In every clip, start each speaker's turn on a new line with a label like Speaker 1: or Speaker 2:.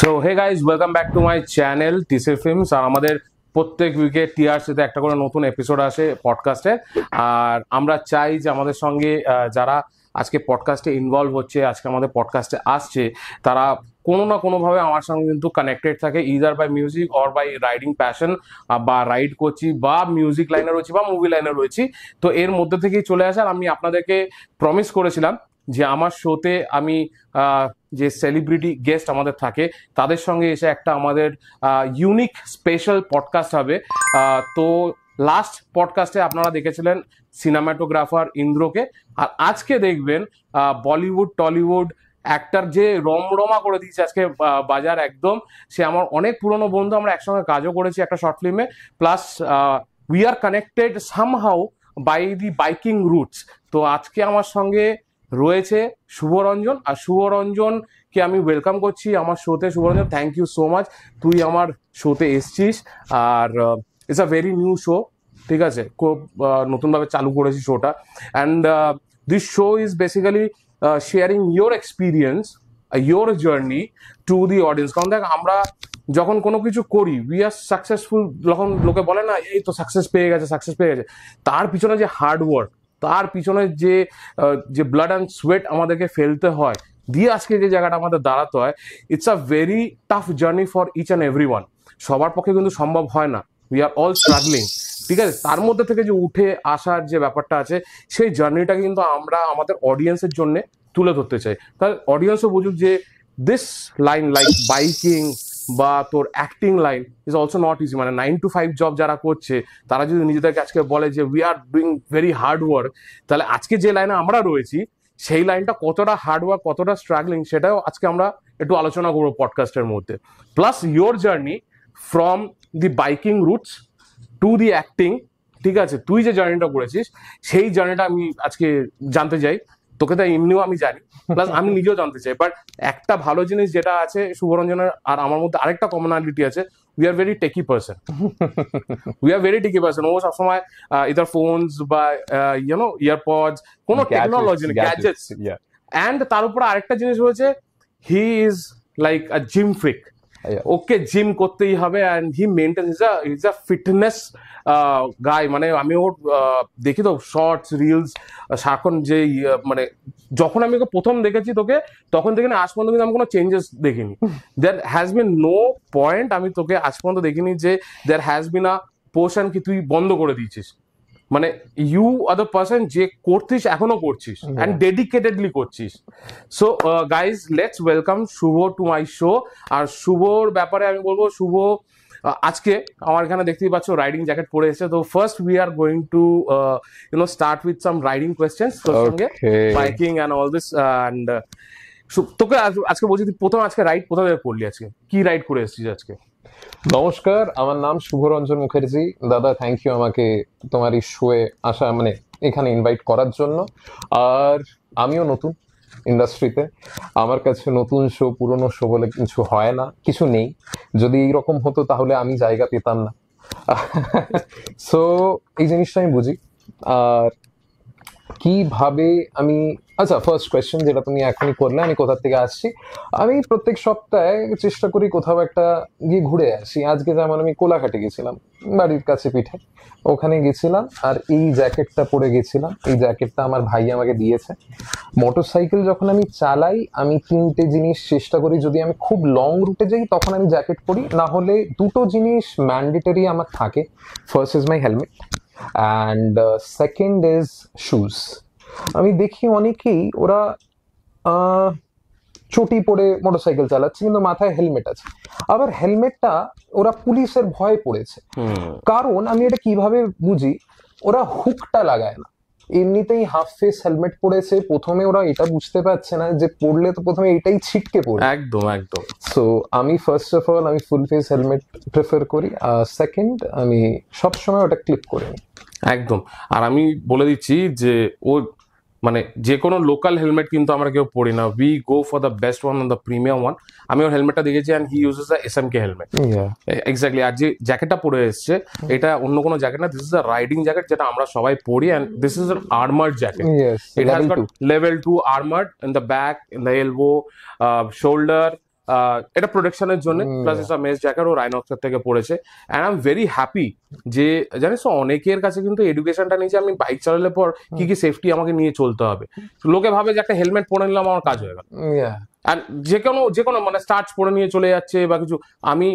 Speaker 1: So hey guys welcome back to my channel TC films আর আমাদের প্রত্যেক উইকে টিআরসিতে একটা করে নতুন এপিসোড আসে পডকাস্টে আর আমরা চাই যে আমাদের সঙ্গে যারা আজকে পডকাস্টে ইনভলভ হচ্ছে আজকে আমাদের পডকাস্টে আসছে তারা কোনো না কোনোভাবে আমার সঙ্গে কিন্তু কানেক্টেড থাকে either by music or by riding passion বা রাইড করছি বা মিউজিক লাইনে রয়েছি বা মুভি লাইনে রয়েছি তো এর মধ্যে থেকেই চলে আসার আমি আপনাদেরকে প্রমিস করেছিলাম যে আমার শোতে আমি যে সেলিব্রিটি গেস্ট আমাদের থাকে তাদের সঙ্গে এসে একটা আমাদের ইউনিক স্পেশাল পডকাস্ট হবে তো লাস্ট পডকাস্টে আপনারা দেখেছিলেন সিনেমাটোগ্রাফার ইন্দ্রকে আর আজকে দেখবেন বলিউড টলিউড অ্যাক্টার যে রমরমা করে দিয়েছে আজকে বাজার একদম সে আমার অনেক পুরনো বন্ধু আমরা একসঙ্গে কাজও করেছি একটা শর্ট ফিল্মে plus we are connected somehow by the biking roots তো আজকে আমার সঙ্গে রয়েছে শুভরঞ্জন আর শুভরঞ্জনকে আমি ওয়েলকাম করছি আমার শোতে Shubhoranjan thank you so much তুই আমার শোতে এসছিস আর it's a very new show ঠিক আছে খুব uh, নতুনভাবে চালু করেছি শোটা and this show is basically sharing your experience your journey to the audience কারণ দেখ আমরা যখন কোনো কিছু করি উই আর সাকসেসফুল যখন লোকে বলে না এই তো সাকসেস পেয়ে গেছে সাকসেস পেয়ে গেছে তার পিছনে যে হার্ডওয়ার্ক তার পিছনে যে যে ব্লাড অ্যান্ড সোয়েট আমাদেরকে ফেলতে হয় দিয়ে আজকে যে জায়গাটা আমাদের দাঁড়াতে হয় it's a very tough journey for each and every one সবার পক্ষে কিন্তু সম্ভব হয় না উই আর অল স্ট্রাগলিং ঠিক আছে তার মধ্যে থেকে যে উঠে আসার যে ব্যাপারটা আছে সেই জার্নিটা কিন্তু আমরা আমাদের অডিয়েন্সের জন্য তুলে ধরতে চাই তার অডিয়েন্সও বুঝুক যে দিস লাইন লাইক বাইকিং বা তোর acting line is also not easy মানে নাইন টু ফাইভ জব যারা করছে তারা যদি নিজেদেরকে আজকে বলে যে we are doing very hard work তাহলে আজকে যে লাইনে আমরা রয়েছি সেই লাইনটা কতটা হার্ড ওয়ার্ক কতটা স্ট্রাগলিং সেটাও আজকে আমরা একটু আলোচনা করবো পডকাস্টের মধ্যে plus your journey from the biking roots to the acting ঠিক আছে তুই যে জার্নিটা করেছিস সেই জার্নিটা আমি আজকে জানতে চাই তোকে তো এমনিও আমি জানি প্লাস আমি নিজেও জানতে চাই বাট একটা ভালো জিনিস যেটা আছে শুভরঞ্জনের আর আমার মধ্যে আরেকটা কমনালিটি আছে we are very techy person we are very techy person ও সবসময় ইদার ফোনস বা ইউনো ইয়ারপডস কোনো টেকনোলজি গ্যাজেটস অ্যান্ড তার উপরে আরেকটা জিনিস হয়েছে he is like a gym freak okay gym করতেই হবে and he maintain is is a fitness guy মানে আমি ওর uh, দেখি তো শর্টস রিলস সারাক্ষণ যে মানে যখন আমি ওকে প্রথম দেখেছি তোকে তখন থেকে আজ পর্যন্ত কিন্তু আমি কোনো চেঞ্জেস দেখিনি there has been no point আমি তোকে আজ পর্যন্ত দেখিনি যে there has been a portion কি তুই বন্ধ করে দিয়েছিস মানে ইউ আর দ্য পার্সন যে করছিস এখনো করছিস অ্যান্ড ডেডিকেটেডলি করছিস so guys let's welcome Shubho to my show আর শুভর ব্যাপারে আমি বলবো শুভ uh, আজকে আমার এখানে দেখতেই পাচ্ছ রাইডিং জ্যাকেট পরে এসেছে তো first we are going to you know start with some riding question তোর সঙ্গে biking and all this and তোকে আজকে বলছি প্রথম আজকে রাইড কোথা থেকে করলি আজকে কি রাইড করে এসেছিস আজকে নমস্কার আমার নাম শুভরঞ্জন মুখার্জি দাদা থ্যাংক
Speaker 2: ইউ আমাকে তোমার এই শোয়ে আসা মানে এখানে ইনভাইট করার জন্য আর আমিও নতুন ইন্ডাস্ট্রিতে আমার কাছে নতুন শো পুরনো শো বলে কিছু হয় না কিছু নেই যদি এইরকম হতো তাহলে আমি জায়গা পেতাম না সো এই জিনিসটা আমি বুঝি আর কিভাবে আমি আচ্ছা ফার্স্ট কোয়েশ্চেন যেটা তুমি এখনই করলে আমি কোথা থেকে আসছি আমি প্রত্যেক সপ্তাহে চেষ্টা করি কোথাও একটা গিয়ে ঘুরে আসি আজকে যেমন আমি কোলাঘাটে গেছিলাম বাড়ির কাছে পিঠে ওখানে গেছিলাম আর এই জ্যাকেটটা পরে গেছিলাম এই জ্যাকেটটা আমার ভাই আমাকে দিয়েছে মোটর সাইকেল যখন আমি চালাই আমি তিনটে জিনিস চেষ্টা করি যদি আমি খুব লং রুটে যাই তখন আমি জ্যাকেট পরি না হলে দুটো জিনিস ম্যান্ডেটরি আমার থাকে first is my helmet and second is shoes আমি দেখি অনেকেই ওরা চটি পরে মোটরসাইকেল চালাচ্ছে কিন্তু মাথায় হেলমেট আছে আবার হেলমেটটা ওরা পুলিশের ভয় পড়েছে কারণ আমি এটা কিভাবে বুঝি ওরা হুকটা লাগায় না এমনিতেই হাফ ফেস হেলমেট পরেছে প্রথমে ওরা এটা বুঝতে পারছে না যে পড়লে তো প্রথমে এটাই ছিটকে পড়ে একদম একদম সো আমি ফার্স্ট অফ অল আমি ফুল ফেস হেলমেট প্রেফার করি আর সেকেন্ড আমি সবসময় ওটা ক্লিক করে নিই
Speaker 1: একদম আর আমি বলে দিচ্ছি যে ও মানে যে কোনো লোকাল হেলমেট কিন্তু আমরা কেউ পড়ি না we go for the best one the premium one আমি ওর হেলমেটটা দেখেছি and he uses the S M K helmet exactly আর যে জ্যাকেটটা পরে এসছে hmm. এটা অন্য কোনো জ্যাকেট না this is the riding jacket যেটা আমরা সবাই পরি and this is our armoured jacket এটা level two armoured in the back in the elbow shoulder এটা প্রোডাকশনের জন্য প্লাস এটা মেস জ্যাকার ও রাইনক্সার থেকে পড়েছে and I am very happy যে জানিস তো অনেকের কাছে কিন্তু এডুকেশনটা নিয়েছে আমি বাইক চালালে পর কি কি সেফটি আমাকে নিয়ে চলতে হবে লোকে ভাবে যে একটা হেলমেট পরে নিলাম আমার কাজ হয়ে গেল যে কোনো যে কোনো মানে স্টার্চ পরে নিয়ে চলে যাচ্ছে বা কিছু আমি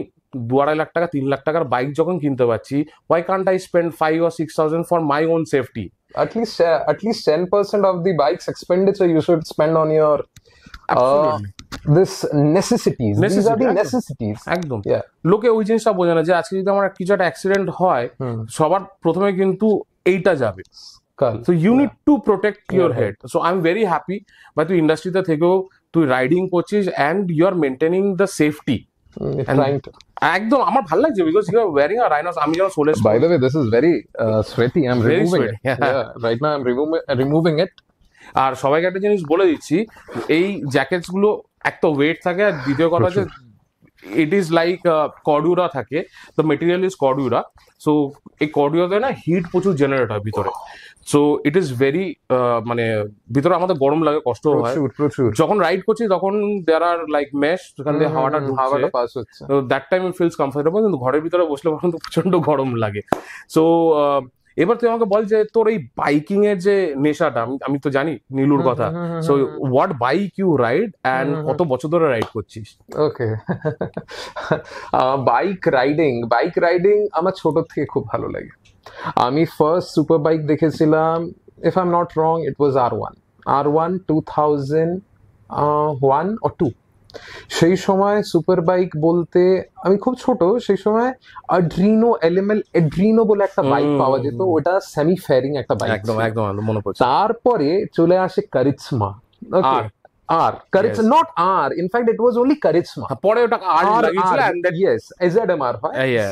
Speaker 1: দু আড়াই লাখ টাকা তিন লাখ টাকার বাইক যখন কিনতে পারছি why can't I spend five or six thousand for my own safety of the bike expenditure
Speaker 2: you should spend on your this necessities this are the necessities
Speaker 1: একদম লোকে ওই জিনিসটা বোঝে না যে আজকে যদি আমার কিছু একটা অ্যাক্সিডেন্ট হয় সবার প্রথমে কিন্তু এইটা যাবে so you need to protect your head so I am very happy বা তুই ইন্ডাস্ট্রিতে থেকেও তুই রাইডিং করছিস and you are maintaining the safety একদম আমার ভালো লাগছে because you are wearing a Rynox আমি যেন সোলেস by the
Speaker 2: way this is very sweaty I am removing it
Speaker 1: right now I am removing it আর সবাইকে একটা জিনিস বলে দিচ্ছি এই জ্যাকেটস গুলো এক তো ওয়েট থাকে আর দ্বিতীয় কথা যে ইট ইজ লাইক কর্ডুরা থাকে the material is Cordura so এই কর্ডুরাতে না হিট প্রচুর জেনারেট হয় ভিতরে সো ইট ইজ ভেরি মানে ভিতরে আমাদের গরম লাগে কষ্ট হয় যখন রাইড করছি তখন দেয়ার আর লাইক ম্যাশ যেখান থেকে হাওয়াটা হাওয়াটা পাস হচ্ছে that time it feels comfortable কিন্তু ঘরের ভিতরে বসলে তখন তো প্রচন্ড গরম লাগে সো uh, এবার তুই আমাকে বল যে তোর এই বাইকিং এর যে নেশাটা আমি তো জানি নীলুর কথা so what bike you ride and কত বছর ধরে রাইড করছিস okay bike riding bike riding আমার ছোট থেকে খুব ভালো লাগে
Speaker 2: আমি ফার্স্ট সুপার বাইক দেখেছিলাম if I am not wrong it was R one R one two thousand one ও টু সেই সময় সুপার বাইক বলতে আমি খুব ছোট সেই সময় আড্রিনো এলএমএল এড্রিনো বলে একটা বাইক পাওয়া যেত ওটা সেমি ফেয়ারিং একটা বাইক একদম একদম মনে পড়ছে তারপরে চলে আসে কারিশমা আর আর কারিশ not R in fact it was only Karizma পরে ওটা আর লাগিয়েছিল and that yes AZM R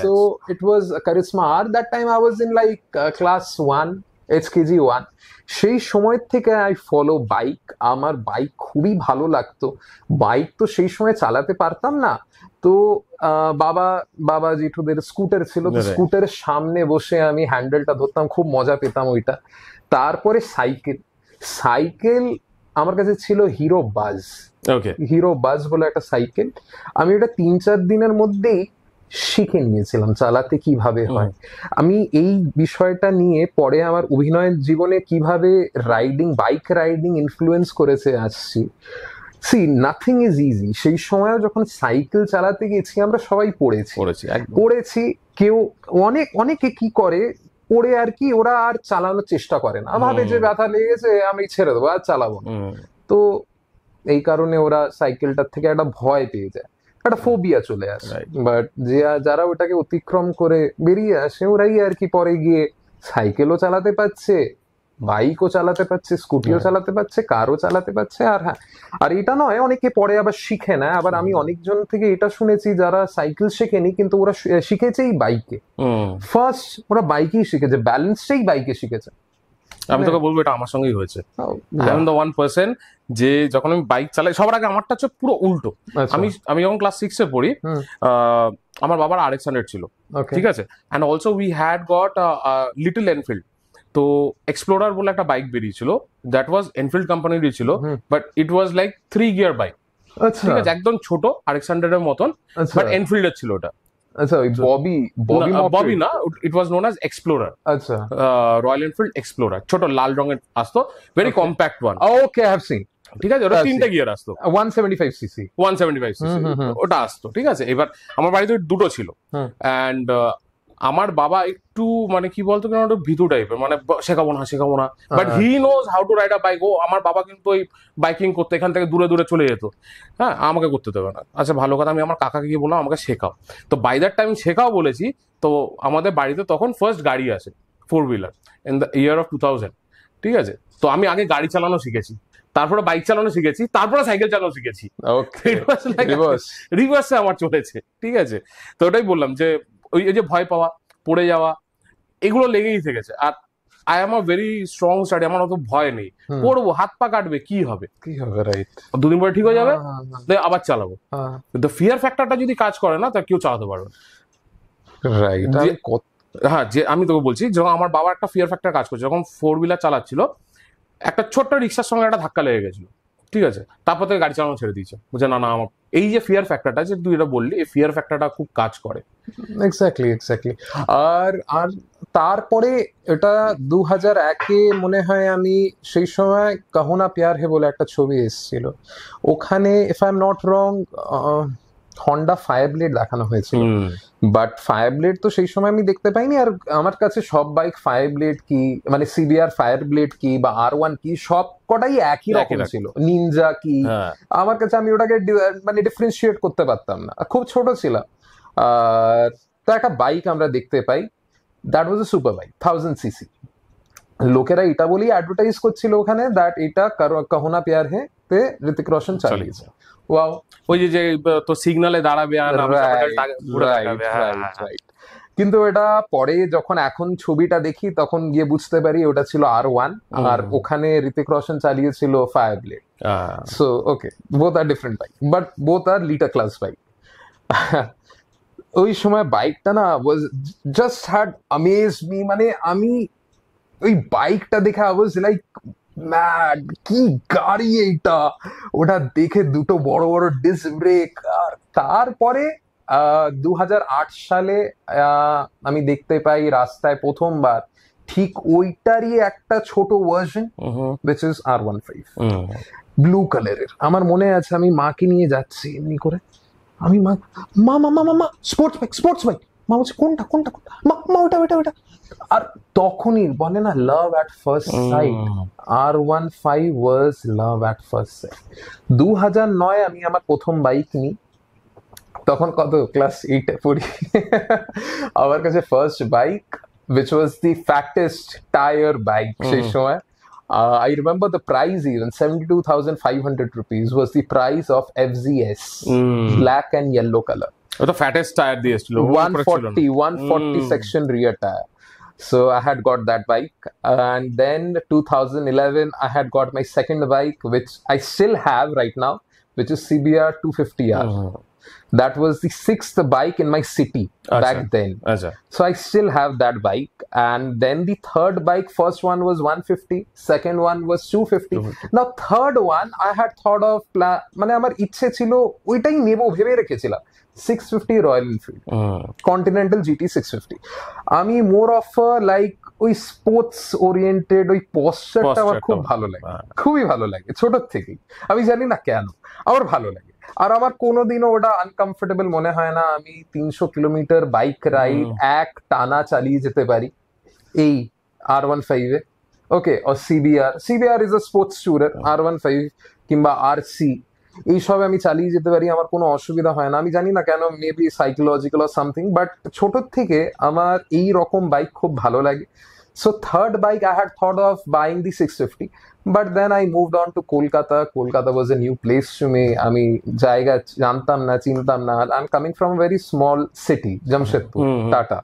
Speaker 2: so it was Karizma R that time I was in like class 1 এইচকেজি 1 সেই সময় থেকে আই ফলো বাইক আমার বাইক খুবই ভালো লাগতো বাইক তো সেই সময় চালাতে পারতাম না তো বাবা বাবা জেঠুদের স্কুটার ছিল তো স্কুটারের সামনে বসে আমি হ্যান্ডেলটা ধরতাম খুব মজা পেতাম ওইটা তারপরে সাইকেল সাইকেল আমার কাছে ছিল হিরো বাজ হিরো বাজ বলে একটা সাইকেল আমি ওটা তিন চার দিনের মধ্যেই শিখে নিয়েছিলাম চালাতে কিভাবে হয় আমি এই বিষয়টা নিয়ে পরে আমার অভিনয়ের জীবনে কিভাবে রাইডিং বাইক রাইডিং ইনফ্লুয়েন্স করেছে আসছি সি নাথিং ইজ ইজি সেই সময়ও যখন সাইকেল চালাতে গেছি আমরা সবাই পড়েছি পড়েছি কেউ অনেক অনেকে কি করে পড়ে আর কি ওরা আর চালানোর চেষ্টা করে না ভাবে যে ব্যথা লেগেছে আমি ছেড়ে দেবো আর চালাবো না তো এই কারণে ওরা সাইকেলটার থেকে একটা ভয় পেয়ে যায় একটা ফোবিয়া চলে আসে বাট যে যারা ওটাকে অতিক্রম করে বেরিয়ে আসে ওরাই আর কি পরে গিয়ে সাইকেলও চালাতে পারছে বাইকও চালাতে পারছে স্কুটিও চালাতে পারছে কারও চালাতে পারছে আর হ্যাঁ আর এটা নয় অনেকে পরে আবার শিখে না আবার আমি অনেকজন থেকে এটা শুনেছি যারা সাইকেল শেখেনি কিন্তু ওরা শিখেছেই বাইকে ফার্স্ট ওরা বাইকেই শিখেছে ব্যালেন্সটাই বাইকে শিখেছে আমি তোকে হ্যাঁ।
Speaker 1: বলবো এটা আমার সঙ্গেই হয়েছে ওয়ান যে যখন আমি বাইক চালাই সবার আগে আমারটা হচ্ছে পুরো উল্টো আচ্ছা। আমি আমি যখন ক্লাস সিক্সে পড়ি আমার বাবার আর এক্স হান্ড্রেড ছিল ঠিক আছে and also we had got little Enfield তো এক্সপ্লোরার বলে একটা বাইক বেরিয়েছিল দ্যাট ওয়াজ এনফিল্ড কোম্পানির ছিল but it was like three gear bike ঠিক আছে একদম ছোট আর এক্স এর মতন বাট আচ্ছা। এর ছিল ওটা আচ্ছা ববি ববি ববি না it was known as Explorer আচ্ছা রয়্যাল এনফিল্ড এক্সপ্লোরার ছোট লাল রঙের আসতো very compact one okay have seen ঠিক আছে ওটা তিনটা গিয়ার আসতো one seventy five CC one seventy five CC ওটা আসতো ঠিক আছে এবার আমার বাড়িতে দুটো ছিল এন্ড আমার বাবা একটু মানে কি বলতো কেন একটু ভীতু টাইপের মানে শেখাবো না শেখাবো না but he knows how to ride a bike ও আমার বাবা কিন্তু ওই বাইকিং করতে এখান থেকে দূরে দূরে চলে যেত হ্যাঁ আমাকে করতে দেবে না আচ্ছা ভালো কথা আমি আমার কাকাকে গিয়ে বললাম আমাকে শেখাও তো বাই দ্যাট টাইম শেখাও বলেছি তো আমাদের বাড়িতে তখন ফার্স্ট গাড়ি আসে four wheeler in the year of two thousand ঠিক আছে তো আমি আগে গাড়ি চালানো শিখেছি তারপরে বাইক চালানো শিখেছি তারপরে সাইকেল চালানো শিখেছি রিভার্সে আমার চলেছে ঠিক আছে তো ওটাই বললাম যে ওই যে ভয় পাওয়া পড়ে যাওয়া এগুলো লেগেই থেকেছে আর I am a very strong study আমার অত ভয় নেই পড়বো হাত পা কাটবে কি হবে কি হবে রাইট দুদিন পরে ঠিক হয়ে যাবে হ্যাঁ, হ্যাঁ, হ্যাঁ। আবার চালাবো কিন্তু ফিয়ার ফ্যাক্টরটা যদি কাজ করে না তা কেউ চালাতে পারবে রাইট হ্যাঁ যে আমি তোকে বলছি যখন আমার বাবা একটা ফিয়ার ফ্যাক্টর কাজ করছে যখন ফোর হুইলার চালাচ্ছিল একটা ছোট্ট রিক্সার সঙ্গে একটা ধাক্কা লেগে গেছিল ঠিক আছে তারপর থেকে গাড়ি চালানো ছেড়ে দিয়েছে বুঝে না না আমার এই যে ফিয়ার ফ্যাক্টরটা যে তুই এটা বললি এই ফিয়ার ফ্যাক্টরটা খুব কাজ করে
Speaker 2: এক্স্যাক্টলি এক্স্যাক্টলি আর আর তারপরে এটা দু হাজার একে মনে হয় আমি সেই সময় কাহনা প্যার হে বলে একটা ছবি এসেছিল ওখানে if I am not wrong Honda Blade দেখানো হয়েছিল বাট ব্লেড তো সেই সময় আমি দেখতে পাইনি আর আমার কাছে সব বাইক ব্লেড কি মানে সিবিআর ব্লেড কি বা আর ওয়ান কি সব কটাই একই রকম ছিল নিনজা কি হ্যাঁ। আমার কাছে আমি ওটাকে মানে ডিফারেন্সিয়েট করতে পারতাম না খুব ছোট ছিলাম তো একটা বাইক আমরা দেখতে পাই that was a super bike thousand CC লোকেরা এটা বলেই অ্যাডভার্টাইজ করছিল ওখানে দ্যাট এটা কাহোনা পেয়ার হে তে ঋতিক রোশন চালিয়েছে
Speaker 1: ওয়াও ওই যে যে তো সিগনালে দাঁড়াবে আর রাইট হ্যাঁ, হ্যাঁ।
Speaker 2: কিন্তু এটা পরে যখন এখন ছবিটা দেখি তখন গিয়ে বুঝতে পারি ওটা ছিল আর ওয়ান আর ওখানে ঋতিক রোশন চালিয়েছিল Fireblade so okay both are different bike but both are litre class bike ওই সময় বাইকটা না জাস্ট হ্যাড আমেজ মি মানে আমি ওই বাইকটা দেখে আই ওয়াজ লাইক ম্যাড কি গাড়ি এইটা ওটা দেখে দুটো বড় বড় ডিস্ক ব্রেক আর তারপরে দু সালে আমি দেখতে পাই রাস্তায় প্রথমবার ঠিক ওইটারই একটা ছোট version which is R one five blue কালারের আমার মনে আছে আমি মাকে নিয়ে যাচ্ছি এমনি করে আমি মা মা মা মা মা স্পোর্টস বাইক স্পোর্টস বাইক মা বলছে কোনটা কোনটা কোনটা মা মা ওটা ওটা ওটা আর তখনই বলে না love at first sight R one five was love at first sight দু হাজার নয় আমি আমার প্রথম বাইক নিই তখন কত ক্লাস এইটে পড়ি আমার কাছে first bike which was the fattest tire bike সেই সময় uh, I remember the price even 72,500 rupees was the price of FZS mm. black and yellow color.
Speaker 1: Oh, the fattest tire the used 140, 140 mm. section rear tire so
Speaker 2: i had got that bike and then 2011 i had got my second bike which i still have right now which is cbr 250r mm-hmm that was the sixth bike in my city Achha. back then. Achha. So I still have that bike. And then the third bike, first one was 150, second one was 250. 250. Now, third one, I had thought of, মানে hmm. আমার ইচ্ছে ছিল ওইটাই নেবো ভেবে রেখেছিলাম 650 royal Enfield continental GT 650 আমি more of like ওই স্পোর্টস ওরিয়েন্টেড ওই পশ্চারটা আমার খুব ভালো লাগে খুবই ভালো লাগে ছোট থেকেই আমি জানি না কেন আমার ভালো লাগে আর আমার কোনোদিনও ওটা আনকমফোর্টেবল মনে হয় না আমি তিনশো কিলোমিটার বাইক রাইড এক টানা চালিয়ে যেতে পারি এই আর ওয়ান ফাইভে ওকে ও CBR CBR is a sports tourer R one five কিংবা আর সি এইসব আমি চালিয়ে যেতে পারি আমার কোনো অসুবিধা হয় না আমি জানি না কেন মেবি সাইকোলজিক্যাল সামথিং বাট ছোটোর থেকে আমার এই রকম বাইক খুব ভালো লাগে So third bike, I had thought of buying the 650, but then I moved on to Kolkata. Kolkata was a new place to me. I mean, jayega Janta, na, chintam I'm coming from a very small city, Jamshedpur, mm-hmm. Tata.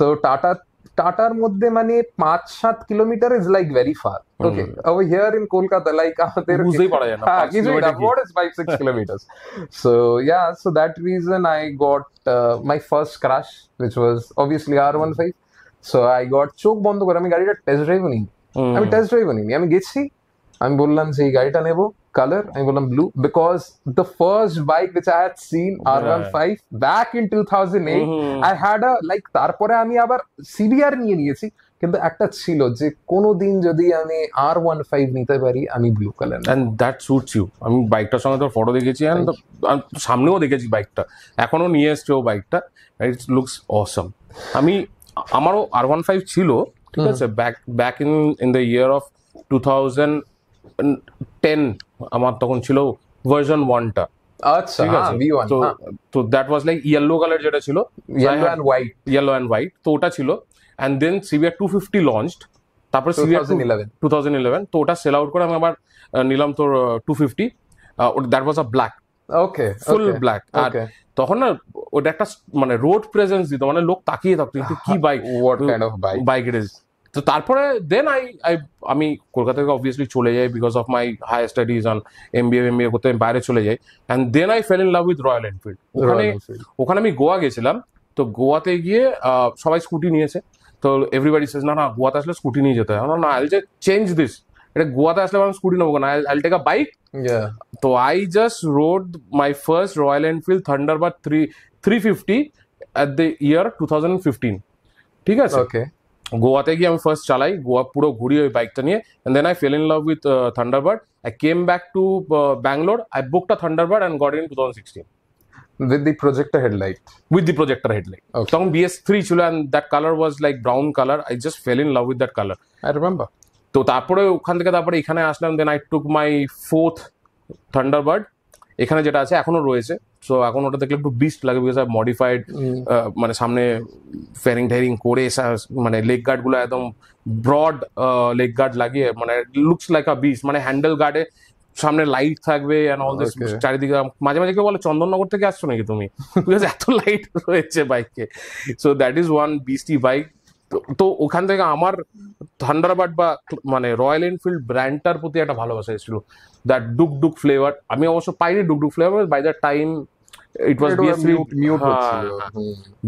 Speaker 2: So Tata টাটার মধ্যে মানে পাঁচ সাত kilometre is like very far okay over here in Kolkata like আমাদের বুঝতেই পারা যায় না 5 6 kilometre so yeah so that reason I got my first crush which was obviously আর15 সো আই গট চোখ বন্ধ করে আমি গাড়িটা টেস্ট ড্রাইভ নিই আমি টেস্ট ড্রাইভ নিই আমি গেছি আমি বললাম যে এই গাড়িটা নেবো কালার আমি বললাম blue because the first bike which i had seen R right. back in 2008 mm-hmm. i had a like তারপরে আমি আবার সিবিআর নিয়ে নিয়েছি কিন্তু একটা ছিল যে কোনোদিন যদি আমি আর ওয়ান ফাইভ নিতে পারি আমি blue colour
Speaker 1: and that suits you আমি বাইকটার সঙ্গে তোর ফটো দেখেছি অ্যান্ড সামনেও দেখেছি বাইকটা এখনও নিয়ে এসছে ও বাইকটা ইট লুকস অসম আমি আমারও আর ওয়ান ফাইভ ছিল ঠিক আছে back back in in the year of two thousand ten আমার তখন ছিল ভার্জন ওয়ানটা
Speaker 2: আচ্ছা হ্যাঁ, তো হ্যাঁ।
Speaker 1: তো that was like yellow colour যেটা ছিল yellow and white yellow and white তো ওটা ছিল দেন টু ফিফটি তারপরে টু থাউজেন্ড ইলেভেন ওটা করে আমি নিলাম তোর two fifty that black
Speaker 2: okay full
Speaker 1: black আর তখন না ওটা একটা মানে রোড প্রেজেন্স দিত মানে লোক তাকিয়ে থাকতো কি bike what kind of bike bike it is তো তারপরে দেন আই আই আমি কলকাতা থেকে অবভিয়াসলি চলে যাই because of my higher studies on M B M B A করতে আমি বাইরে চলে যাই and then I fell in love with Royal Enfield ওখানে ওখানে আমি গোয়া গেছিলাম তো গোয়াতে গিয়ে সবাই স্কুটি নিয়েছে তো এভরিবাডি সেজ না না গোয়াতে আসলে স্কুটি নিয়ে যেতে হয় না না আই যে চেঞ্জ দিস এটা গোয়াতে আসলে আমি স্কুটি নেবো না আই টেক আ বাইক তো I just rode my first Royal Enfield Thunder বা three three fifty at the year two thousand fifteen ঠিক আছে ওকে গোয়াতে গিয়ে আমি ফার্স্ট চালাই গোয়া পুরো ঘুরি ওই বাইকটা নিয়ে and then I fell in love with Thunderbird I came back to Bangalore I booked a Thunderbird and got in two thousand sixteen with the projector headlight with the projector headlight okay. Tong BS3 chula and that color was like brown color I just fell in love with that color I remember তো তারপরে ওখান থেকে তারপরে এখানে আসলাম then I took my fourth Thunderbird এখানে যেটা আছে এখনো রয়েছে সো এখন ওটা দেখলে একটু বিস্ট লাগে বিকজ মডিফাইড মানে সামনে ফেরিং ঠেয়ারিং করে মানে লেগ গার্ডগুলো একদম ব্রড লেগ গার্ড লাগিয়ে মানে লুকস লাইক আ বিস্ট মানে হ্যান্ডেল গার্ডে সামনে লাইট থাকবে অ্যান্ড অল চারিদিকে মাঝে মাঝে কেউ বলে চন্দননগর থেকে আসছো নাকি তুমি এত লাইট রয়েছে বাইকে so that is one beasty bike তো ওখান থেকে আমার থান্ডারবাট বা মানে রয়্যাল এনফিল্ড ব্র্যান্ডটার প্রতি একটা ভালোবাসা এসেছিল दट ডুকডুক फ्लेভারড আমি অবশ্য পাইরে ডুকডুক flavour by the time it was be sweet mute ছিল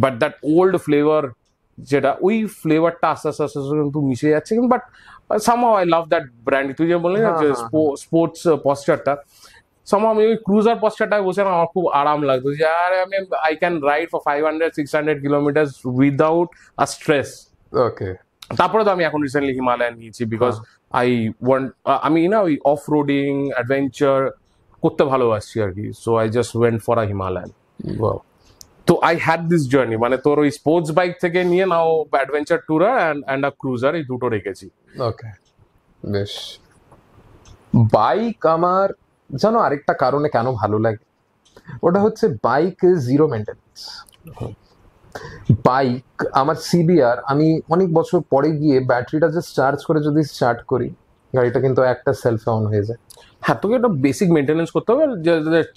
Speaker 1: বাট दट ওল্ড ফ্লেভার যেটা উই ফ্লেভারটা আসাসাস কিন্তু মিশে যাচ্ছে কিন্তু somehow I love that brand to ইম বলিং স্পোর্টস পোস্টারটা সামহাউ মি ক্রুজার পোস্টারটা বসে আমার খুব আরাম লাগে যে আরে আমি আই ক্যান রাইড ফর 500 600 কিমি উইদাউট আ স্ট্রেস ওকে তারপরে তো আমি এখন রিসেন্টলি হিমালয়ান নিয়েছি বিকজ আই ওয়ান্ট আমি না ওই অফ রোডিং অ্যাডভেঞ্চার করতে ভালোবাসি আর কি so I just went for a Himalayan তো আই হ্যাড দিস জার্নি মানে তোর ওই স্পোর্টস বাইক থেকে নিয়ে now adventure tourer and a cruiser এই দুটো রেখেছি
Speaker 2: ওকে বেশ বাইক আমার জানো আরেকটা কারণে কেন ভালো লাগে ওটা হচ্ছে বাইক জিরো মেনটেন্স বাইক আমার সিবিআর আমি অনেক বছর পরে গিয়ে
Speaker 1: ব্যাটারিটা জাস্ট চার্জ করে যদি স্টার্ট করি গাড়িটা কিন্তু একটা সেলফ অন হয়ে যায় হ্যাঁ তোকে একটা বেসিক মেনটেনেন্স করতে হবে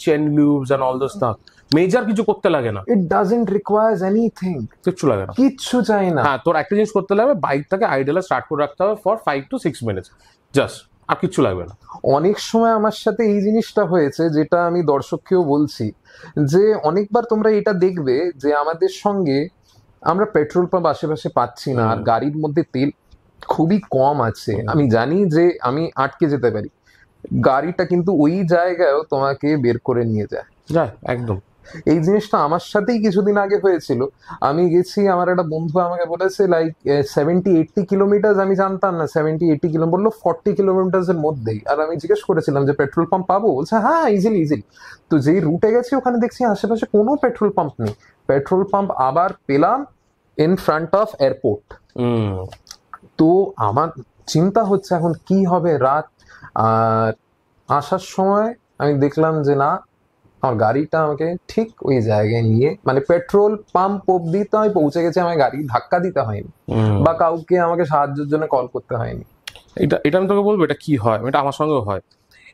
Speaker 1: chain lubes and all the stuff major কিছু করতে লাগে না
Speaker 2: ইট ডাজন্ট রিকোয়ার্স এনিথিং
Speaker 1: কিছু লাগে না কিচ্ছু চাই না হ্যাঁ তোর একটা জিনিস করতে লাগবে বাইকটাকে আইডেলে স্টার্ট করে রাখতে হবে for five to six minutes just আর কিচ্ছু লাগবে না
Speaker 2: অনেক সময় আমার সাথে এই জিনিসটা হয়েছে যেটা আমি দর্শককেও বলছি যে অনেকবার তোমরা এটা দেখবে যে আমাদের সঙ্গে আমরা পেট্রোল পাম্প আশেপাশে পাচ্ছি না আর গাড়ির মধ্যে তেল খুবই কম আছে আমি জানি যে আমি আটকে যেতে পারি গাড়িটা কিন্তু ওই জায়গায়ও তোমাকে বের করে নিয়ে যায় একদম এই জিনিসটা আমার সাথেই কিছুদিন আগে হয়েছিল আমি গেছি আমার একটা বন্ধু আমাকে বলেছে লাইক সেভেন্টি এইটটি কিলোমিটার আমি জানতাম না সেভেন্টি এইটটি কিলোমিটার বললো ফর্টি কিলোমিটার মধ্যেই আর আমি জিজ্ঞেস করেছিলাম যে পেট্রোল পাম্প পাবো বলছে হ্যাঁ ইজিলি ইজিলি তো যেই রুটে গেছি ওখানে দেখছি আশেপাশে কোনো পেট্রোল পাম্প নেই পেট্রোল পাম্প আবার পেলাম ইন ফ্রন্ট অফ এয়ারপোর্ট তো আমার চিন্তা হচ্ছে এখন কি হবে রাত আর আসার সময় আমি দেখলাম যে না আমার গাড়িটা আমাকে ঠিক ওই জায়গায় নিয়ে মানে পেট্রোল পাম্প অব্দি তো আমি পৌঁছে গেছি আমার গাড়ি ধাক্কা দিতে হয়নি বা কাউকে আমাকে সাহায্যের জন্য কল করতে হয়নি
Speaker 1: এটা এটা আমি তোকে বলবো এটা কি হয় এটা আমার সঙ্গেও হয়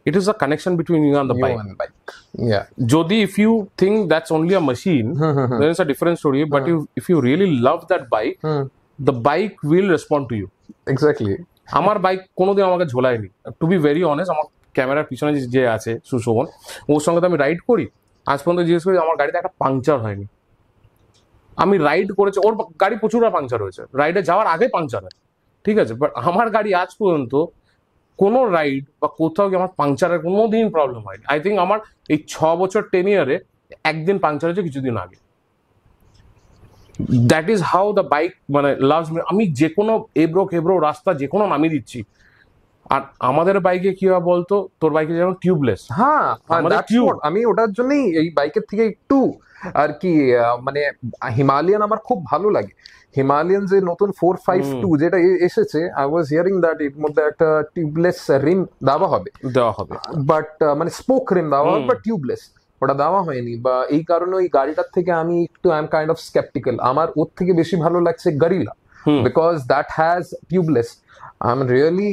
Speaker 1: it is a connection between you and the you bike. And bike. Yeah. Jodi, if you think that's only a machine, then it's a different story. But if, if you really love that bike, the bike will respond to you. Exactly. আমার bike কোনোদিন আমাকে ঝোলায়নি to be very honest আমার ক্যামেরার পিছনে যে আছে সুশোভন ওর সঙ্গে তো আমি রাইড করি আজ পর্যন্ত জিজ্ঞেস করি আমার গাড়িতে একটা পাংচার হয়নি আমি রাইড করেছি ওর গাড়ি প্রচুর পাংচার হয়েছে রাইডে যাওয়ার আগে পাংচার হয় ঠিক আছে বাট আমার গাড়ি আজ পর্যন্ত কোনো রাইড বা কোথাও গিয়ে আমার পাংচারের কোনো দিন প্রবলেম হয়নি আই থিঙ্ক আমার এই ছ বছর টেন ইয়ারে একদিন পাংচার হয়েছে কিছুদিন আগে that is how the bike মানে লাভ আমি যে কোনো এব্রো খেব্রো রাস্তা যে কোনো নামিয়ে দিচ্ছি আর আমাদের বাইকে কি হয় বলতো তোর বাইকে যেমন টিউবলেস হ্যাঁ, হ্যাঁ আমি ওটার জন্যই এই বাইকের থেকে একটু আর কি
Speaker 2: মানে হিমালয়ান আমার খুব ভালো লাগে হিমালয়ান যে নতুন ফোর ফাইভ টু যেটা এসেছে আই ওয়াজ হিয়ারিং দ্যাট এর মধ্যে একটা টিউবলেস রিম দেওয়া হবে দেওয়া হবে বাট মানে স্পোক রিম দেওয়া হবে বা টিউবলেস ওটা দেওয়া হয়নি বা এই কারণে ওই গাড়িটার থেকে আমি একটু I am kind of sceptical আমার ওর থেকে বেশি ভালো লাগছে Guerrilla because that has tubeless I am really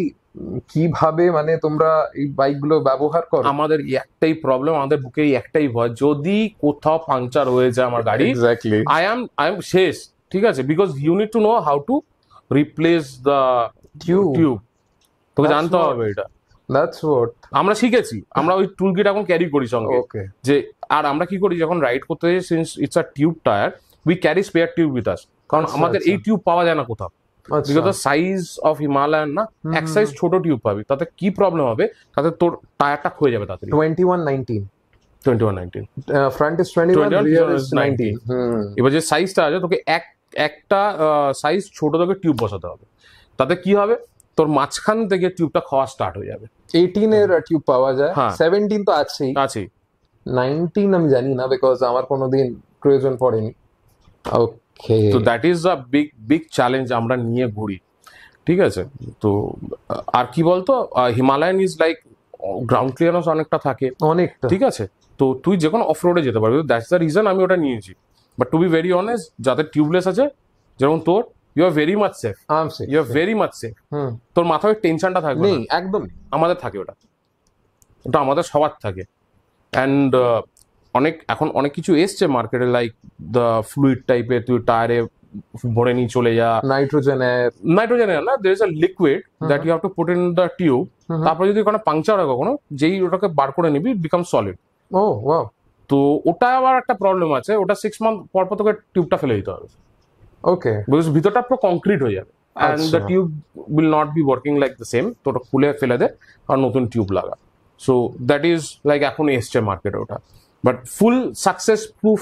Speaker 2: কিভাবে মানে তোমরা এই বাইকগুলো ব্যবহার
Speaker 1: করো আমাদের একটাই প্রবলেম আমাদের বুকের একটাই ভয় যদি কোথাও পাংচার হয়ে যায় আমার গাড়ি exactly I am I am শেষ ঠিক আছে because you need to know how to replace the tube tube
Speaker 2: তোকে জানতে হবে
Speaker 1: এটা দ্যাটস হোয়াট আমরা শিখেছি আমরা ওই টুল কিট এখন ক্যারি করি সঙ্গে যে আর আমরা কি করি যখন রাইড করতে যাই since it's a tube tyre we carry spare tube with us কারণ আচ্ছা, আমাদের এই টিউব আচ্ছা। পাওয়া যায় না কোথাও বিকজ সাইজ অফ হিমালয়ান না এক সাইজ ছোট টিউব পাবি তাতে কি প্রবলেম হবে তাতে তোর টায়ারটা ক্ষয়ে যাবে তাতে twenty one nineteen twenty one nineteen
Speaker 2: front is twenty nineteen
Speaker 1: এবার যে সাইজটা আছে তোকে এক একটা সাইজ ছোট তোকে টিউব বসাতে হবে তাতে কি হবে তোর মাঝখান থেকে টিউবটা খাওয়া স্টার্ট হয়ে যাবে এইটিন এর টিউব পাওয়া যায় হ্যাঁ
Speaker 2: সেভেন্টিন তো আছেই আছেই নাইনটিন আমি জানি না বিকজ আমার কোনোদিন প্রয়োজন পড়েনি
Speaker 1: ওকে তো that is the big big challenge আমরা নিয়ে ঘুরি ঠিক আছে তো আর কি বলতো Himalayan is like ground clearance অনেকটা থাকে অনেক ঠিক আছে তো তুই যে কোনো অফ রোডে যেতে পারবি দ্যাটস দ্য রিজন আমি ওটা নিয়েছি but to be very honest যাদের টিউবলেস আছে যেমন তোর you are very much safe you are very much safe তোর মাথায় টেনশনটা থাকবে একদম আমাদের থাকে ওটা ওটা আমাদের সবার থাকে অ্যান্ড অনেক এখন অনেক কিছু এসছে মার্কেটে লাইক দ্য ফ্লুইড টাইপের তুই টায়ারে ভরে নিয়ে চলে যা নাইট্রোজেন নাইট্রোজেন না there is a liquid that you have to put in the tube তারপরে যদি ওখানে পাংচার হয় কখনো যেই ওটাকে বার করে নিবি বিকাম সলিড ও ওয়াও তো ওটা আবার একটা প্রবলেম আছে ওটা সিক্স মান্থ পর পর তোকে টিউবটা ফেলে দিতে হবে ওকে বিকজ ভিতরটা পুরো কংক্রিট হয়ে যাবে and the tube will not be working like the same তো ওটা খুলে ফেলে দে আর নতুন টিউব লাগা সো দ্যাট ইজ লাইক এখন এসছে মার্কেটে ওটা বাট ফুল সাকসেস প্রুফ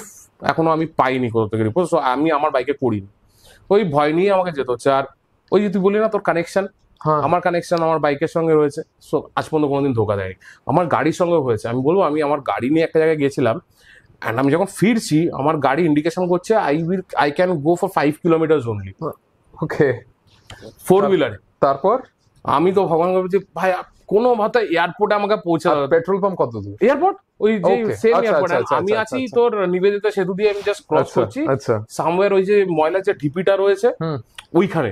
Speaker 1: এখনো আমি পাইনি কোথাও থেকে রিপোর্ট সো আমি আমার বাইকে করিনি ওই ভয় নিয়ে আমাকে যেতে হচ্ছে আর ওই যদি বলি না তোর কানেকশন হ্যাঁ। আমার কানেকশন আমার বাইকের সঙ্গে রয়েছে সো আজ পর্যন্ত কোনোদিন ধোকা দেয়নি আমার গাড়ির সঙ্গে হয়েছে আমি বলবো আমি আমার গাড়ি নিয়ে একটা জায়গায় গেছিলাম অ্যান্ড আমি যখন ফিরছি আমার গাড়ি ইন্ডিকেশন করছে I will I can go for five kilometre only okay four হুইলারে তারপর আমি তো ভগবান ভাই কোনো ভাতা এয়ারপোর্টে আমাকে পৌঁছে পেট্রোল পাম্প কত দূর এয়ারপোর্ট ওই যে সেম এয়ারপোর্ট আচ্ছা, আচ্ছা, আমি আচ্ছা, আছি তোর নিবেদিতা সেতু দিয়ে আমি জাস্ট ক্রস করছি সামওয়্যার ওই যে ময়লা যে ঢিপিটা রয়েছে ওইখানে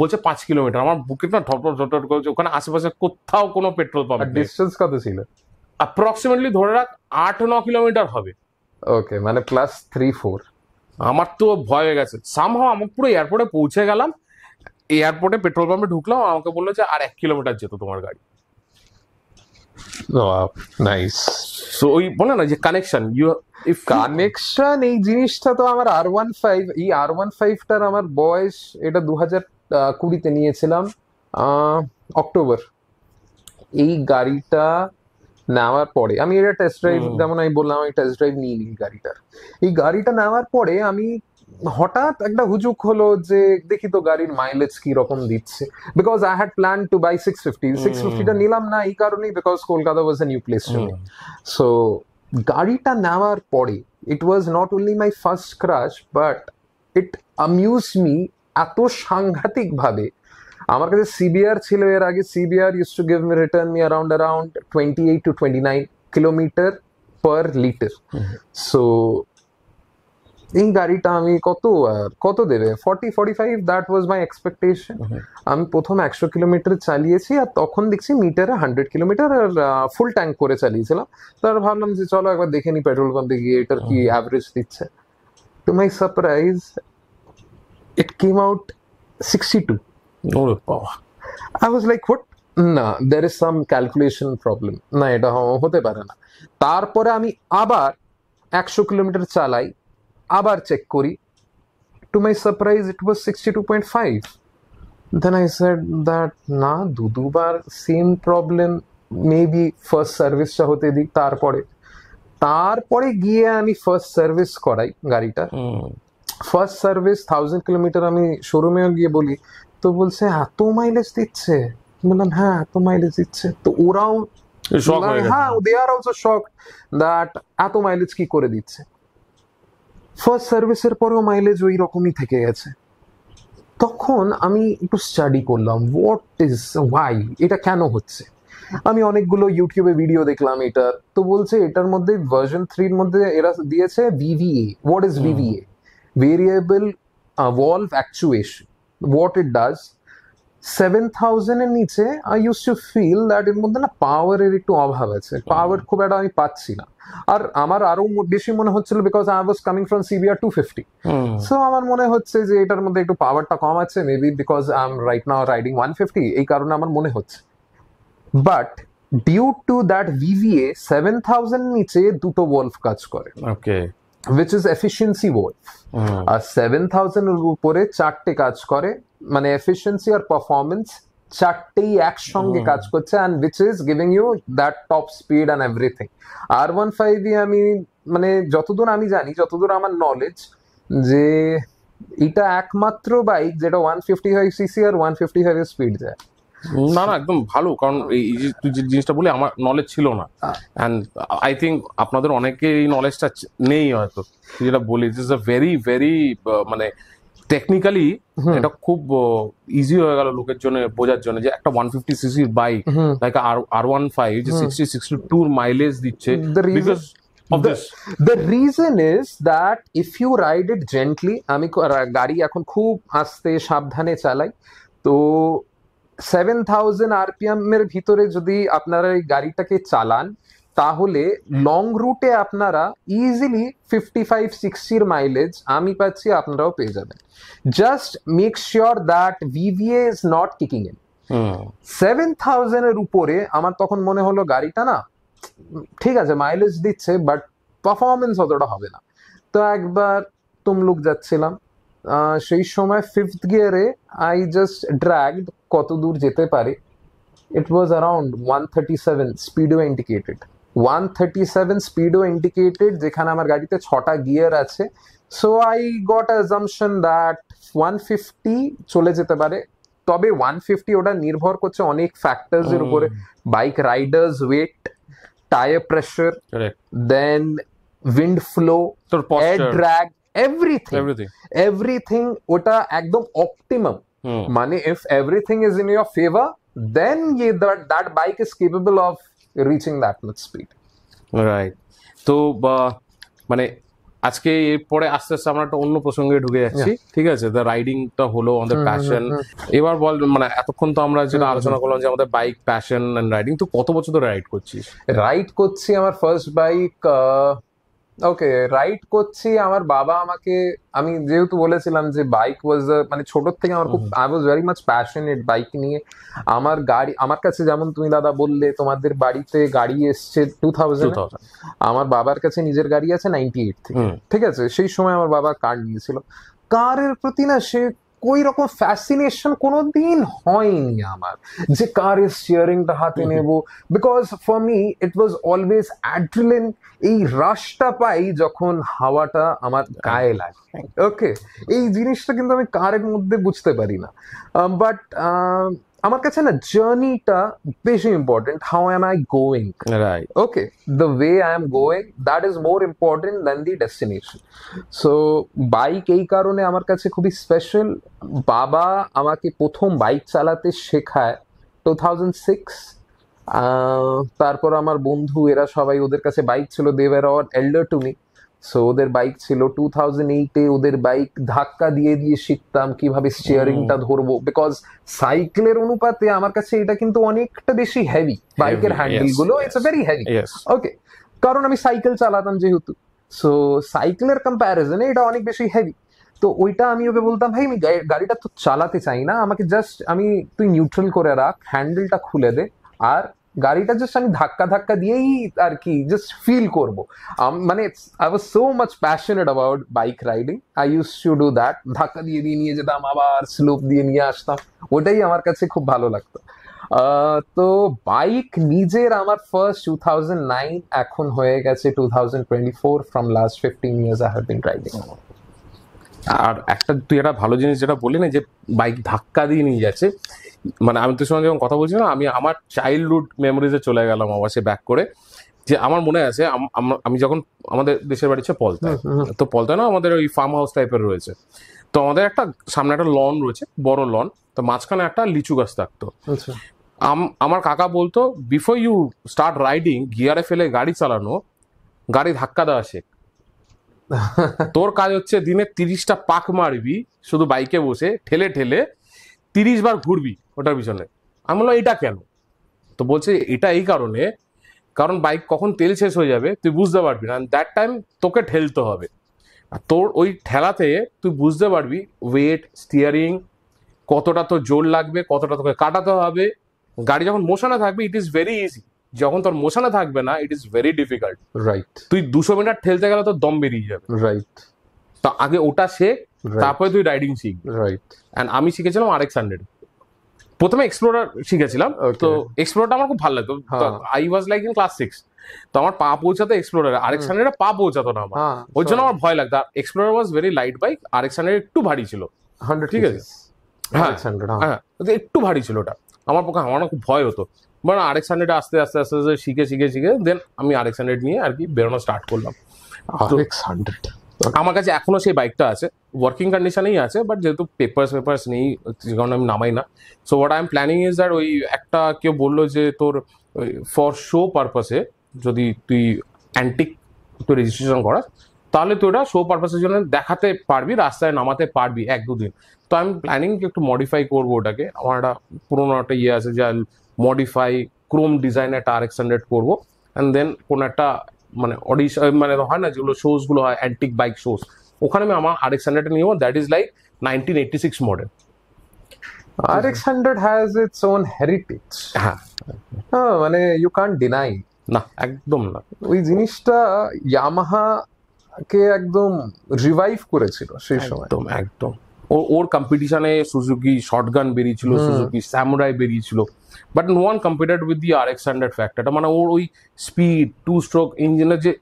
Speaker 1: বলছে পাঁচ কিলোমিটার আমার বুকে না ঠপর ঠপর করছে ওখানে আশেপাশে কোথাও কোনো পেট্রোল পাম্প ডিস্টেন্স কত ছিল অ্যাপ্রক্সিমেটলি ধরে রাখ আট ন কিলোমিটার হবে ওকে মানে প্লাস থ্রি ফোর আমার তো ভয় হয়ে গেছে সামহাও আমি পুরো এয়ারপোর্টে পৌঁছে গেলাম এয়ারপোর্টে পেট্রোল পাম্পে ঢুকলাম আমাকে বললো যে আর এক কিলোমিটার যেত তোমার গাড়ি নাইস oh, সো ওই বলে না যে কানেকশন ইউ ইফ কানেকশন এই জিনিসটা তো
Speaker 2: আমার আর ওয়ান ফাইভ এই আর ওয়ান ফাইভটার আমার বয়স এটা দু হাজার কুড়িতে নিয়েছিলাম অক্টোবর এই গাড়িটা নেওয়ার পরে আমি এটা টেস্ট ড্রাইভ যেমন আমি বললাম আমি টেস্ট ড্রাইভ নিয়ে নিই গাড়িটার এই গাড়িটা নেওয়ার পরে আমি হঠাৎ একটা হুজুক হলো যে দেখি তো গাড়ির মাইলেজ কি রকম দিচ্ছে because I had plan to buy six fifty six ফিফটিটা নিলাম না এই কারণেই because Kolkata was a new place to so গাড়িটা নেওয়ার পরে it was not only my first crush but it amuse me এত সাংঘাতিকভাবে আমার কাছে সিবিআর ছিল এর আগে CBR use to give me return me around around twenty eight to twenty nine kilometre per litre so এই গাড়িটা আমি কত কত দেবে forty forty five that was my expectation আমি প্রথম একশো কিলোমিটার চালিয়েছি আর তখন দেখছি মিটারে হান্ড্রেড কিলোমিটার আর ফুল ট্যাঙ্ক করে চালিয়েছিলাম তার ভাবলাম যে চলো একবার দেখে নিই পেট্রোল পাম্পে গিয়ে এটার কি অ্যাভারেজ দিচ্ছে to my surprise it came out sixty two I was like what না there is some calculation problem না এটা হতে পারে না তারপরে আমি আবার একশো কিলোমিটার চালাই আবার চেক করি to my surprise it was sixty two point five then I said that না দু দুবার সেম প্রবলেম মেবি ফার্স্ট সার্ভিসটা হতে দিই তারপরে তারপরে গিয়ে আমি ফার্স্ট সার্ভিস করাই গাড়িটা ফার্স্ট সার্ভিস থাউজেন্ড কিলোমিটার আমি শোরুমেও গিয়ে বলি তো বলছে এত মাইলেজ দিচ্ছে বললাম হ্যাঁ এত মাইলেজ দিচ্ছে তো ওরাও হ্যাঁ they are also shock that এত মাইলেজ কি করে দিচ্ছে ফাস্ট সার্ভিসের পর ও মাইলেজ ওই रकमই থেকে গেছে তখন আমি টু স্টাডি করলাম হোয়াট ইজ ওয়াই এটা কেন হচ্ছে আমি অনেকগুলো ইউটিউবে ভিডিও দেখলাম এটা তো বলছে এটার মধ্যে ভার্সন 3 এর মধ্যে এরা দিয়েছে VVA what is VVA variable valve actuation what it does seven থাউজেন্ডের নিচে I use to feel that এর মধ্যে না পাওয়ারের একটু অভাব আছে পাওয়ার খুব একটা আমি পাচ্ছি না আর আমার আরো বেশি মনে হচ্ছিল because I was coming from CBR two fifty so আমার মনে হচ্ছে যে এটার মধ্যে একটু পাওয়ারটা কম আছে maybe because I am right now riding one fifty এই কারণে আমার মনে হচ্ছে but due to that VVA seven thousand নিচে দুটো ওয়াল্ভ কাজ করে okay which is efficiency valve আর সেভেন থাউজেন্ড এর উপরে চারটে কাজ করে মানে এফিসিয়েন্সি আর পারফরমেন্স চারটেই একসঙ্গে কাজ করছে and which is giving you that top speed and everything R one five আমি মানে যতদূর আমি জানি যতদূর আমার নলেজ যে এটা একমাত্র বাইক যেটা ওয়ান ফিফটি ফাইভ সিসি আর ওয়ান ফিফটি ফাইভ স্পিড যায়
Speaker 1: না না একদম ভালো কারণ এই তুই যে জিনিসটা বলি আমার নলেজ ছিল না অ্যান্ড আই থিঙ্ক আপনাদের অনেকে এই নলেজটা নেই হয়তো যেটা বলি দিস আ ভেরি ভেরি মানে টেকনিক্যালি এটা খুব ইজি হয়ে গেল লোকের জন্য বোঝার জন্য যে একটা ওয়ান ফিফটি সিসির bike like R R one five যে সিক্সটি সিক্সটি টু মাইলেজ দিচ্ছে বিকজ
Speaker 2: আমি গাড়ি এখন খুব আস্তে সাবধানে চালাই তো সেভেন থাউজেন্ড আরপিএম এর ভিতরে যদি আপনারা এই গাড়িটাকে চালান তাহলে লং রুটে আপনারা ইজিলি ফিফটি ফাইভ সিক্সটির মাইলেজ আমি পাচ্ছি আপনারাও পেয়ে যাবেন just make sure that VVA is not kicking in seven থাউজেন্ডের উপরে আমার তখন মনে হলো গাড়িটা না ঠিক আছে মাইলেজ দিচ্ছে বাট পারফরমেন্স অতটা হবে না তো একবার তুমলুক যাচ্ছিলাম সেই সময় ফিফথ গিয়ারে আই জাস্ট ড্র্যাগড কত দূর যেতে পারি it was around 137 speedo indicated 137 speedo indicated দেখা না আমার গাড়িতে 6টা গিয়ার আছে so I got assumption that 150 চলে যেতে পারে তবে 150 ওটা নির্ভর করছে অনেক ফ্যাক্টরস এর উপরে bike riders weight tyre pressure then wind flow a drag everything everything ওটা একদম অপটিমাম মানে if everything is in your favour then that bike is capable of reaching that much speed
Speaker 1: right তো মানে আজকে এরপরে আস্তে আস্তে আমরা একটা অন্য প্রসঙ্গে ঢুকে যাচ্ছি ঠিক আছে দ্য রাইডিংটা হলো আমাদের প্যাশন এবার বল মানে এতক্ষণ তো আমরা যেটা আলোচনা করলাম যে আমাদের বাইক প্যাশন অ্যান্ড রাইডিং তো কত বছর ধরে রাইড করছিস রাইড
Speaker 2: করছি আমার ফার্স্ট বাইক ওকে রাইড করছি আমার বাবা আমাকে আমি যেহেতু বলেছিলাম যে বাইক ওয়াজ মানে ছোট থেকে আমার খুব I was very much passionate bike নিয়ে আমার গাড়ি আমার কাছে যেমন তুমি দাদা বললে তোমাদের বাড়িতে গাড়ি এসছে টু থাউজেন্ড আমার বাবার কাছে নিজের গাড়ি আছে নাইনটি এইট থেকে ঠিক আছে সেই সময় আমার বাবা কার নিয়েছিল কারের প্রতি না সে ওই রকম ফ্যাসিনেশন কোনো দিন হয়নি আমার যে কার ইস স্টিয়ারিংটা হাতে নেব because for me it was always adrenaline এই রাশটা পাই যখন হাওয়াটা আমার গায়ে লাগে ওকে এই জিনিসটা কিন্তু আমি কারের মধ্যে বুঝতে পারি না বাট আমার কাছে না জার্নিটা বেশি important how am I going right okay the way I am going that is more important than the destination so bike এই কারণে আমার কাছে খুবই স্পেশাল বাবা আমাকে প্রথম বাইক চালাতে শেখায় টু থাউজেন্ড সিক্স তারপর আমার বন্ধু এরা সবাই ওদের কাছে বাইক ছিল দেবের or elder to me so ওদের বাইক ছিল টু থাউজেন্ড এইটে ওদের বাইক ধাক্কা দিয়ে দিয়ে শিখতাম কিভাবে স্টিয়ারিংটা ধরবো বিকজ সাইকেলের অনুপাতে আমার কাছে এটা কিন্তু অনেকটা বেশি হেভি বাইকের হ্যান্ডেল গুলো ইটস ভেরি হেভি ওকে কারণ আমি সাইকেল চালাতাম যেহেতু সো সাইকেলের কম্প্যারিজনে এটা অনেক বেশি হেভি তো ওইটা আমি ওকে বলতাম ভাই আমি গাড়িটা তো চালাতে চাই না আমাকে জাস্ট আমি তুই নিউট্রাল করে রাখ হ্যান্ডেলটা খুলে দে আর গাড়িটা জাস্ট আমি ধাক্কা ধাক্কা দিয়েই আর কি জাস্ট ফিল করবো মানে I was so much passionate about bike riding I use to do that ধাক্কা দিয়ে দিয়ে নিয়ে যেতাম আবার স্লোপ দিয়ে নিয়ে আসতাম ওটাই আমার কাছে খুব ভালো লাগতো তো বাইক নিজের আমার ফার্স্ট টু থাউজেন্ড নাইন এখন হয়ে গেছে two thousand twenty four from last fifteen years I have been riding
Speaker 1: আর একটা তুই একটা ভালো জিনিস যেটা বললি না যে বাইক ধাক্কা দিয়ে নিয়ে যাচ্ছে মানে আমি তোর সঙ্গে যখন কথা বলছিলাম আমি আমার চাইল্ডহুড মেমোরিজে চলে গেলাম আবার সে ব্যাক করে যে আমার মনে আছে আমি যখন আমাদের দেশের বাড়ি হচ্ছে পলতা তো পলতা না আমাদের ওই ফার্ম হাউস টাইপের রয়েছে তো আমাদের একটা সামনে একটা লন রয়েছে বড় লন তো মাঝখানে একটা লিচু গাছ থাকতো আচ্ছা। আমার কাকা বলতো বিফোর ইউ স্টার্ট রাইডিং গিয়ারে ফেলে গাড়ি চালানো গাড়ি ধাক্কা দেওয়া শেখ তোর কাজ হচ্ছে দিনে তিরিশটা পাক মারবি শুধু বাইকে বসে ঠেলে ঠেলে তিরিশ বার ঘুরবি ওটার পিছনে আমি বললাম এটা কেন তো বলছে এটা এই কারণে কারণ বাইক কখন তেল শেষ হয়ে যাবে তুই বুঝতে পারবি না দ্যাট টাইম তোকে ঠেলতে হবে আর তোর ওই ঠেলাতে তুই বুঝতে পারবি ওয়েট স্টিয়ারিং কতটা তোর জোর লাগবে কতটা তোকে কাটাতে হবে গাড়ি যখন মোশানে থাকবে ইট ইজ ভেরি ইজি যখন তোর মোশানে থাকবে না it is very difficult right তুই দুশো মিটার ঠেলতে গেলে তোর দম বেরিয়ে যাবে রাইট তা আগে ওটা শেখ তারপরে তুই রাইডিং শিখ রাইট অ্যান্ড আমি শিখেছিলাম আরেক সানডেড প্রথমে এক্সপ্লোরার শিখেছিলাম তো এক্সপ্লোরটা আমার খুব ভালো লাগতো I was like in class six তো আমার পা পৌঁছাতো এক্সপ্লোরার আরেকসানের পা পৌঁছাতো না আমার হ্যাঁ, ওর জন্য আমার ভয় লাগতো আর explorer was very light bike আরেকসানের একটু ভারী ছিল হান্ড্রেড ঠিক আছে হ্যাঁ।, হ্যাঁ হ্যাঁ একটু ভারী ছিল ওটা আমার পক্ষে আমার খুব ভয় হতো মানে আরেক সানডে আস্তে আস্তে আস্তে আস্তে শিখে শিখে শিখে দেন আমি আরেক সানডেড নিয়ে আর কি বেরোনো স্টার্ট করলাম আরেক সানডেড আমার কাছে এখনো সেই বাইকটা আছে ওয়ার্কিং কন্ডিশনেই আছে বাট যেহেতু পেপার্স পেপার্স নেই কারণ আমি নামাই না so what I am planning is that ওই একটা কেউ বললো যে তোর ফর শো পারপাসে যদি তুই অ্যান্টিক তুই রেজিস্ট্রেশন করাস তাহলে তুই ওটা শো পারপাসের জন্য দেখাতে পারবি রাস্তায় নামাতে পারবি এক দুদিন তো আমি প্ল্যানিং একটু মডিফাই করবো ওটাকে আমার একটা পুরোনো একটা ইয়ে আছে যে মডিফাই ক্রোম ডিজাইন একটা আর এক্স হান্ড্রেড করবো অ্যান্ড দেন কোনো একটা মানে অডিশন মানে হয় না যেগুলো শোজগুলো হয় অ্যান্টিক বাইক শোজ ওখানে আমি আমার আর এক্স হান্ড্রেড নিয়ে that is like nineteen eighty six model
Speaker 2: R X hundred has its own heritage হ্যাঁ হ্যাঁ মানে ইউ কান্ট ডিনাই না একদম না
Speaker 1: ওই জিনিসটা
Speaker 2: ইয়ামাহা কে একদম রিভাইভ করেছিল
Speaker 1: সেই সময় একদম একদম ওর কম্পিটিশনে সুজুকি শর্টগান বেরিয়েছিল সুজুকি স্যামুরাই বেরিয়েছিল but one compared with the R X hundred ফ্যাক্টরটা মানে ওর ওই স্পিড টু স্ট্রোক ইঞ্জিনের যে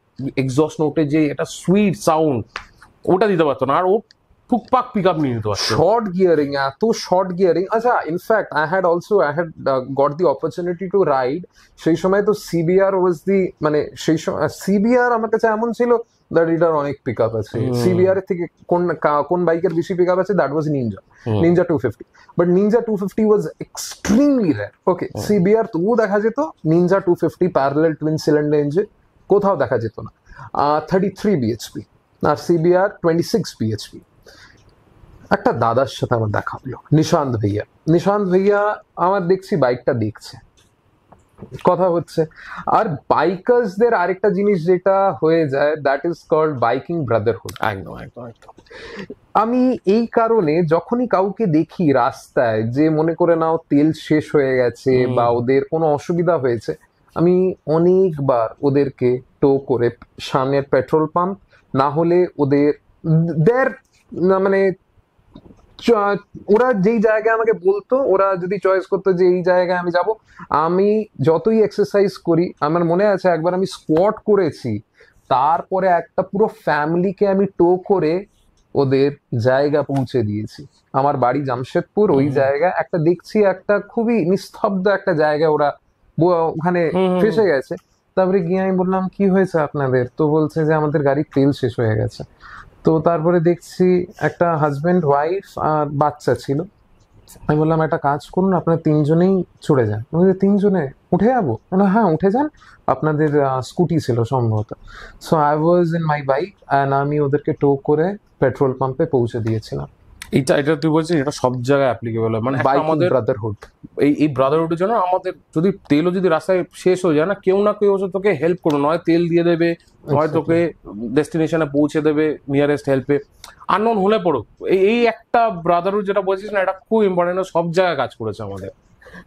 Speaker 1: এক্সস্ট নোটে যে একটা সুইট সাউন্ড ওটা দিতে পারতো না আর ও টুকপাক পিক আপ নিয়ে নিতে পারতো
Speaker 2: শর্ট গিয়ারিং এত শর্ট গিয়ারিং আচ্ছা in fact I had also I had got the opportunity to ride সেই সময় তো সিবিআর ওয়াজ দি মানে সেই সময় সিবিআর আমার কাছে এমন ছিল রিডার অনেক পিক আছে সিবিআর এর থেকে কোন কোন বাইকের বেশি পিক আপ আছে that was Ninja Ninja two fifty but Ninja two fifty was extremely rare okay CBR তবুও দেখা যেত Ninja two fifty parallel twin cylinder engine কোথাও দেখা যেত না থার্টি থ্রি বিএচপি আর সিবিআর টোয়েন্টি সিক্স বিএচপি একটা দাদার সাথে আমার দেখা হলো নিশান্ত ভাইয়া নিশান্ত ভাইয়া আমার দেখছি বাইকটা দেখছে কথা হচ্ছে আর বাইকার্সদের আরেকটা জিনিস যেটা হয়ে যায় that is called biking brotherhood একদম একদম আমি এই কারণে যখনই কাউকে দেখি রাস্তায় যে মনে করে নাও তেল শেষ হয়ে গেছে বা ওদের কোনো অসুবিধা হয়েছে আমি অনেকবার ওদেরকে টো করে সামনের পেট্রোল পাম্প না হলে ওদের দেয়ার মানে ওরা যেই জায়গায় আমাকে বলতো ওরা যদি চয়েস করতো যে এই জায়গায় আমি যাব আমি যতই এক্সারসাইজ করি আমার মনে আছে একবার আমি স্কোয়াট করেছি তারপরে একটা পুরো ফ্যামিলিকে আমি টো করে ওদের জায়গা পৌঁছে দিয়েছি আমার বাড়ি জামশেদপুর ওই জায়গা একটা দেখছি একটা খুবই নিস্তব্ধ একটা জায়গা ওরা ওখানে ফেসে গেছে তারপরে গিয়ে আমি বললাম কি হয়েছে আপনাদের তো বলছে যে আমাদের গাড়ির তেল শেষ হয়ে গেছে তো তারপরে দেখছি একটা হাজব্যান্ড ওয়াইফ আর বাচ্চা ছিল আমি বললাম একটা কাজ করুন আপনারা তিনজনেই চড়ে যান তিনজনে উঠে যাবো হ্যাঁ উঠে যান আপনাদের স্কুটি ছিল সম্ভবত so I was in my bike and আমি ওদেরকে টো করে পেট্রোল পাম্পে পৌঁছে দিয়েছিলাম
Speaker 1: এইটা এটা তুই বলছিস এটা সব জায়গায় অ্যাপ্লিকেবল হয় মানে আমাদের ব্রাদারহুড এই এই ব্রাদারহুডের জন্য আমাদের যদি তেলও যদি রাস্তায় শেষ হয়ে যায় না কেউ না কেউ এসে তোকে হেল্প করো নয় তেল দিয়ে দেবে নয় তোকে ডেস্টিনেশনে পৌঁছে দেবে নিয়ারেস্ট হেল্পে আননোন হলে পড়ো এই একটা ব্রাদারহুড যেটা বলছিস না এটা খুব ইম্পর্টেন্ট সব জায়গায় কাজ করেছে আমাদের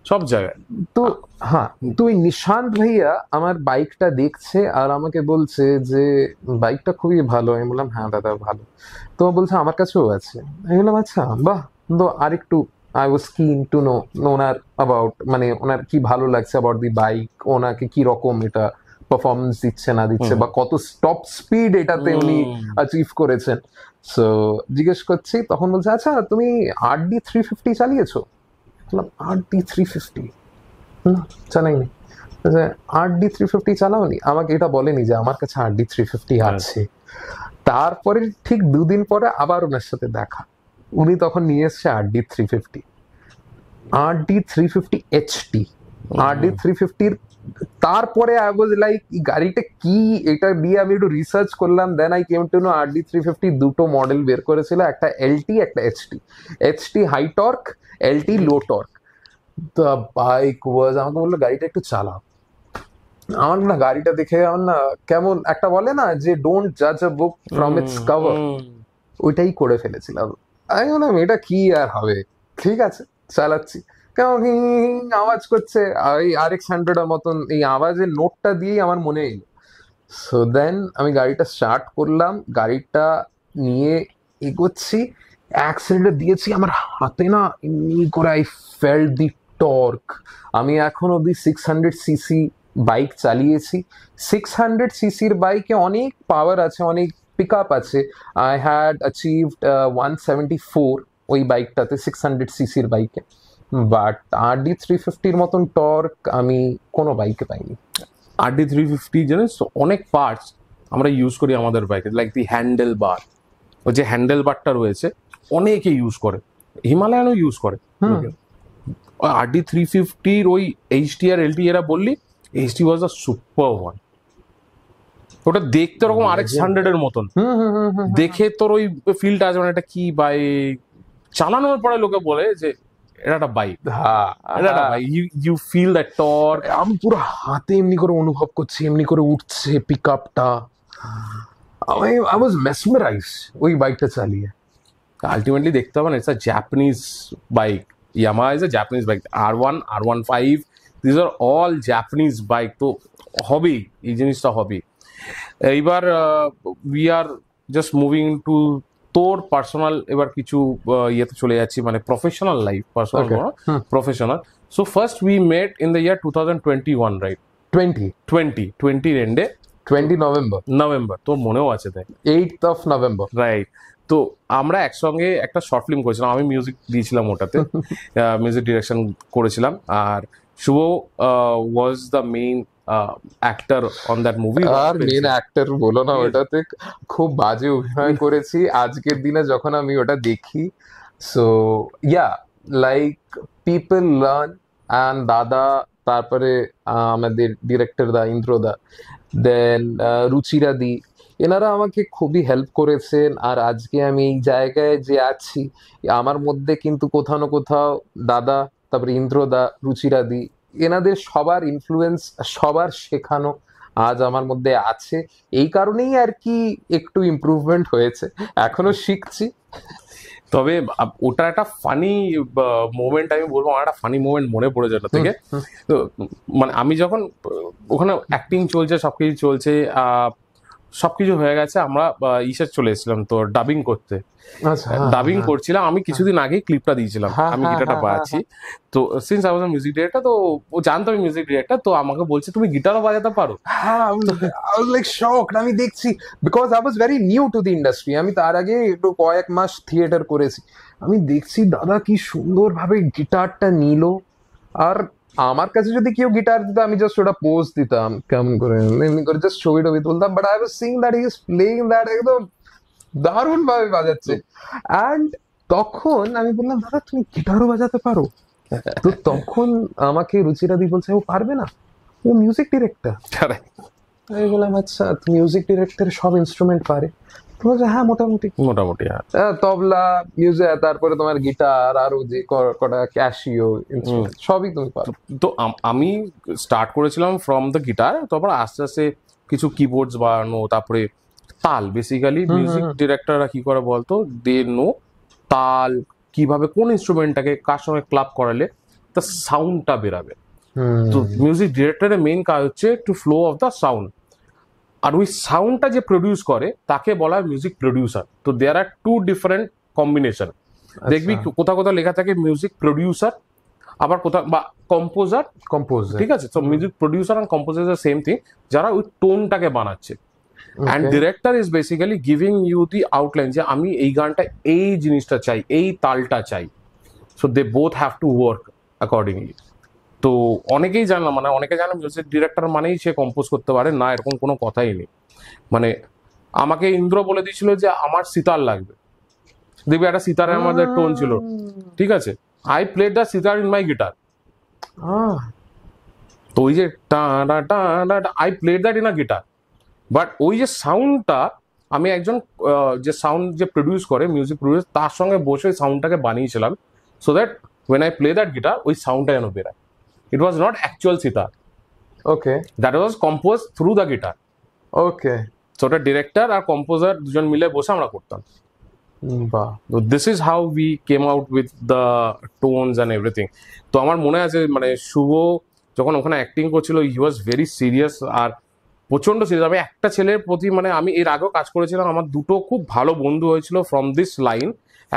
Speaker 1: সব জায়গায়
Speaker 2: তো হ্যাঁ তুই নিশান্ত ভাইয়া আমার বাইকটা দেখছে আর আমাকে বলছে যে বাইকটা খুবই ভালো আমি বললাম হ্যাঁ দাদা ভালো তো বলছে আমার কাছেও আছে আমি বললাম আচ্ছা বাহ তো একটু আই ওয়াজ কিন টু নো ওনার অ্যাবাউট মানে ওনার কি ভালো লাগছে অ্যাবাউট দি বাইক ওনাকে কি রকম এটা পারফরমেন্স দিচ্ছে না দিচ্ছে বা কত টপ স্পিড এটাতে উনি অ্যাচিভ করেছেন সো জিজ্ঞেস করছি তখন বলছে আচ্ছা তুমি আর ডি থ্রি ফিফটি চালিয়েছো मतलब आर डी थ्री फिफ्टी না চালাইনি যে আর ডি থ্রি ফিফটি চালাওনি আমাকে এটা বলেনি যে আমার কাছে আর ডি থ্রি ফিফটি আছে তারপরে ঠিক দুদিন পরে আবার ওনার সাথে দেখা উনি তখন নিয়ে এসছে R D three fifty R D three fifty HT R D three ফিফটির তারপরে আই ওয়াজ লাইক গাড়িটা কি এটা দিয়ে আমি একটু রিসার্চ করলাম then I came to know R D three fifty দুটো মডেল বের করেছিল একটা এলটি একটা HT HT high torque LT low torque the bike was আমাকে বললো গাড়িটা একটু চালাও আমার না গাড়িটা দেখে আমার না কেমন একটা বলে না যে ডোন্ট জাজ a book from its cover ওইটাই করে ফেলেছিলাম আমি বললাম এটা কি আর হবে ঠিক আছে চালাচ্ছি আওয়াজ করছে এই আর এক্স হান্ড্রেডের মতন এই আওয়াজের নোটটা দিয়েই আমার মনে এলো সো দেন আমি গাড়িটা স্টার্ট করলাম গাড়িটা নিয়ে এগোচ্ছি অ্যাক্সিডেন্ট দিয়েছি আমার হাতে না এমনি করে আই ফেল দি টর্ক আমি এখন অবধি সিক্স হান্ড্রেড সিসি বাইক চালিয়েছি সিক্স হান্ড্রেড সিসির বাইকে অনেক পাওয়ার আছে অনেক পিক আপ আছে I had achieved one seventy four ওই বাইকটাতে সিক্স হান্ড্রেড সিসির বাইকে বাট আর ডি থ্রি ফিফটির মতন টর্ক আমি কোনো বাইকে পাইনি
Speaker 1: আর ডি থ্রি ফিফটি জানিস অনেক পার্টস আমরা ইউজ করি আমাদের বাইকে লাইক দি হ্যান্ডেল বার ওই যে হ্যান্ডেল বারটা রয়েছে অনেকে ইউজ করে হিমালয়ানও ইউজ করে আর ডি থ্রি ফিফটির ওই এইচটি আর এলটি এরা বললি H HT was a super one ওটা দেখতে ওরকম আর আরেক হান্ড্রেডের মতন দেখে তোর ওই ফিলটা আছে মানে এটা কি বাইক চালানোর পরে লোকে বলে যে এটা একটা বাইক হ্যাঁ ইউ ফিল দ্যাট টর্ক
Speaker 2: আমি পুরো হাতে এমনি করে অনুভব করছি এমনি করে উঠছে
Speaker 1: পিক আপটা আমি আই ওয়াজ মেসমেরাইজ ওই বাইকটা চালিয়ে আলটিমেটলি দেখতে পাবেন it's a Japanese bike Yamaha is a Japanese bike R one R one five this are all Japanese bike তো হবেই এই জিনিসটা হবে এইবার we are just moving to তোর পার্সোনাল এবার কিছু ইয়েতে চলে যাচ্ছি মানে professional life personal professional so first we met in the year two thousand twenty one right twenty twenty twenty এন্ডে টোয়েন্টি নভেম্বর নভেম্বর তোর মনেও আছে তাই এইট অফ নভেম্বর রাইট তো আমরা একসঙ্গে একটা শর্ট ফিল্ম করেছিলাম আমি মিউজিক দিয়েছিলাম ওটাতে মিউজিক ডিরেকশন করেছিলাম আর Shubho was the main actor on that movie আর মেন অ্যাক্টর বলো না ওটাতে খুব বাজে অভিনয় করেছি আজকের দিনে
Speaker 2: যখন আমি ওটা দেখি so yeah like people learn and দাদা তারপরে আমাদের ডিরেক্টর দা ইন্দ্রদা দেন রুচিরা দি এনারা আমাকে খুবই হেল্প করেছেন আর আজকে আমি এই জায়গায় যে আছি আমার মধ্যে কিন্তু কোথাও না কোথাও দাদা তারপরে ইন্দ্রদা রুচিরা দি এনাদের সবার ইনফ্লুয়েন্স সবার শেখানো আজ আমার
Speaker 1: মধ্যে আছে এই কারণেই আর কি একটু ইম্প্রুভমেন্ট হয়েছে এখনো শিখছি তবে ওটা একটা ফানি মোমেন্ট আমি বলবো আমার একটা ফানি মোমেন্ট মনে পড়ে যেটা থেকে তো মানে আমি যখন ওখানে অ্যাক্টিং চলছে সবকিছু চলছে সবকিছু হয়ে গেছে আমরা ইসের চলে এসেছিলাম তো ডাবিং করতে ডাবিং আচ্ছা, হ্যাঁ, হ্যাঁ। করছিলাম আমি কিছুদিন হ্যাঁ। আগে ক্লিপটা দিয়েছিলাম আমি গিটারটা বাজাচ্ছি তো since I was music director তো ও জানতো আমি মিউজিক ডিরেক্টর তো আমাকে বলছে তুমি গিটারও বাজাতে পারো
Speaker 2: হ্যাঁ আই লাইক শকড আমি দেখছি because I was very new to the industry আমি তার আগে একটু কয়েক মাস থিয়েটার করেছি আমি দেখছি দাদা কি সুন্দরভাবে গিটারটা নিল আর আমার কাছে যদি কেউ গিটার দিত আমি জাস্ট ওটা পোজ দিতাম কেমন করে এমনি করে জাস্ট ছবি টবি তুলতাম but I was sing that is playing that একদম দারুণ ভাবে বাজাচ্ছে অ্যান্ড তখন আমি বললাম দাদা তুমি গিটারও বাজাতে পারো তো তখন আমাকে রুচিরা দি বলছে ও পারবে না ও মিউজিক ডিরেক্টর আমি বললাম আচ্ছা মিউজিক ডিরেক্টর সব ইনস্ট্রুমেন্ট পারে হ্যাঁ মোটামুটি মোটামুটি হ্যাঁ তবলা মিউজিক তারপরে তোমার গিটার আরো যে কটা ক্যাশিও সবই
Speaker 1: তুমি পারো তো আমি স্টার্ট করেছিলাম ফ্রম দ্য গিটার তারপর আস্তে আস্তে কিছু কিবোর্ডস বানানো তারপরে তাল বেসিক্যালি মিউজিক ডিরেক্টররা কি করে বলতো দে নো তাল কিভাবে কোন ইনস্ট্রুমেন্টটাকে কার সঙ্গে ক্লাব করালে তার সাউন্ডটা বেরাবে তো মিউজিক ডিরেক্টরের মেইন কাজ হচ্ছে to flow of the sound আর ওই সাউন্ডটা যে প্রডিউস করে তাকে বলা হয় মিউজিক প্রডিউসার তো there are two different combination দেখবি কোথাও কোথাও লেখা থাকে মিউজিক প্রডিউসার আবার কোথাও বা কম্পোজার কম্পোজার ঠিক আছে তো music producer and composer same thing যারা ওই টোনটাকে বানাচ্ছে and director is basically giving you the outline যে আমি এই গানটা এই জিনিসটা চাই এই তালটা চাই so they both have to work accordingly তো অনেকেই জানলাম মানে অনেকে জানলাম মিউজিক ডিরেক্টর মানেই সে কম্পোজ করতে পারে না এরকম কোনো কথাই নেই মানে আমাকে ইন্দ্র বলে দিয়েছিল যে আমার সিতার লাগবে দেখবি একটা সিতারের আমাদের টোন ছিল ঠিক আছে I play the sitar in my guitar তো ওই যে I play that in a guitar but ওই যে সাউন্ডটা আমি একজন যে সাউন্ড যে প্রডিউস করে মিউজিক প্রডিউস তার সঙ্গে বসে ওই সাউন্ডটাকে বানিয়েছিলাম so that when I play that guitar ওই সাউন্ডটা যেন বেরায় It was not actual sitar. Okay. That was composed through the guitar. Okay. So the director আর কম্পোজার দুজন মিলে বসে আমরা করতাম so this is how we came out with the tones and everything to amar mone ache mane shubho যখন ওখানে acting করছিল হি was very serious আর প্রচন্ড সিরিয়াস আমি একটা ছেলের প্রতি মানে আমি এর আগেও কাজ করেছিলাম আমার দুটো খুব ভালো বন্ধু হয়েছিল ফ্রম দিস লাইন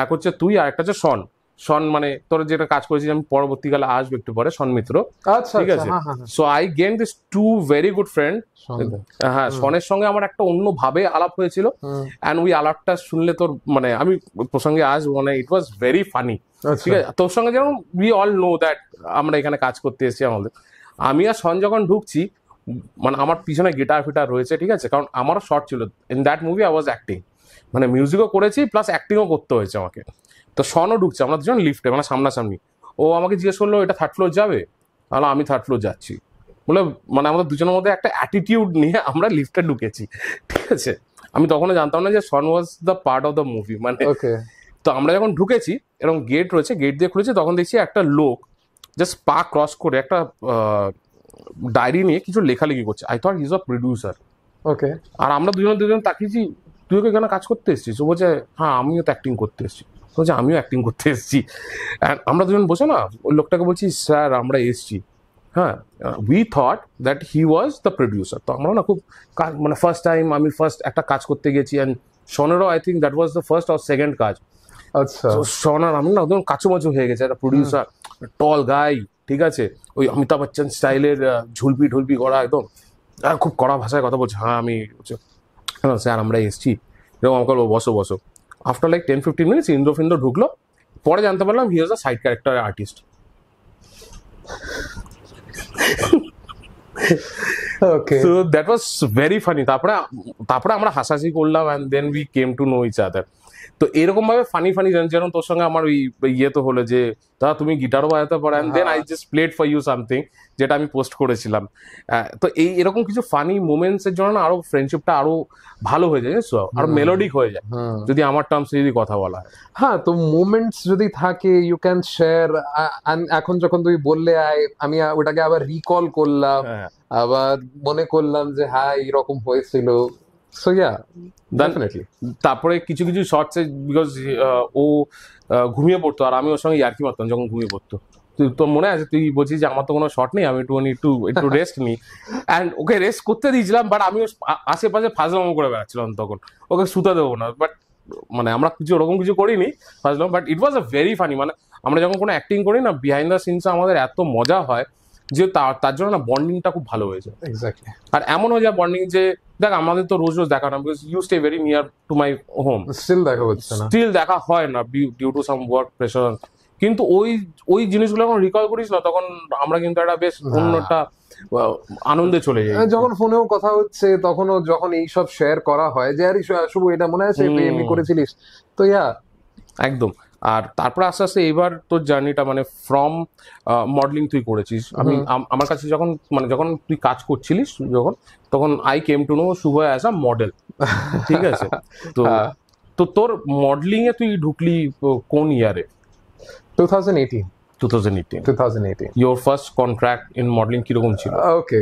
Speaker 1: এক হচ্ছে তুই আর একটা হচ্ছে সন সন মানে তোর যেটা কাজ করেছিস আমি পরবর্তীকালে আসবো একটু পরে সন মিত্র আচ্ছা, ঠিক আচ্ছা, আছে so I gain this to very good friend হ্যাঁ সনের হ্যাঁ, হ্যাঁ। হ্যাঁ, সঙ্গে আমার একটা অন্য ভাবে আলাপ হয়েছিল অ্যান্ড ওই আলাপটা শুনলে তোর মানে আমি প্রসঙ্গে আসবো মানে ইট ওয়াজ ভেরি ফানি ঠিক আছে তোর সঙ্গে যেমন উই অল নো দ্যাট আমরা এখানে কাজ করতে এসেছি আমাদের আমি আর সন যখন ঢুকছি মানে আমার পিছনে গিটার ফিটার রয়েছে ঠিক আছে কারণ আমারও শর্ট ছিল in that movie I was acting মানে মিউজিকও করেছি প্লাস অ্যাক্টিংও করতে হয়েছে আমাকে তো শনও ঢুকছে আমরা দুজন লিফটে মানে সামনাসামনি ও আমাকে জিজ্ঞেস করলো এটা থার্ড ফ্লোর যাবে তাহলে আমি থার্ড ফ্লোর যাচ্ছি বলে মানে আমাদের দুজনের মধ্যে একটা অ্যাটিটিউড নিয়ে আমরা লিফটে ঢুকেছি ঠিক আছে আমি তখনও জানতাম না যে সন was the part of the movie মানে তো আমরা যখন ঢুকেছি এরকম গেট রয়েছে গেট দিয়ে খুলেছি তখন দেখছি একটা লোক জাস্ট পা ক্রস করে একটা ডায়েরি নিয়ে কিছু লেখালেখি করছে I thought is a producer okay আর আমরা দুজন দুজন তাকিয়েছি তুই এখানে কাজ করতে এসেছিস ও বলছে হ্যাঁ আমিও তো অ্যাক্টিং করতে এসেছি যে আমিও অ্যাক্টিং করতে এসেছি আমরা দুজন বসে না ওই লোকটাকে বলছি স্যার আমরা এসেছি হ্যাঁ we thought that he was the producer তো আমরা না খুব মানে ফার্স্ট টাইম আমি ফার্স্ট একটা কাজ করতে গেছি অ্যান্ড সনেরও I think that was the first or second কাজ আচ্ছা সোনার আমি না একদম কাচুমাচু হয়ে গেছে একটা প্রডিউসার টল গাই ঠিক আছে ওই অমিতাভ বচ্চন স্টাইলের ঝুলপি ঢুলপি করা একদম আর খুব কড়া ভাষায় কথা বলছে হ্যাঁ আমি হ্যাঁ, স্যার আমরা এসছি এরকম আমাকে বসো বসো after like ten fifteen minutes Indra ঢুকলো পরে জানতে পারলাম he was a side character artist okay so that was very funny তারপরে তারপরে আমরা হাসাহাসি করলাম and then we came to know each other তো এরকম ভাবে ফানি ফানি যেমন তোর সঙ্গে আমার ওই ইয়ে তো হলো যে দাদা তুমি গিটারও বাজাতে পারো and then I just played for you something যেটা আমি পোস্ট করেছিলাম তো এই এরকম কিছু ফানি মুমেন্টসের জন্য আরো ফ্রেন্ডশিপটা আরো ভালো হয়ে যায় জানিস আরো মেলোডিক হয়ে যায় যদি আমার টার্মসে যদি কথা বলা হয়
Speaker 2: হ্যাঁ তো মুমেন্টস যদি থাকে ইউ ক্যান শেয়ার এখন যখন তুমি বললে আমি ওটাকে আবার রিকল করলাম হ্যাঁ। আবার মনে করলাম যে হ্যাঁ এরকম
Speaker 1: হয়েছিল সো ইয়া ডেফিনেটলি তারপরে কিছু কিছু শর্টসে বিকজ ও ঘুমিয়ে পড়তো আর আমি ওর সঙ্গে ইয়ার্কি মারতাম যখন ঘুমিয়ে পড়তো তোর মনে আছে তুই বলছিস যে আমার তো কোনো শর্ট নেই আমি একটুখানি একটু একটু রেস্ট নিই অ্যান্ড ওকে রেস্ট করতে দিয়েছিলাম বাট আমি আশেপাশে ফাজলামো করে বেড়াচ্ছিলাম তখন ওকে শুতে দেবো না বাট মানে আমরা কিছু ওরকম কিছু করিনি ফাজলাম but it was a very funny মানে আমরা যখন কোনো অ্যাক্টিং করি না বিহাইন্ড দ্য সিনস আমাদের এত মজা হয় যে তার জন্য না বন্ডিংটা খুব ভালো হয়েছে আর এমন হয়ে যায় বন্ডিং যে দেখ আমাদের তো রোজ রোজ দেখা না you stay very near to my home still দেখা হচ্ছে না স্টিল দেখা হয় না due to some work pressure কিন্তু ওই ওই জিনিসগুলো যখন রিকল করিস না তখন আমরা কিন্তু একটা বেশ হ্যাঁ। অন্যটা আনন্দে চলে যাই হ্যাঁ,
Speaker 2: যখন ফোনেও কথা হচ্ছে তখনও যখন এইসব শেয়ার করা হয় যে আর শুভ এটা মনে আছে এমনি করেছিলিস তো ইয়া
Speaker 1: একদম আর তারপর আস্তে আস্তে এবার তোর জার্নিটা মানে ফ্রম মডেলিং তুই করেছিস আমি আমার কাছে যখন মানে যখন তুই কাজ করছিলিস যখন তখন I came to know Shubho as a model ঠিক আছে হ্যাঁ। তো তো তোর মডেলিং এ তুই ঢুকলি কোন ইয়ারে two thousand eighteen 2018 2018 your first contract in modeling কিরকম ছিল
Speaker 2: ওকে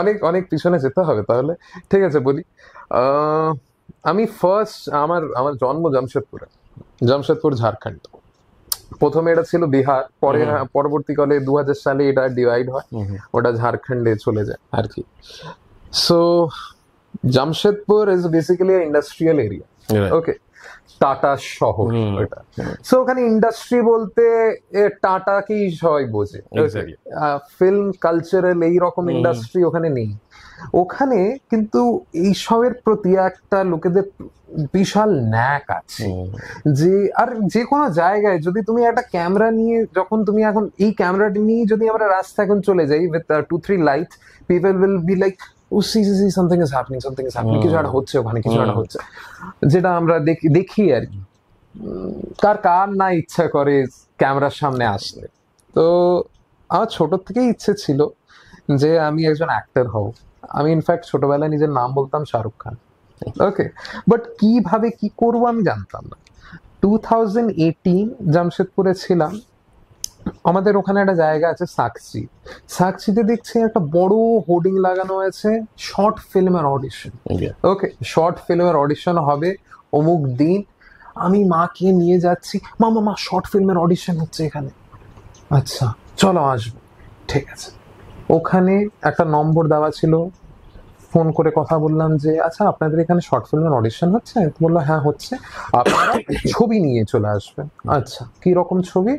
Speaker 2: অনেক অনেক পিছনে যেতে হবে তাহলে ঠিক আছে বলি আমি ফার্স্ট আমার আমার জন্ম জামশেদপুরে জামশেদপুর ঝাড়খণ্ড প্রথমে এটা ছিল বিহার পরে পরবর্তীকালে দু সালে এটা ডিভাইড হয় ওটা ঝাড়খণ্ডে চলে যায় আর কি so Jamshedpur is basically industrial area okay Tata শহর ওটা সো ওখানে ইন্ডাস্ট্রি বলতে টাটাকেই সবাই বোঝে ফিল্ম কালচারাল এইরকম ইন্ডাস্ট্রি ওখানে নেই ওখানে কিন্তু এইসবের প্রতি একটা লোকেদের বিশাল ন্যাক আছে যে আর যে কোনো জায়গায় যদি তুমি একটা ক্যামেরা নিয়ে যখন তুমি এখন এই ক্যামেরাটি নিয়ে যদি আমরা রাস্তা এখন চলে যাই with two three light people will be like something is happening something is happening কিছু একটা হচ্ছে ওখানে কিছু একটা হচ্ছে যেটা আমরা দেখি দেখি আর কি কার কার না ইচ্ছা করে ক্যামেরার সামনে আসতে তো আমার ছোট থেকেই ইচ্ছে ছিল যে আমি একজন অ্যাক্টর হব আমি ইনফ্যাক্ট ছোটবেলায় নিজের নাম বলতাম শাহরুখ খান ওকে বাট কিভাবে কি করবো আমি জানতাম না টু থাউজেন্ড এইটিন জামশেদপুরে ছিলাম আমাদের ওখানে একটা জায়গা আছে সাকসি সাকসিতে দেখছি একটা বড় হোর্ডিং লাগানো আছে শর্ট ফিল্মের অডিশন ওকে শর্ট ফিল্মের অডিশন হবে অমুক দিন আমি মাকে নিয়ে যাচ্ছি মা মা শর্ট ফিল্মের অডিশন হচ্ছে এখানে আচ্ছা চলো আসবো ঠিক আছে ওখানে একটা নম্বর দেওয়া ছিল ফোন করে কথা বললাম যে আচ্ছা আপনাদের এখানে শর্ট ফিল্মের অডিশন হচ্ছে বললো হ্যাঁ হচ্ছে আপনারা ছবি নিয়ে চলে আসবেন আচ্ছা কি রকম ছবি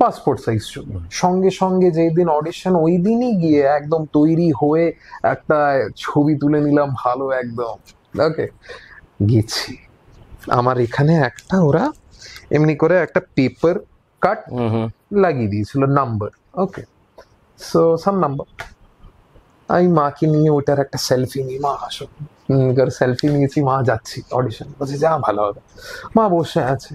Speaker 2: পাসপোর্ট সাইজ ছবি সঙ্গে সঙ্গে যেই দিন অডিশন ওই দিনই গিয়ে একদম তৈরি হয়ে একটা ছবি তুলে নিলাম ভালো একদম ওকে গেছি আমার এখানে একটা ওরা এমনি করে একটা পেপার কাট লাগিয়ে দিয়েছিল number okay so some number আমি মাকে নিয়ে ওটার একটা সেলফি নিই মা আসো সেলফি নিয়েছি মা যাচ্ছি অডিশন বলছি যা ভালো হবে মা বসে আছে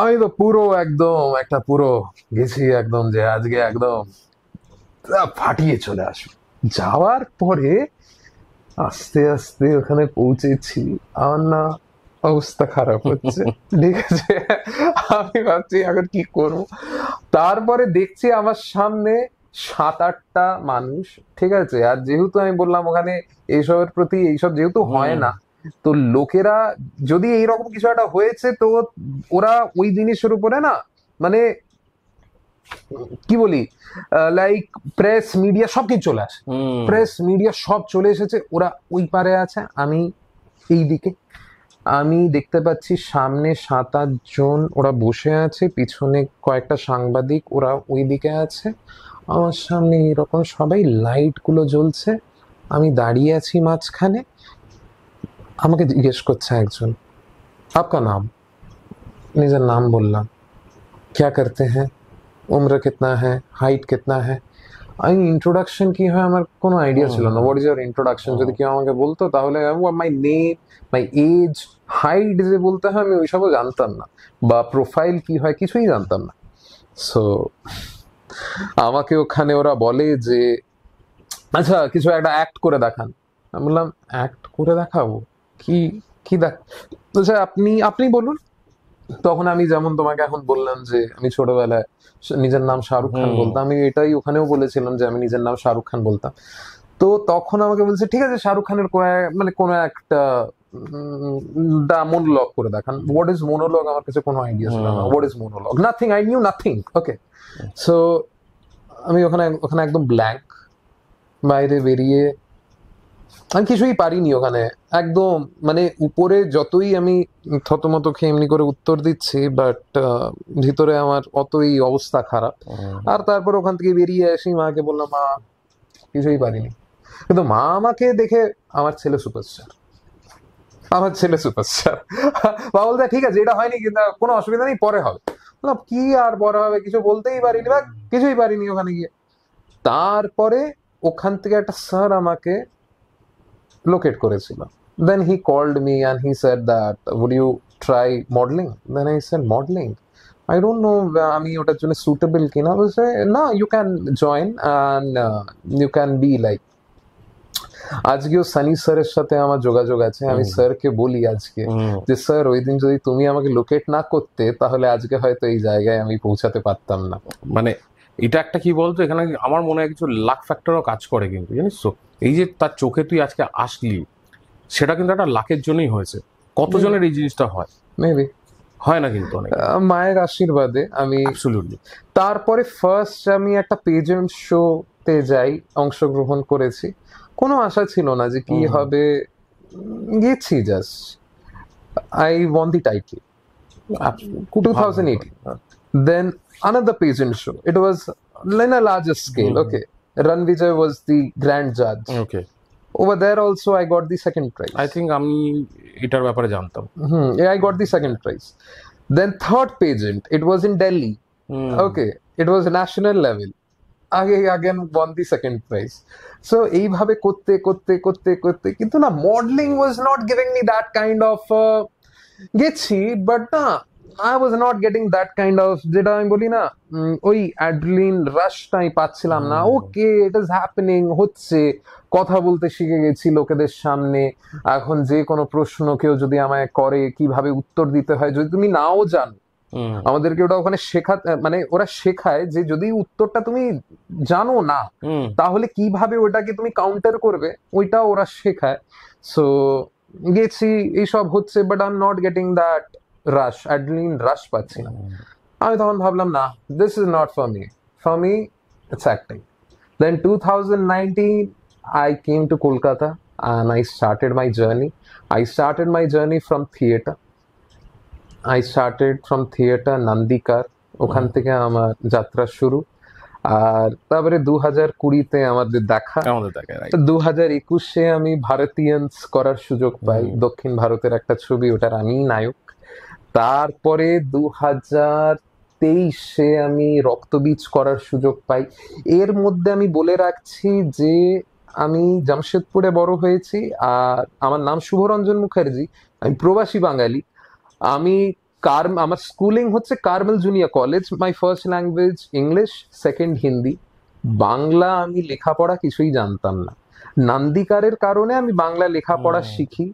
Speaker 2: আমি তো পুরো একদম একটা পুরো গেছি একদম যে আজকে একদম ফাটিয়ে চলে আসবো যাওয়ার পরে আস্তে আস্তে ওখানে পৌঁছেছি আমার না অবস্থা খারাপ হচ্ছে ঠিক আছে আমি ভাবছি এখন কি করবো তারপরে দেখছি আমার সামনে সাত আটটা মানুষ ঠিক আছে আর যেহেতু আমি বললাম ওখানে এইসবের প্রতি এইসব যেহেতু হয় না তো লোকেরা যদি এইরকম কিছু একটা হয়েছে তো ওরা ওই জিনিসের উপরে না মানে কি বলি লাইক প্রেস মিডিয়া সবকিছু চলে আসে প্রেস মিডিয়া সব চলে এসেছে ওরা ওই পারে আছে আমি এই দিকে আমি দেখতে পাচ্ছি সামনে সাত আট জন ওরা বসে আছে পিছনে কয়েকটা সাংবাদিক ওরা ওই দিকে আছে আমার সামনে এরকম সবাই লাইটগুলো জ্বলছে আমি দাঁড়িয়ে আছি মাঝখানে আমাকে জিজ্ঞেস করছে একজন আপকা নাম নিজের নাম বললাম ক্যা করতে হ্যাঁ উম্র কিতনা হ্যাঁ হাইট কিতনা হ্যাঁ আমি ইন্ট্রোডাকশন কি হয় আমার কোনো আইডিয়া ছিল না হোয়াট ইজ ইয়ার ইন্ট্রোডাকশন যদি কেউ আমাকে বলতো তাহলে my name my age height যে বলতে হয় আমি ওইসবও জানতাম না বা প্রোফাইল কি হয় কিছুই জানতাম না সো আমাকে ওখানে ওরা বলে যে আচ্ছা কিছু একটা অ্যাক্ট করে দেখান আমি বললাম অ্যাক্ট করে দেখাবো কি কি দেখ আচ্ছা আপনি আপনি বলুন তখন আমি যেমন তোমাকে এখন বললাম যে আমি ছোটবেলায় নিজের নাম শাহরুখ খান বলতাম আমি এটাই ওখানেও বলেছিলাম যে আমি নিজের নাম শাহরুখ খান বলতাম তো তখন আমাকে বলছে ঠিক আছে শাহরুখ খানের মানে কোনো একটা the মনোলগ করে দেখান what ইজ মনোলগ আমার কাছে কোনো আইডিয়া ছিল না what is monologue nothing i knew nothing okay so আমি ওখানে ওখানে একদম ব্ল্যাঙ্ক বাইরে বেরিয়ে আমি কিছুই পারিনি ওখানে একদম মানে উপরে যতই আমি থতমত খেয়ে এমনি করে উত্তর দিচ্ছি বাট ভিতরে আমার অতই অবস্থা খারাপ আর তারপর ওখান থেকে বেরিয়ে আসি মাকে বললাম মা কিছুই পারিনি কিন্তু মা আমাকে দেখে আমার ছেলে সুপারস্টার আমার ছেলে সুপারস্টার বা বলতে ঠিক আছে এটা হয়নি কিন্তু কোনো অসুবিধা নেই পরে হবে বললাম কি আর পরে হবে কিছু বলতেই পারিনি বা কিছুই পারিনি ওখানে গিয়ে তারপরে ওখান থেকে একটা স্যার আমাকে লোকেট করেছিল then he called me and he sir that would you try modeling then I sir modeling I don't know আমি ওটার জন্য সুটেবল কিনা বলছে না you can join and you can be like আজকেও সানি স্যারের সাথে আমার যোগাযোগ আছে আমি স্যারকে বলি আজকে যে স্যার ওই দিন যদি তুমি আমাকে লোকেট না করতে তাহলে আজকে হয়তো এই জায়গায় আমি পৌঁছাতে পারতাম
Speaker 1: না মানে এটা একটা কি বলতো এখানে আমার মনে হয় কিছু লাক ফ্যাক্টরও কাজ করে কিন্তু জানিস তো এই যে তার চোখে তুই আজকে আসলি সেটা কিন্তু একটা লাকের জন্যই হয়েছে কতজনের এই জিনিসটা হয় মেবি হয় না কিন্তু
Speaker 2: মায়ের আশীর্বাদে আমি তারপরে ফার্স্ট আমি একটা পেজেন্ট তে যাই অংশগ্রহণ করেছি কোনো আশা ছিল না যে কি হবে গেছি just I won the title two thousand eighteen then another pageant show it was line a largest scale okay Ranvijay was the grand জাজ okay over there also i got the second prize
Speaker 1: i think আমি এটার ব্যাপারে জানতাম
Speaker 2: hmm i got the second prize then third pageant it was in delhi okay it was national level আগে again won the second prize so এইভাবে করতে করতে করতে করতে কিন্তু না modeling was not giving me that kind of গেছি but না I was not getting that kind of যেটা আমি বলি না ওই অ্যাডলিন রাশটা আমি পাচ্ছিলাম না ওকে ইট ইজ হ্যাপেনিং হচ্ছে কথা বলতে শিখে গেছি লোকেদের সামনে এখন যে কোনো প্রশ্ন কেউ যদি আমায় করে কিভাবে উত্তর দিতে হয় যদি তুমি নাও জানো আমাদেরকে ওটা ওখানে শেখা মানে ওরা শেখায় যে যদি উত্তরটা তুমি জানো না তাহলে কিভাবে ওটাকে তুমি কাউন্টার করবে ওইটা ওরা শেখায় সো গেছি এইসব হচ্ছে but I am not getting that rush adrenaline rush পাচ্ছি না আমি তখন ভাবলাম না this is not for me for me it's acting then to I came to Kolkata and I started my journey I started my journey from theatre I started from theatre Nandikar ওখান থেকে আমার যাত্রা শুরু আর তারপরে দু হাজার কুড়িতে আমাদের দেখা দু হাজার একুশে আমি ভারতীয়ান্স করার সুযোগ পাই দক্ষিণ ভারতের একটা ছবি ওটার আমি নায়ক তারপরে দু হাজার তেইশে আমি রক্তবীজ করার সুযোগ পাই এর মধ্যে আমি বলে রাখছি যে আমি জামশেদপুরে বড় হয়েছি আর আমার নাম শুভরঞ্জন মুখার্জি আমি প্রবাসী বাঙালি আমি কার আমার স্কুলিং হচ্ছে Carmel junior college my first language English second Hindi Bangla আমি লেখাপড়া কিছুই জানতাম না নান্দিকারের কারণে আমি বাংলা লেখাপড়া শিখি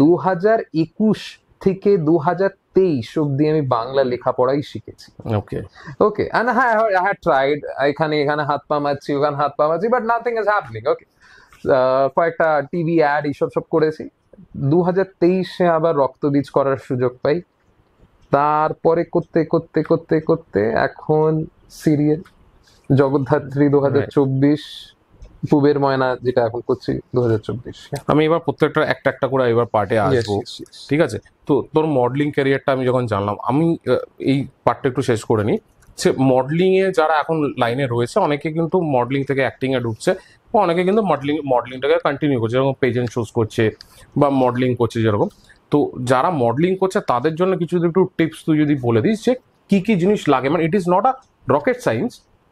Speaker 2: দু হাজার একুশ থেকে দু হাজার তেইশ অব্দি আমি বাংলা লেখাপড়াই শিখেছি ওকে ওকে অ্যান্ড হ্যাঁ হ্যাঁ হ্যাঁ ট্রাইড এখানে এখানে হাত পা মারছি ওখানে হাত পা মারছি but nothing is happening okay কয়েকটা টিভি অ্যাড এইসব সব করেছি দু আবার রক্তবীজ করার সুযোগ পাই তারপরে করতে করতে করতে করতে এখন সিরিয়াল জগদ্ধাত্রী দু পুবের ময়না যেটা এখন করছি দু
Speaker 1: আমি এবার প্রত্যেকটা একটা একটা করে এবার পার্টে আসবো ঠিক আছে তো তোর মডেলিং ক্যারিয়ারটা আমি যখন জানলাম আমি এই পার্টটা একটু শেষ করে নিই সে মডেলিংয়ে যারা এখন লাইনে রয়েছে অনেকে কিন্তু মডেলিং থেকে অ্যাক্টিং এ ঢুকছে অনেকে কিন্তু মডেলিং মডেলিংটাকে কন্টিনিউ করছে যেরকম পেজেন্ট শুজ করছে বা মডেলিং করছে যেরকম তো যারা মডেলিং করছে তাদের জন্য কিছু একটু টিপস তুই যদি বলে দিস যে কী কী জিনিস লাগে মানে it is not a rocket science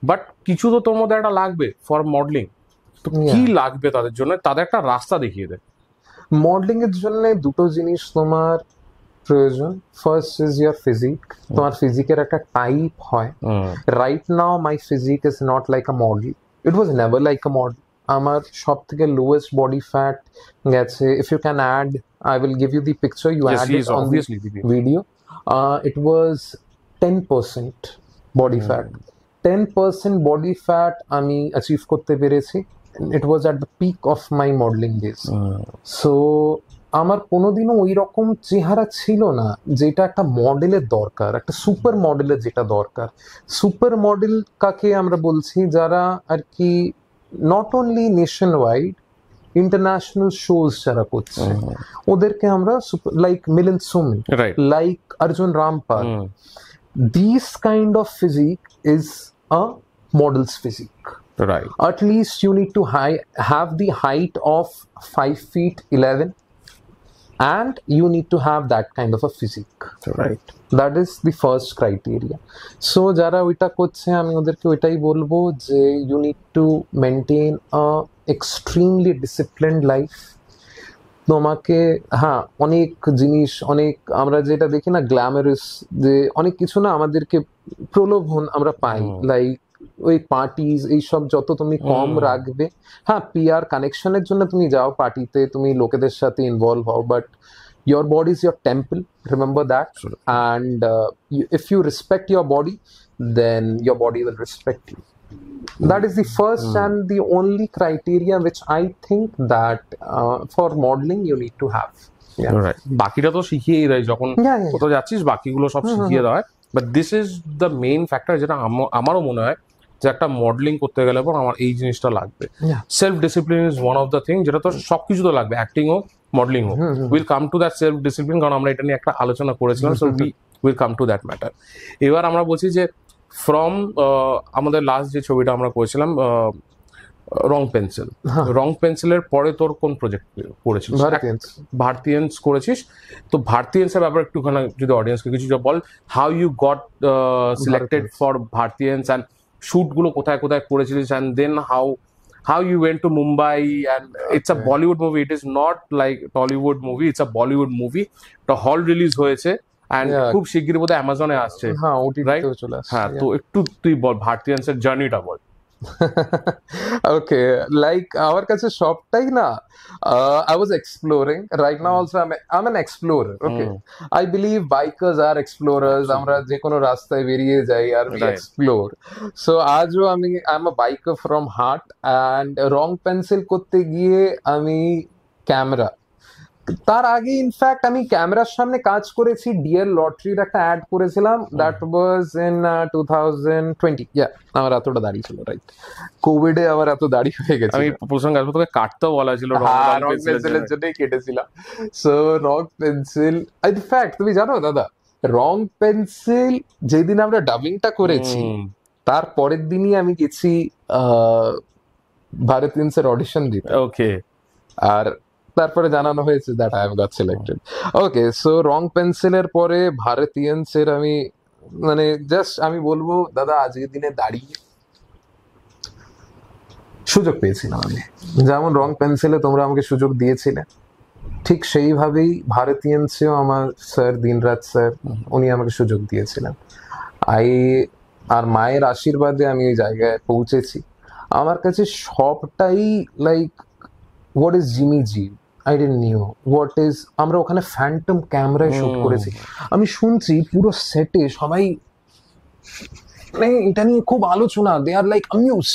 Speaker 1: but কিছু তো তোর মধ্যে একটা লাগবে ফর মডেলিং তো কি লাগবে তাদের জন্য তাদের একটা রাস্তা দেখিয়ে দেয়
Speaker 2: মডেলিং এর জন্য দুটো জিনিস তোমার প্রয়োজন ফার্স্ট ইজ ইয়ার ফিজিক তোমার ফিজিকের একটা টাইপ হয় right now my physique is not like a model it was never like a model আমার সব থেকে লোয়েস্ট বডি ফ্যাট গেছে if you can add I will give you the picture you add it on this video it was ten percent body fat ten percent body fat আমি achieve করতে পেরেছি it was at the peak of my modeling days so আমার কোনোদিনও ওই রকম চেহারা ছিল না যেটা একটা মডেলের দরকার একটা সুপার মডেলের যেটা দরকার সুপার মডেল কাকে আমরা বলছি যারা আর কি not only nationwide international shows যারা করছে ওদেরকে আমরা like Milind Soman like Arjun Rampal this kind of physique is a models physique right at least you need to high, have the height of 5 feet 11 and you need to have that kind of a physique right that is the first criteria so যারা ওইটা করছে আমি ওদেরকে ওইটাই বলবো যে you need to maintain a extremely disciplined life তোমাকে হ্যাঁ অনেক জিনিস অনেক আমরা যেটা দেখি না গ্ল্যামারাস যে অনেক কিছু না আমাদেরকে প্রলোভন আমরা পাই লাইক ওই পার্টিজ এইসব যত তুমি কম রাখবে হ্যাঁ পিআর কানেকশনের জন্য তুমি যাও পার্টিতে তুমি লোকেদের সাথে ইনভলভ হও but your body is your temple remember that sure. and uh, you, if you respect your body then your
Speaker 1: body will respect you
Speaker 2: mm. that is the first mm. and the only criteria which i
Speaker 1: think that uh, for modeling you need to have yeah. বাকিটা তো শিখিয়েই দেয় যখন কোথাও যাচ্ছিস বাকিগুলো সব শিখিয়ে দেওয়া হয় but this is the main factor যেটা আমারও মনে হয় যে একটা মডেলিং করতে গেলে পর আমার এই জিনিসটা লাগবে self discipline is one of the thing যেটা তো কিছু তো লাগবে অ্যাক্টিং হোক মডেলিং হোক will come to that self discipline কারণ আমরা এটা নিয়ে একটা আলোচনা করেছিলাম so we will come to that matter এবার আমরা বলছি যে ফ্রম আমাদের লাস্ট যে ছবিটা আমরা করেছিলাম রং পেন্সিল হ্যাঁ। রং পেন্সিলের পরে তোর কোন প্রজেক্ট করেছিস ভারতীয়ান্স করেছিস তো ভারতীয়ান্সের ব্যাপারে একটুখানি যদি অডিয়েন্সকে কিছু বল how you got selected for Bharatiyans and শ্যুটগুলো কোথায় কোথায় করেছিলিস and then how how you went to Mumbai and it's a Bollywood movie it is not like Tollywood movie it's a Bollywood movie একটা হল রিলিজ হয়েছে অ্যান্ড খুব শীঘ্রই বোধহয় অ্যামাজনে আসছে হ্যাঁ ওটি রাইট হ্যাঁ তো একটু তুই বল ভারতীয়ান্সের জার্নিটা বল okay like our kaise shop
Speaker 2: type na uh, i was exploring right now also i'm, a, I'm an explorer okay mm. i believe bikers are explorers amra je kono rastay beriye jai ar we right. explore so aaj jo আমি i'm a biker from heart and wrong pencil korte giye ami camera তার আগে in fact আমি ক্যামেরার সামনে কাজ করেছি DL লটারির একটা অ্যাড করেছিলাম that was in two thousand twenty আমার এতটা দাঁড়িয়ে ছিল রাইট কোভিডে আমার এত দাঁড়িয়ে হয়ে গেছে আমি প্রসঙ্গে আসবো তোকে কাটতেও
Speaker 1: বলা ছিল রং পেন্সিলের হ্যাঁ, জন্যই কেটেছিলাম
Speaker 2: সো রং পেন্সিল ইনফ্যাক্ট তুমি জানো দাদা রং পেন্সিল যেদিন আমরা ডাবিংটা করেছি তার পরের দিনই আমি গেছি ভারত ইন্সের অডিশন দিতে ওকে আর তারপরে জানানো হয়েছে that I am got selected okay so রং পেন্সিলের পরে ভারতীয়ন্সের আমি মানে জাস্ট আমি বলবো দাদা আজকের দিনে দাঁড়িয়ে সুযোগ পেয়েছিলাম আমি যেমন রং পেন্সিলে তোমরা আমাকে সুযোগ দিয়েছিলে ঠিক সেইভাবেই ভারতীয়ানসেও আমার স্যার দিনরাত স্যার উনি আমাকে সুযোগ দিয়েছিলেন আই আর মায়ের আশীর্বাদে আমি ওই জায়গায় পৌঁছেছি আমার কাছে সবটাই like what is jimmy jib I didn't knew what is আমরা ওখানে ফ্যান্টম ক্যামেরায় শুট করেছি আমি শুনছি পুরো সেটে সবাই মানে এটা নিয়ে খুব আলোচনা দে আর লাইক আমিউজ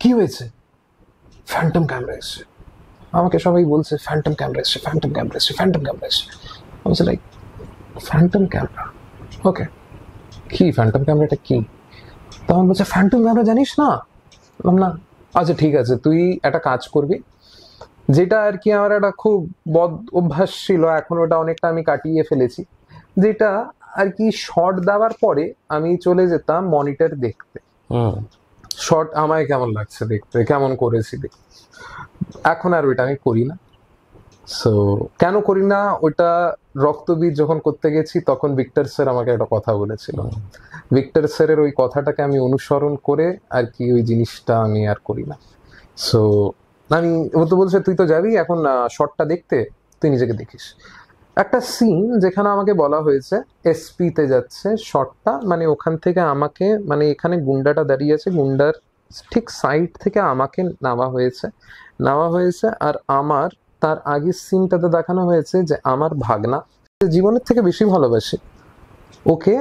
Speaker 2: কি হয়েছে ফ্যান্টম ক্যামেরা এসছে আমাকে সবাই বলছে ফ্যান্টম ক্যামেরা এসছে ফ্যান্টম ক্যামেরা এসছে ফ্যান্টম ক্যামেরা এসছে আমি লাইক ফ্যান্টম ক্যামেরা ওকে কি ফ্যান্টম ক্যামেরাটা কি তখন বলছে ফ্যান্টম ক্যামেরা জানিস না না আচ্ছা ঠিক আছে তুই একটা কাজ করবি যেটা আর কি আমার একটা খুব বদ অভ্যাস ছিল এখন ওটা অনেকটা আমি কাটিয়ে ফেলেছি যেটা আর কি শর্ট দেওয়ার পরে আমি চলে যেতাম মনিটর দেখতে শর্ট আমায় কেমন লাগছে দেখতে কেমন করেছি এখন আর ওইটা আমি করি না সো কেন করি না ওটা রক্তবীজ যখন করতে গেছি তখন ভিক্টর স্যার আমাকে একটা কথা বলেছিল ভিক্টর স্যারের ওই কথাটাকে আমি অনুসরণ করে আর কি ওই জিনিসটা আমি আর করি না সো আমি ও তো বলছে তুই তো যাবি এখন শটটা দেখতে তুই নিজেকে দেখিস একটা সিন যেখানে আমাকে বলা হয়েছে এসপিতে যাচ্ছে শটটা মানে ওখান থেকে আমাকে মানে এখানে গুন্ডাটা দাঁড়িয়ে আছে গুন্ডার ঠিক সাইড থেকে আমাকে নেওয়া হয়েছে নেওয়া হয়েছে আর আমার তার আগের সিনটাতে দেখানো হয়েছে যে আমার ভাগনা জীবনের থেকে বেশি ভালোবাসে ওকে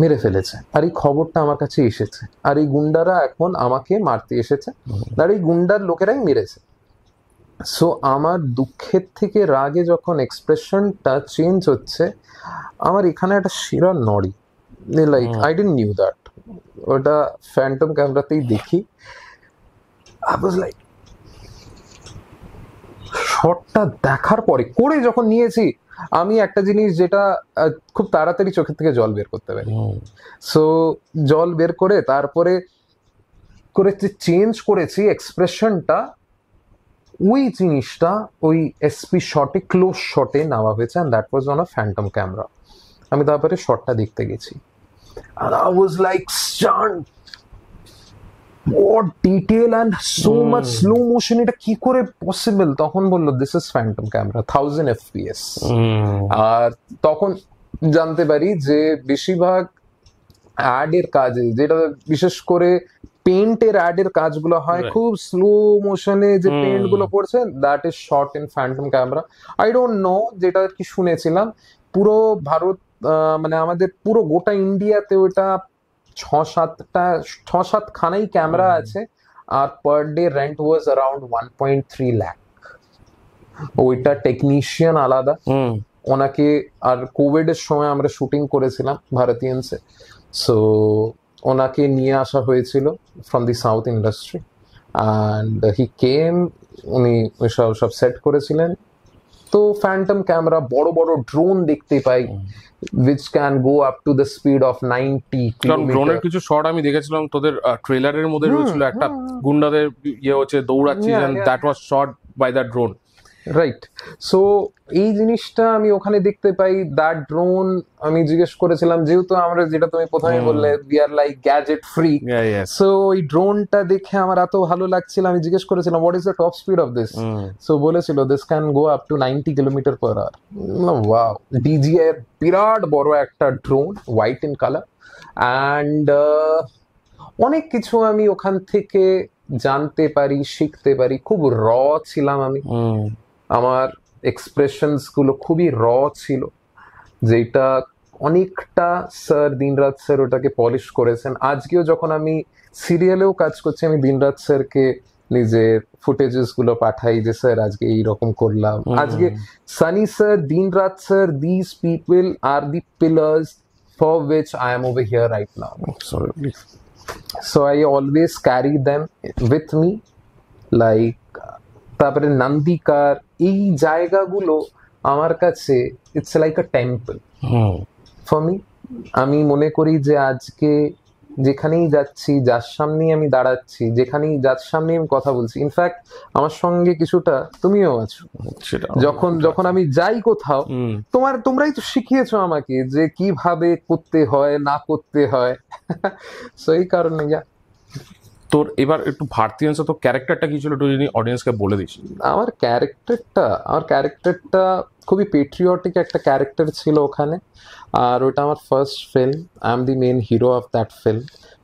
Speaker 2: মেরে ফেলেছে আর এই খবরটা আমার কাছে এসেছে আর এই গুন্ডারা এখন আমাকে মারতে এসেছে আর এই গুন্ডার লোকেরাই মেরেছে সো আমার দুঃখের থেকে রাগে যখন এক্সপ্রেশনটা চেঞ্জ হচ্ছে আমার এখানে একটা শিরা নড়ি like I didn't knew that ওটা ফ্যান্টম ক্যামেরাতেই দেখি লাইক শটটা দেখার পরে করে যখন নিয়েছি আমি একটা জিনিস যেটা খুব তাড়াতাড়ি চোখের থেকে জল বের করতে পারি সো জল বের করে তারপরে করে চেঞ্জ করেছি এক্সপ্রেশনটা ওই জিনিসটা ওই এসপি শটে ক্লোজ শটে নেওয়া হয়েছে and that was on a phantom camera আমি তারপরে শটটা দেখতে গেছি hmm. এটা কি করে পসিবল তখন বললো দিস ফ্যান্টম ক্যামেরা থাউজেন্ড আর তখন জানতে পারি যে বেশিরভাগ কাজে যেটা বিশেষ করে পেন্টের অ্যাডের কাজগুলো হয় খুব স্লো মোশনে যে পেন্ট গুলো পড়ছে that is shot in phantom camera I don't know যেটা আর কি শুনেছিলাম পুরো ভারত মানে আমাদের পুরো গোটা ইন্ডিয়াতে ওটা ছ সাতটা ছ সাত খানাই ক্যামেরা আছে আর per day rent was around one point three lakh ওইটা টেকনিশিয়ান আলাদা ওনাকে আর কোভিড এর সময় আমরা শুটিং করেছিলাম ভারতীয়ানসে সো ওনাকে নিয়ে আসা হয়েছিল from the south industry and he came উনি সব সব সেট করেছিলেন তো ফ্যান্টম ক্যামেরা বড় বড় ড্রোন দেখতে পাই which can go up to the speed of ninety ড্রোনের
Speaker 1: কিছু শট আমি দেখেছিলাম তোদের ট্রেলারের মধ্যে রয়েছিল একটা গুন্ডাদের ইয়ে হচ্ছে দৌড়াচ্ছি that was shot by the drone right
Speaker 2: so এই জিনিসটা আমি ওখানে দেখতে পাই দ্য ড্রোন আমি জিজ্ঞেস করেছিলাম যেহেতু আমরা যেটা তুমি প্রথমে বললে we are like gadget free so ওই ড্রোনটা দেখে আমার এত ভালো লাগছিল আমি জিজ্ঞেস করেছিলাম what is the top speed of this so বলেছিল this can go up to ninety kilometer per hour wow DJI এর বিরাট বড় একটা drone white in colour and অনেক কিছু আমি ওখান থেকে জানতে পারি শিখতে পারি খুব র ছিলাম আমি আমার এক্সপ্রেশন স্কুলো খুবই র ছিল যেটা অনেকটা স্যার দিনราช সরটা কে পলিশ করেছেন আজকেও যখন আমি সিরিয়ালো কাজ করছি আমি দিনราช স্যার কে 니জের ফুটেজেস গুলো পাঠাই যে স্যার আজকে এই রকম করলাম আজকে সানি স্যার দিনราช sir this people are the pillars for which I am over here right now so I always carry them with me লাই তারপরে নান্দিকার এই জায়গাগুলো আমার কাছে it's like a temple for me আমি মনে করি যে আজকে যেখানেই যাচ্ছি যার সামনেই আমি দাঁড়াচ্ছি যেখানেই যার সামনে আমি কথা বলছি ইনফ্যাক্ট আমার সঙ্গে কিছুটা তুমিও আছো যখন যখন আমি যাই কোথাও তোমার তোমরাই তো শিখিয়েছো আমাকে যে কিভাবে করতে হয় না করতে হয় সেই কারণে যা
Speaker 1: তোর এবার একটু ভারতী আনসার তোর ক্যারেক্টারটা কি ছিল একটু অডিয়েন্সকে বলে দিস
Speaker 2: আমার ক্যারেক্টারটা আমার ক্যারেক্টারটা খুবই পেট্রিয়টিক একটা ক্যারেক্টার ছিল ওখানে আর ওটা আমার first film I am the main hero of that film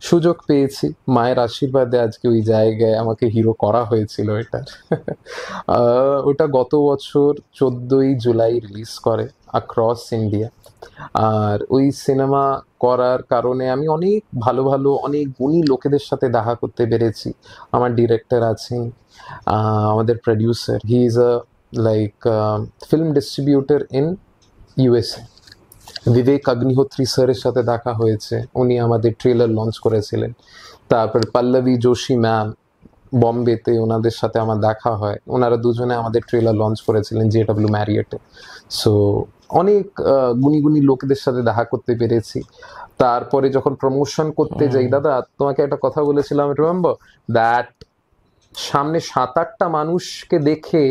Speaker 2: সুযোগ পেয়েছি মায়ের আশীর্বাদে আজকে ওই জায়গায় আমাকে হিরো করা হয়েছিল এটা ওটা গত বছর চোদ্দই জুলাই রিলিজ করে আক্রস ইন্ডিয়া আর ওই সিনেমা করার কারণে আমি অনেক ভালো ভালো অনেক গুণী লোকেদের সাথে দেখা করতে পেরেছি আমার ডিরেক্টর আছেন আমাদের producer he is a like film distributor in USA Vivek Agnihotri স্যারের সাথে দেখা হয়েছে উনি আমাদের ট্রেলার লঞ্চ করেছিলেন তারপর পল্লবী যোশী ম্যাম বম্বেতে ওনাদের সাথে আমার দেখা হয় ওনারা দুজনে আমাদের ট্রেলার লঞ্চ করেছিলেন জে ডাব্লিউ ম্যারিয়েটে সো অনেক গুণী গুণী লোকেদের সাথে দেখা করতে পেরেছি তারপরে যখন প্রমোশন করতে যাই দাদা তোমাকে একটা কথা বলেছিলাম রিমেম্বার দ্যাট সামনে সাত আটটা মানুষকে দেখে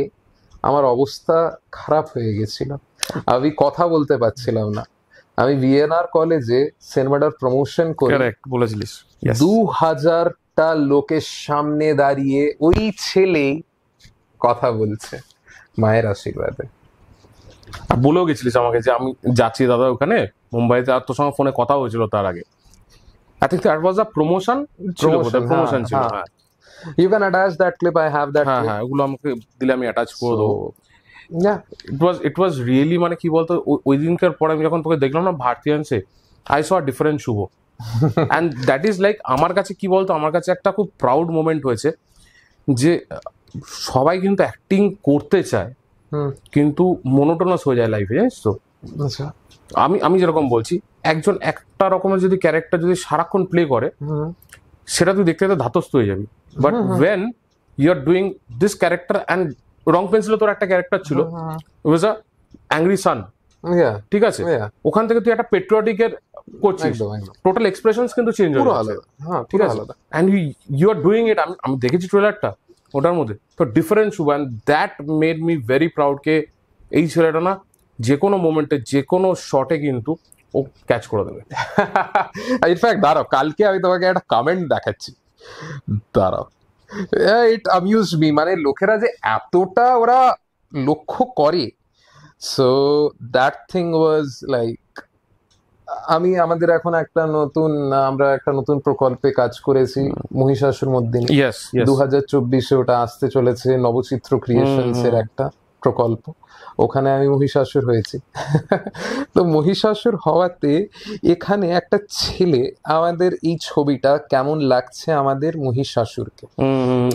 Speaker 2: আমার অবস্থা খারাপ হয়ে গেছিল আমি কথা বলতে পারছিলাম না আমি ভিএনআর কলেজে সিনেমাটার প্রমোশন করে বলেছিলিস দু হাজারটা লোকের সামনে দাঁড়িয়ে ওই ছেলে কথা বলছে মায়ের আশীর্বাদে
Speaker 1: বলেও গেছিলিস আমাকে যে আমি যাচ্ছি দাদা ওখানে মুম্বাইতে আর তোর সঙ্গে ফোনে কথা হয়েছিল তার আগে I think that was a promotion promotion ছিল you can attach that clip I have that হ্যাঁ হ্যাঁ।, হ্যাঁ।, হ্যাঁ, হ্যাঁ ওগুলো আমাকে দিলে আমি অ্যাটাচ করে দেবো না it was it was really মানে কি বলতো ওই দিনকার পর আমি যখন তোকে দেখলাম না আনছে I so different Shubho and that is like আমার কাছে কি বলতো আমার কাছে একটা খুব প্রাউড মোমেন্ট হয়েছে যে সবাই কিন্তু অ্যাক্টিং করতে চায় কিন্তু মোনোটোনাস হয়ে যায় লাইফে জানিস তো আচ্ছা। আমি আমি যেরকম বলছি একজন একটা রকমের যদি ক্যারেক্টার যদি সারাক্ষণ প্লে করে সেটা তুই দেখতে ধাতস্থ হয়ে যাবি but when you are doing this character and Rong Pencil তোর একটা ক্যারেক্টার ছিল ওয়াজ আ অ্যাংরি সান ঠিক আছে ওখান থেকে তুই একটা পেট্রিয়টিক এর করছিস টোটাল এক্সপ্রেশনস কিন্তু চেঞ্জ হয়ে যাচ্ছে হ্যাঁ, ঠিক আছে and you are doing it আমি দেখেছি ট্রেলারটা ওটার মধ্যে তো difference and that made me very proud কে এই ছেলেটা না যে কোনো মোমেন্টে যে কোনো শটে কিন্তু ও ক্যাচ করে দেবে ইনফ্যাক্ট দাঁড়াও কালকে আমি তোমাকে একটা কমেন্ট দেখাচ্ছি
Speaker 2: দাঁড়াও ইট অ্যামিউজড মি মানে লোকেরা যে এতটা ওরা লক্ষ্য করে so that thing was like আমি আমাদের এখন একটা নতুন আমরা একটা নতুন প্রকল্পে কাজ করেছি মহিষাসুর মধ্যে দু হাজার চব্বিশে ওটা আসতে চলেছে নবচিত্র ক্রিয়েশনস এর একটা প্রকল্প ওখানে আমি মহিষাসুর হয়েছি তো মহিষাসুর হওয়াতে এখানে একটা ছেলে আমাদের এই ছবিটা কেমন লাগছে আমাদের মহিষাসুরকে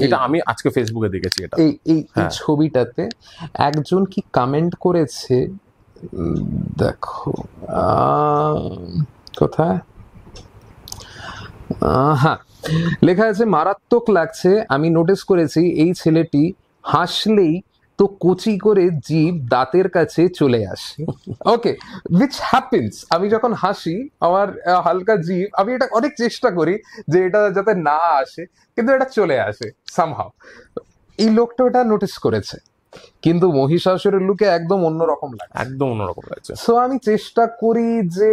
Speaker 1: এটা আমি আজকে ফেসবুকে দেখেছি এটা এই এই হ্যাঁ। ছবিটাতে
Speaker 2: একজন কি কমেন্ট করেছে দেখো কোথায় হ্যাঁ লেখা আছে মারাত্মক লাগছে আমি নোটিস করেছি এই ছেলেটি হাসলেই তো কুচি করে জীব দাঁতের কাছে চলে আসে ওকে উইচ হ্যাপেন্স আমি যখন হাসি আমার হালকা জীব আমি এটা অনেক চেষ্টা করি যে এটা যাতে না আসে কিন্তু এটা চলে আসে সামহাও এই লোকটা ওটা নোটিস করেছে কিন্তু মহিষাসুরের লুকে একদম অন্যরকম লাগে একদম অন্যরকম লাগছে সো আমি চেষ্টা করি যে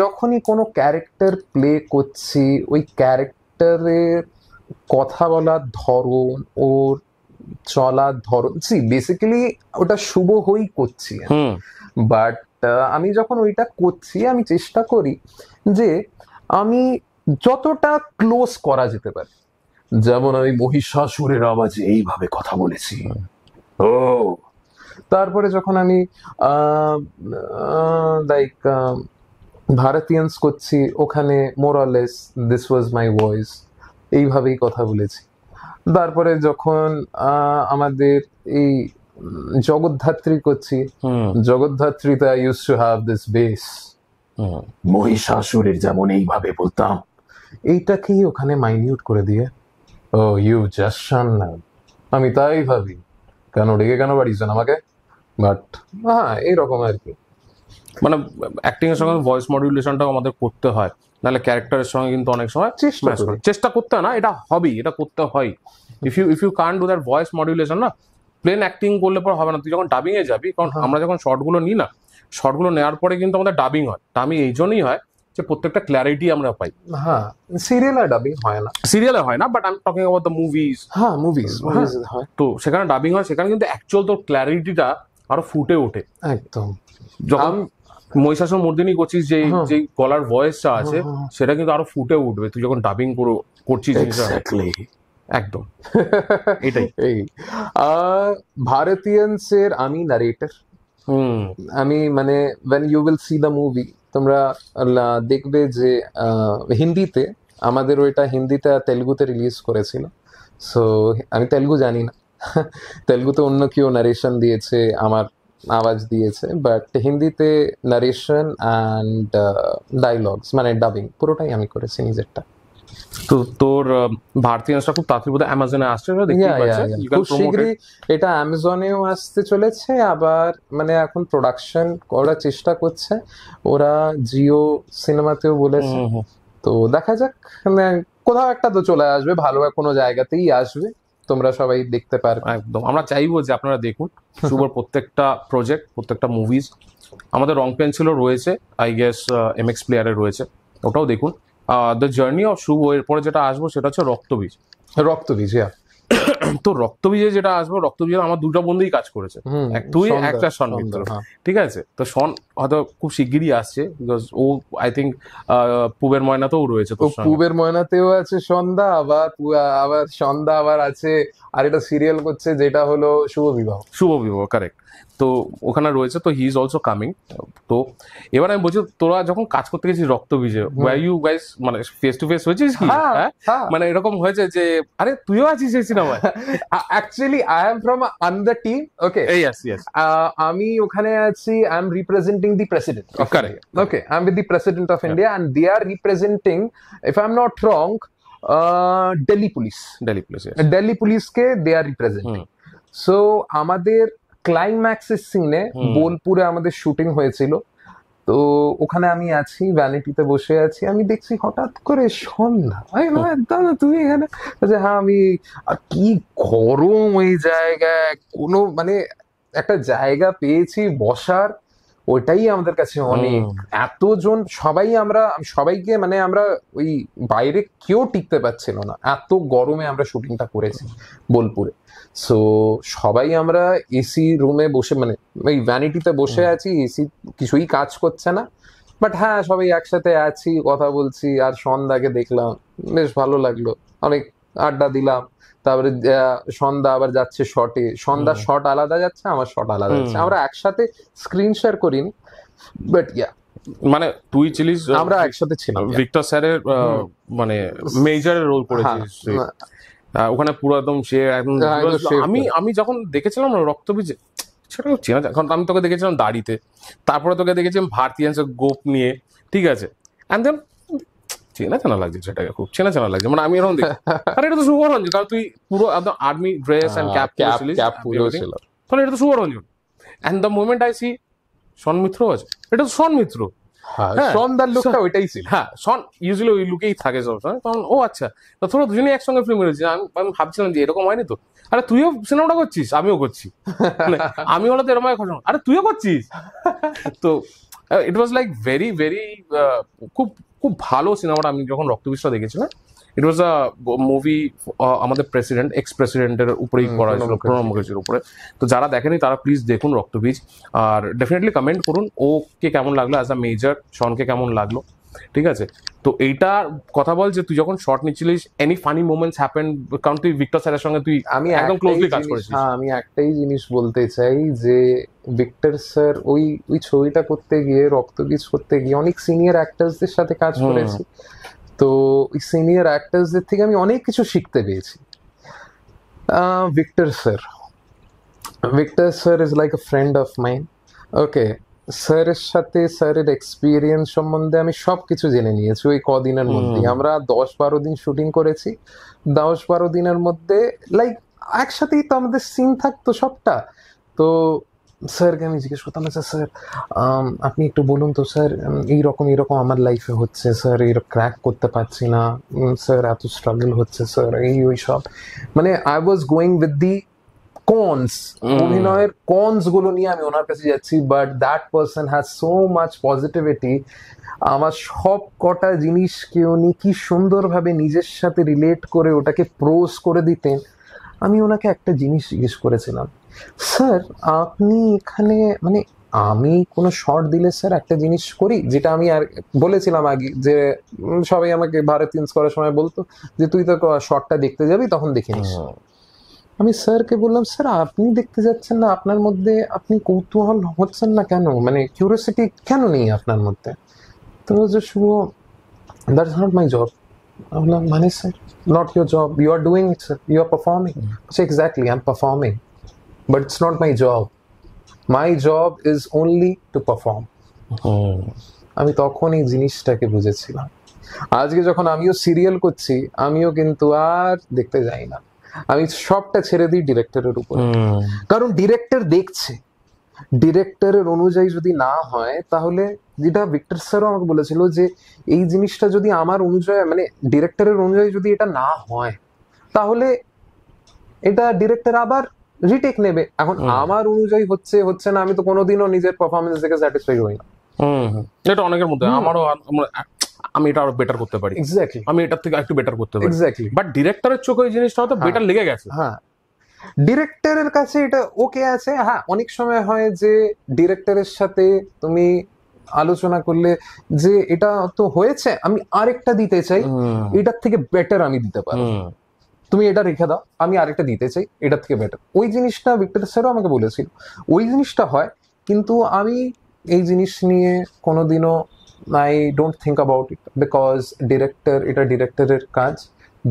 Speaker 2: যখনই কোনো ক্যারেক্টার প্লে করছি ওই ক্যারেক্টারের কথা বলার ধরন ওর চলার ধরন সি বেসিক্যালি ওটা শুভ হই করছি বাট আমি যখন ওইটা করছি আমি চেষ্টা করি যে আমি যতটা ক্লোজ করা যেতে পারে যেমন আমি মহিষাসুরের আওয়াজে এইভাবে কথা বলেছি ও তারপরে যখন আমি লাইক ভারতীয়ানস করছি ওখানে মোরালেস দিস ওয়াজ মাই ভয়েস এইভাবেই কথা বলেছি তারপরে যখন আমাদের এই জগদ্ধাত্রী করছি জগদ্ধাত্রী তো use to have this
Speaker 1: base মহিষাসুরের যেমন এইভাবে বলতাম
Speaker 2: এইটাকেই ওখানে মাইনিউট করে দিয়ে ও ইউ জাসান না আমি তাই ভাবি কেন ডেকে কেন বাড়িয়েছেন আমাকে বাট
Speaker 1: হ্যাঁ এইরকম আর কি মানে অ্যাক্টিং এর সঙ্গে ভয়েস মডুলেশনটাও আমাদের করতে হয় নাহলে ক্যারেক্টারের সঙ্গে কিন্তু অনেক সময় চেষ্টা চেষ্টা করতে হয় না এটা হবি এটা করতে হয় if you if you can do that voice modulation না প্লেন অ্যাক্টিং করলে পর হবে না তুই যখন ডাবিংয়ে যাবি কারণ হ্যাঁ। আমরা যখন শর্টগুলো নিই না শর্টগুলো নেওয়ার পরে কিন্তু আমাদের ডাবিং হয় ডাবিং এই জন্যই হয় যে প্রত্যেকটা ক্ল্যারিটি আমরা পাই হ্যাঁ সিরিয়ালে ডাবিং হয় না সিরিয়ালে হয় না but I am talking about the movies হ্যাঁ মুভিজ হ্যাঁ। হয় তো সেখানে ডাবিং হয় সেখানে কিন্তু অ্যাকচুয়াল তোর ক্ল্যারিটিটা আরো ফুটে ওঠে একদম যখন মহিষাসুর মর্দিনী করছিস যে হ্যাঁ। যে গলার ভয়েসটা হ্যাঁ, আছে হ্যাঁ। সেটা কিন্তু আরো ফুটে উঠবে তুই যখন ডাবিং করো করছিস একদম এটাই এই
Speaker 2: ভারতীয়ানস এর আমি নারেটর আমি মানে when you will see the movie তোমরা দেখবে যে হিন্দিতে আমাদের ওইটা হিন্দিতে তেলুগুতে রিলিজ করেছিল সো আমি তেলুগু জানি না তেলুগুতে অন্য কেউ নারেশন দিয়েছে আমার আওয়াজ দিয়েছে বাট হিন্দিতে নারেশন অ্যান্ড ডায়লগস মানে ডাবিং পুরোটাই আমি করেছি নিজেরটা
Speaker 1: তো তোর ভারতীয় খুব তাড়াতাড়ি বোধহয় অ্যামাজনে আসছে দেখতে খুব শীঘ্রই এটা
Speaker 2: অ্যামাজনেও আসতে চলেছে আবার মানে এখন প্রোডাকশন করার চেষ্টা করছে ওরা জিও সিনেমাতেও বলেছে তো দেখা যাক মানে কোথাও একটা তো চলে আসবে ভালো কোনো জায়গাতেই আসবে তোমরা সবাই দেখতে পারো
Speaker 1: একদম আমরা চাইবো যে আপনারা দেখুন শুভর প্রত্যেকটা প্রজেক্ট প্রত্যেকটা মুভিজ আমাদের রং পেন্সিলও রয়েছে আই গেস এম এক্স প্লেয়ারে রয়েছে ওটাও দেখুন দ্য জার্নি অফ শুভ এরপরে যেটা আসবো সেটা হচ্ছে রক্তবীজ রক্তবীজ হ্যাঁ তো বিজয় যেটা আসবো বিজয় আমার দুটো বন্ধুই কাজ করেছে তুই একটা সন মিত্র হ্যাঁ। ঠিক আছে তো সন হয়তো খুব শিগগিরই আসছে বিকজ ও আই থিঙ্ক পুবের ময়নাতেও রয়েছে তো
Speaker 2: পুবের ময়নাতেও আছে সন্ধ্যা আবার আবার সন্ধ্যা আবার আছে আর এটা সিরিয়াল করছে যেটা হলো
Speaker 1: শুভ বিবাহ শুভ বিবাহ কারেক্ট তো ওখানে রয়েছে তো হি ইজ অলসো কামিং তো এবার আমি বলছি তোরা যখন কাজ করতে গেছিস রক্ত বিজয় ওয়াই ইউ গাইস মানে ফেস টু ফেস হয়েছিস কি হ্যাঁ, হ্যাঁ? হ্যাঁ। মানে এরকম হয়েছে যে আরে তুইও আছিস এই সিনেমায়
Speaker 2: actually I am from another team okay yes yes আমি ওখানে আছি I am representing the president okay I am with the president of India and they are representing if I am not wrong Delhi police Delhi police Delhi পুলিশকে they are representing so আমাদের ক্লাইম্যাক্সের সিনে বোলপুরে আমাদের shooting হয়েছিল তো ওখানে আমি আছি ভ্যানিটিতে বসে আছি আমি দেখছি হঠাৎ করে সন্ধ্যা দাদা তুমি এখানে হ্যাঁ আমি কি গরম ওই জায়গায় কোনো মানে একটা জায়গা পেয়েছি বসার ওটাই আমাদের কাছে অনেক এতজন সবাই আমরা সবাইকে মানে আমরা ওই বাইরে কেউ টিকতে পারছিল না এত গরমে আমরা শুটিংটা করেছি বোলপুরে সো সবাই আমরা এসি রুমে বসে মানে এই ভ্যানিটিতে বসে আছি এসি কিছুই কাজ করছে না বাট হ্যাঁ সবাই একসাথে আছি কথা বলছি আর সন্ধ্যাকে দেখলাম বেশ ভালো লাগলো অনেক আড্ডা দিলাম তারপরে সন্ধ্যা আবার যাচ্ছে শটে সন্ধ্যা
Speaker 1: শট আলাদা যাচ্ছে আমার শট আলাদা যাচ্ছে
Speaker 2: আমরা একসাথে স্ক্রিন শেয়ার করি বাট ইয়া
Speaker 1: মানে তুই ছিলিস আমরা একসাথে ছিলাম ভিক্টর স্যারের মানে মেজর রোল করেছিস হ্যাঁ, ওখানে পুরো একদম সে একদম হ্যাঁ, আমি আমি যখন দেখেছিলাম না রক্ত রক্তবীজ সেটা চেনা যায় কারণ আমি তোকে দেখেছিলাম দাড়িতে তারপরে তোকে দেখেছিলাম ভারতীয়ান্সের গোপ নিয়ে ঠিক আছে অ্যান্ড দেন চেনা চেনা লাগছে সেটাকে খুব চেনা চেনা লাগছে মানে আমি এরকম দেখি আর এটা তো শুভরঞ্জন কারণ তুই পুরো একদম army dress and cap cap পরেছিলিস তাহলে এটা তো Shubhoranjan and the moment I see Sanmitra আছে এটা তো সন্মিত্র লুকটা হ্যাঁ, হ্যাঁ, ওইটাই ছিল হ্যাঁ ইউজুয়ালি ওই লুকেই থাকে সবসময় তখন ও আচ্ছা তো তোরা দুজনে একসঙ্গে ফিল্ম বেরোচ্ছি আমি ভাবছিলাম যে এরকম হয়নি তো আরে তুইও সিনেমাটা করছিস আমিও করছি মানে আমি হলো তো এরকম ঘটনা আরে তুইও করছিস তো it was like very very খুব খুব ভালো সিনেমাটা আমি যখন রক্তবিষ্টা দেখেছিলাম ইট ওয়াজ আ মুভি আমাদের প্রেসিডেন্ট এক্স প্রণব উপরেই করা হয়েছিল প্রণব মুখার্জির উপরে তো যারা দেখেনি তারা প্লিজ দেখুন রক্তবীজ আর ডেফিনেটলি কমেন্ট করুন ওকে কেমন লাগলো অ্যাজ আ মেজর শনকে কেমন লাগলো ঠিক আছে তো এইটা কথা বল যে তুই যখন শর্ট নিচ্ছিলিস এনি ফানি মোমেন্টস হ্যাপেন কারণ তুই ভিক্টর স্যারের সঙ্গে তুই আমি একদম ক্লোজলি কাজ করেছিস হ্যাঁ
Speaker 2: আমি একটাই জিনিস বলতে চাই যে ভিক্টর স্যার ওই ওই ছবিটা করতে গিয়ে রক্তবীজ করতে গিয়ে অনেক সিনিয়র দের সাথে কাজ করেছি তো সিনিয়র অ্যাক্টার্সদের থেকে আমি অনেক কিছু শিখতে পেয়েছি Victor sir Victor sir is like a friend of mine okay স্যারের সাথে স্যারের এক্সপিরিয়েন্স সম্বন্ধে আমি সব কিছু জেনে নিয়েছি ওই কদিনের মধ্যে আমরা দশ বারো দিন শুটিং করেছি দশ বারো দিনের মধ্যে লাইক একসাথেই তো আমাদের সিন থাকতো সবটা তো স্যারকে আমি জিজ্ঞেস করতাম আচ্ছা স্যার আপনি একটু বলুন তো স্যার এইরকম এইরকম আমার লাইফে হচ্ছে স্যার এই ক্র্যাক করতে পারছি না স্যার এত স্ট্রাগল হচ্ছে স্যার এই ওই সব মানে I was going with the cons অভিনয়ের কনস গুলো নিয়ে আমি ওনার কাছে যাচ্ছি but that person has so much positivity আমার সব কটা জিনিসকে উনি কি সুন্দরভাবে নিজের সাথে রিলেট করে ওটাকে প্রোজ করে দিতেন আমি ওনাকে একটা জিনিস জিজ্ঞেস করেছিলাম স্যার আপনি এখানে মানে আমি কোনো শর্ট দিলে স্যার একটা জিনিস করি যেটা আমি আর বলেছিলাম আগে যে সবাই আমাকে ভারত চেঞ্জ করার সময় বলতো যে তুই তো শর্টটা দেখতে যাবি তখন দেখে নিস আমি স্যারকে বললাম স্যার আপনি দেখতে যাচ্ছেন না আপনার মধ্যে আপনি কৌতূহল হচ্ছেন না কেন মানে কিউরিয়াসিটি কেন নেই আপনার মধ্যে তো Shubho that's not my job I'm like, Manish, sir, not your job. You are doing it, sir. You are performing. So exactly, I'm performing. But it's not my job. My job is only to perform. আমি তখন এই জিনিসটাকে বুঝেছিলাম আজকে যখন আমিও serial করছি আমিও কিন্তু আর দেখতে যাই না আমি সবটা ছেড়ে দিই ডিরেক্টরের উপর কারণ ডিরেক্টর দেখছে ডিরেক্টরের অনুযায়ী যদি না হয় তাহলে যেটা ভিক্টর স্যারও আমাকে বলেছিল যে এই জিনিসটা যদি আমার অনুযায়ী মানে ডিরেক্টরের অনুযায়ী যদি এটা না হয় তাহলে এটা ডিরেক্টর আবার রিটেক নেবে এখন আমার অনুযায়ী হচ্ছে হচ্ছে না আমি তো কোনোদিনও নিজের পারফরমেন্স দেখে স্যাটিসফাই হই না
Speaker 1: এটা অনেকের মধ্যে আমারও আমি এটা আরো বেটার করতে পারি এক্স্যাক্টলি আমি এটার থেকে একটু বেটার করতে পারি এক্স্যাক্টলি বাট ডিরেক্টরের চোখে ওই জিনিসটা হয়তো বেটার হ্যাঁ। লেগে গেছে হ্যাঁ
Speaker 2: ডিরেক্টরের কাছে এটা ওকে আছে হ্যাঁ অনেক সময় হয় যে ডিরেক্টরের সাথে তুমি আলোচনা করলে যে এটা তো হয়েছে আমি আরেকটা দিতে চাই এটার থেকে বেটার আমি দিতে পারি তুমি এটা রেখে দাও আমি আরেকটা দিতে চাই এটার থেকে বেটার ওই জিনিসটা ভিক্টর স্যারও আমাকে বলেছিল ওই জিনিসটা হয় কিন্তু আমি এই জিনিস নিয়ে কোনোদিনও I don't think about it because director এটা ডিরেক্টরের কাজ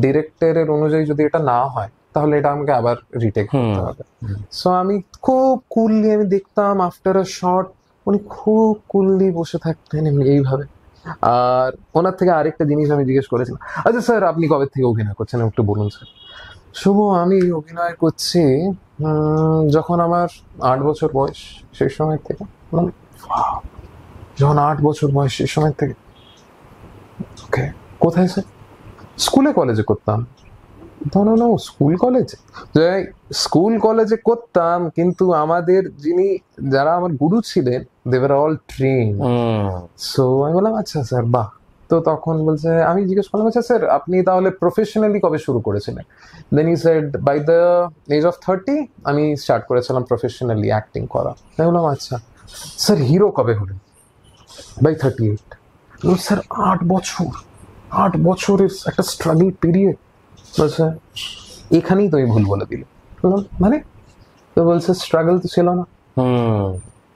Speaker 2: ডিরেক্টরের অনুযায়ী যদি এটা না হয় তাহলে এটা আমাকে আবার রিটেক করতে হবে সো আমি খুব কুললি আমি দেখতাম আফটার আ শর্ট উনি খুব কুললি বসে থাকতেন এমনি এইভাবে আর ওনার থেকে আরেকটা জিনিস আমি জিজ্ঞেস করেছিলাম আচ্ছা স্যার আপনি কবে থেকে অভিনয় করছেন একটু বলুন স্যার শুভ আমি অভিনয় করছি যখন আমার আট বছর বয়স সেই সময় থেকে মানে, যখন আট বছর বয়স সেই সময় থেকে ওকে কোথায় স্যার স্কুলে কলেজে করতাম নো নো স্কুল কলেজ যে স্কুল কলেজে করতাম কিন্তু আমাদের যিনি যারা আমার গুরু ছিলেন দে দেবার অল ট্রেন সো আমি বললাম আচ্ছা স্যার বাহ তো তখন বলছে আমি জিজ্ঞেস করলাম আচ্ছা স্যার আপনি তাহলে প্রফেশনালি কবে শুরু করেছিলেন then you said by the age of thirty আমি স্টার্ট করেছিলাম প্রফেশনালি অ্যাক্টিং করা আমি বললাম আচ্ছা স্যার হিরো কবে হলেন বাই থার্টি এইট স্যার আট বছর আট বছরের একটা স্ট্রাগল পিরিয়ড বলছে এখানেই তুমি ভুল বলে দিলে মানে তো বলছে স্ট্রাগল তো ছিল না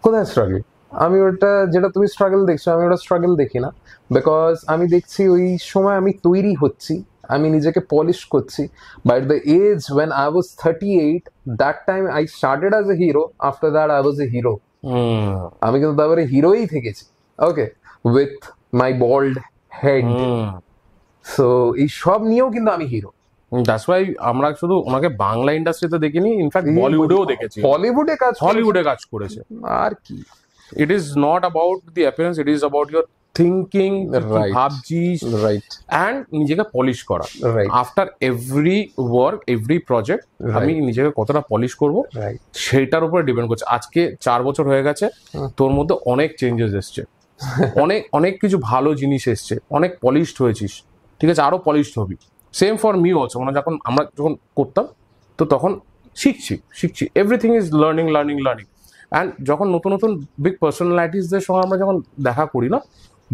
Speaker 2: কোথায় স্ট্রাগল আমি ওটা যেটা তুমি স্ট্রাগল দেখছো আমি ওটা স্ট্রাগল দেখি না বিকজ আমি দেখছি ওই সময় আমি তৈরি হচ্ছি আমি নিজেকে পলিশ করছি but the age when I was thirty eight that time I started as a hero after that I was a hero আমি কিন্তু তারপরে হিরোই থেকেছি okay
Speaker 1: with my bald head so এই সব নিয়েও কিন্তু আমি হিরো দ্যাটস ওয়াই আমরা শুধু ওনাকে বাংলা ইন্ডাস্ট্রিতে দেখিনি ইনফ্যাক্ট বলিউডেও দেখেছি বলিউডে কাজ হলিউডে কাজ করেছে আর কি it is not about the appearance it is about your thinking ভাবছিস রাইট অ্যান্ড নিজেকে পলিশ করা right after every work every project আমি নিজেকে কতটা পলিশ করব সেটার উপরে ডিপেন্ড করছে আজকে চার বছর হয়ে গেছে তোর মধ্যে অনেক চেঞ্জেস এসছে অনেক অনেক কিছু ভালো জিনিস এসছে অনেক পলিশড হয়েছিস ঠিক আছে আরো পলিশড হবি সেম ফর মি অলসো মানে যখন আমরা যখন করতাম তো তখন শিখছি শিখছি everything is learning learning learning and যখন নতুন নতুন বিগ পার্সোনালিটিসদের সঙ্গে আমরা যখন দেখা করি না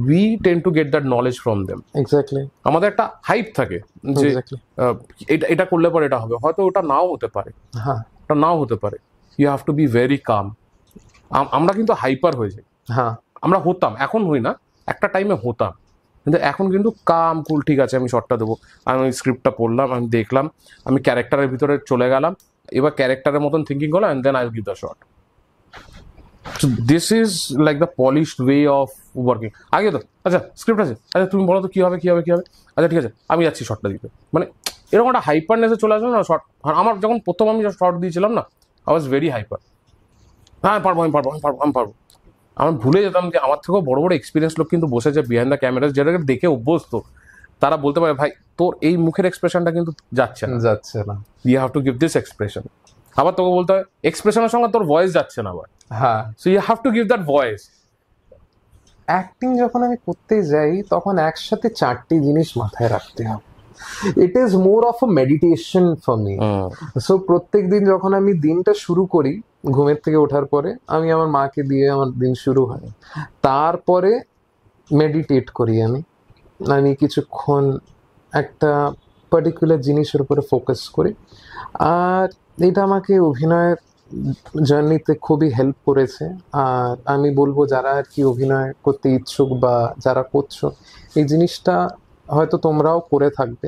Speaker 1: we tend to get that knowledge from them exactly আমাদের একটা হাইপ থাকে যে এটা এটা করলে পরে এটা হবে হয়তো ওটা নাও হতে পারে হ্যাঁ ওটা নাও হতে পারে you have to be very calm আমরা কিন্তু হাইপার হয়ে যাই হ্যাঁ আমরা হতাম এখন হই না একটা টাইমে হতাম কিন্তু এখন কিন্তু কাম কুল ঠিক আছে আমি শর্টটা দেবো আমি ওই স্ক্রিপ্টটা পড়লাম আমি দেখলাম আমি ক্যারেক্টারের ভিতরে চলে গেলাম এবার ক্যারেক্টারের মতন থিঙ্কিং করলাম and then I give the short so this is like the polished way of working আগে তো আচ্ছা স্ক্রিপ্ট আছে আচ্ছা তুমি বলো তো কী হবে কী হবে কী হবে আচ্ছা ঠিক আছে আমি যাচ্ছি শর্টটা দিতে মানে এরকম একটা হাইপারনেসে চলে আসলো না শর্ট আমার যখন প্রথম আমি শর্ট দিয়েছিলাম না আই ওয়াজ ভেরি হাইপার হ্যাঁ পারবো আমি পারবো আমি পারবো আমি পারবো আমরা ভুলে যেতাম যে আমার থেকেও বড় বড় এক্সপিরিয়েন্স লোক কিন্তু বসেছে বিহাইন্ড দ্য ক্যামেরা যেটাকে দেখে অভ্যস্ত তারা বলতে পারে ভাই তোর এই মুখের এক্সপ্রেশনটা কিন্তু যাচ্ছে না যাচ্ছে না you have to give this expression আবার তোকে বলতে হয় এক্সপ্রেশনের সঙ্গে তোর ভয়েস যাচ্ছে না আবার হ্যাঁ so you have to give that voice acting
Speaker 2: যখন আমি করতে যাই তখন একসাথে চারটি জিনিস মাথায় রাখতে হবে it is more of a meditation for me so প্রত্যেক দিন যখন আমি দিনটা শুরু করি ঘুমের থেকে ওঠার পরে আমি আমার মাকে দিয়ে আমার দিন শুরু হয় তারপরে মেডিটেট করি আমি আমি কিছুক্ষণ একটা পার্টিকুলার জিনিসের উপরে ফোকাস করি আর এটা আমাকে অভিনয়ের জার্নিতে খুবই হেল্প করেছে আর আমি বলবো যারা আর কি অভিনয় করতে ইচ্ছুক বা যারা করছো এই জিনিসটা হয়তো তোমরাও করে থাকবে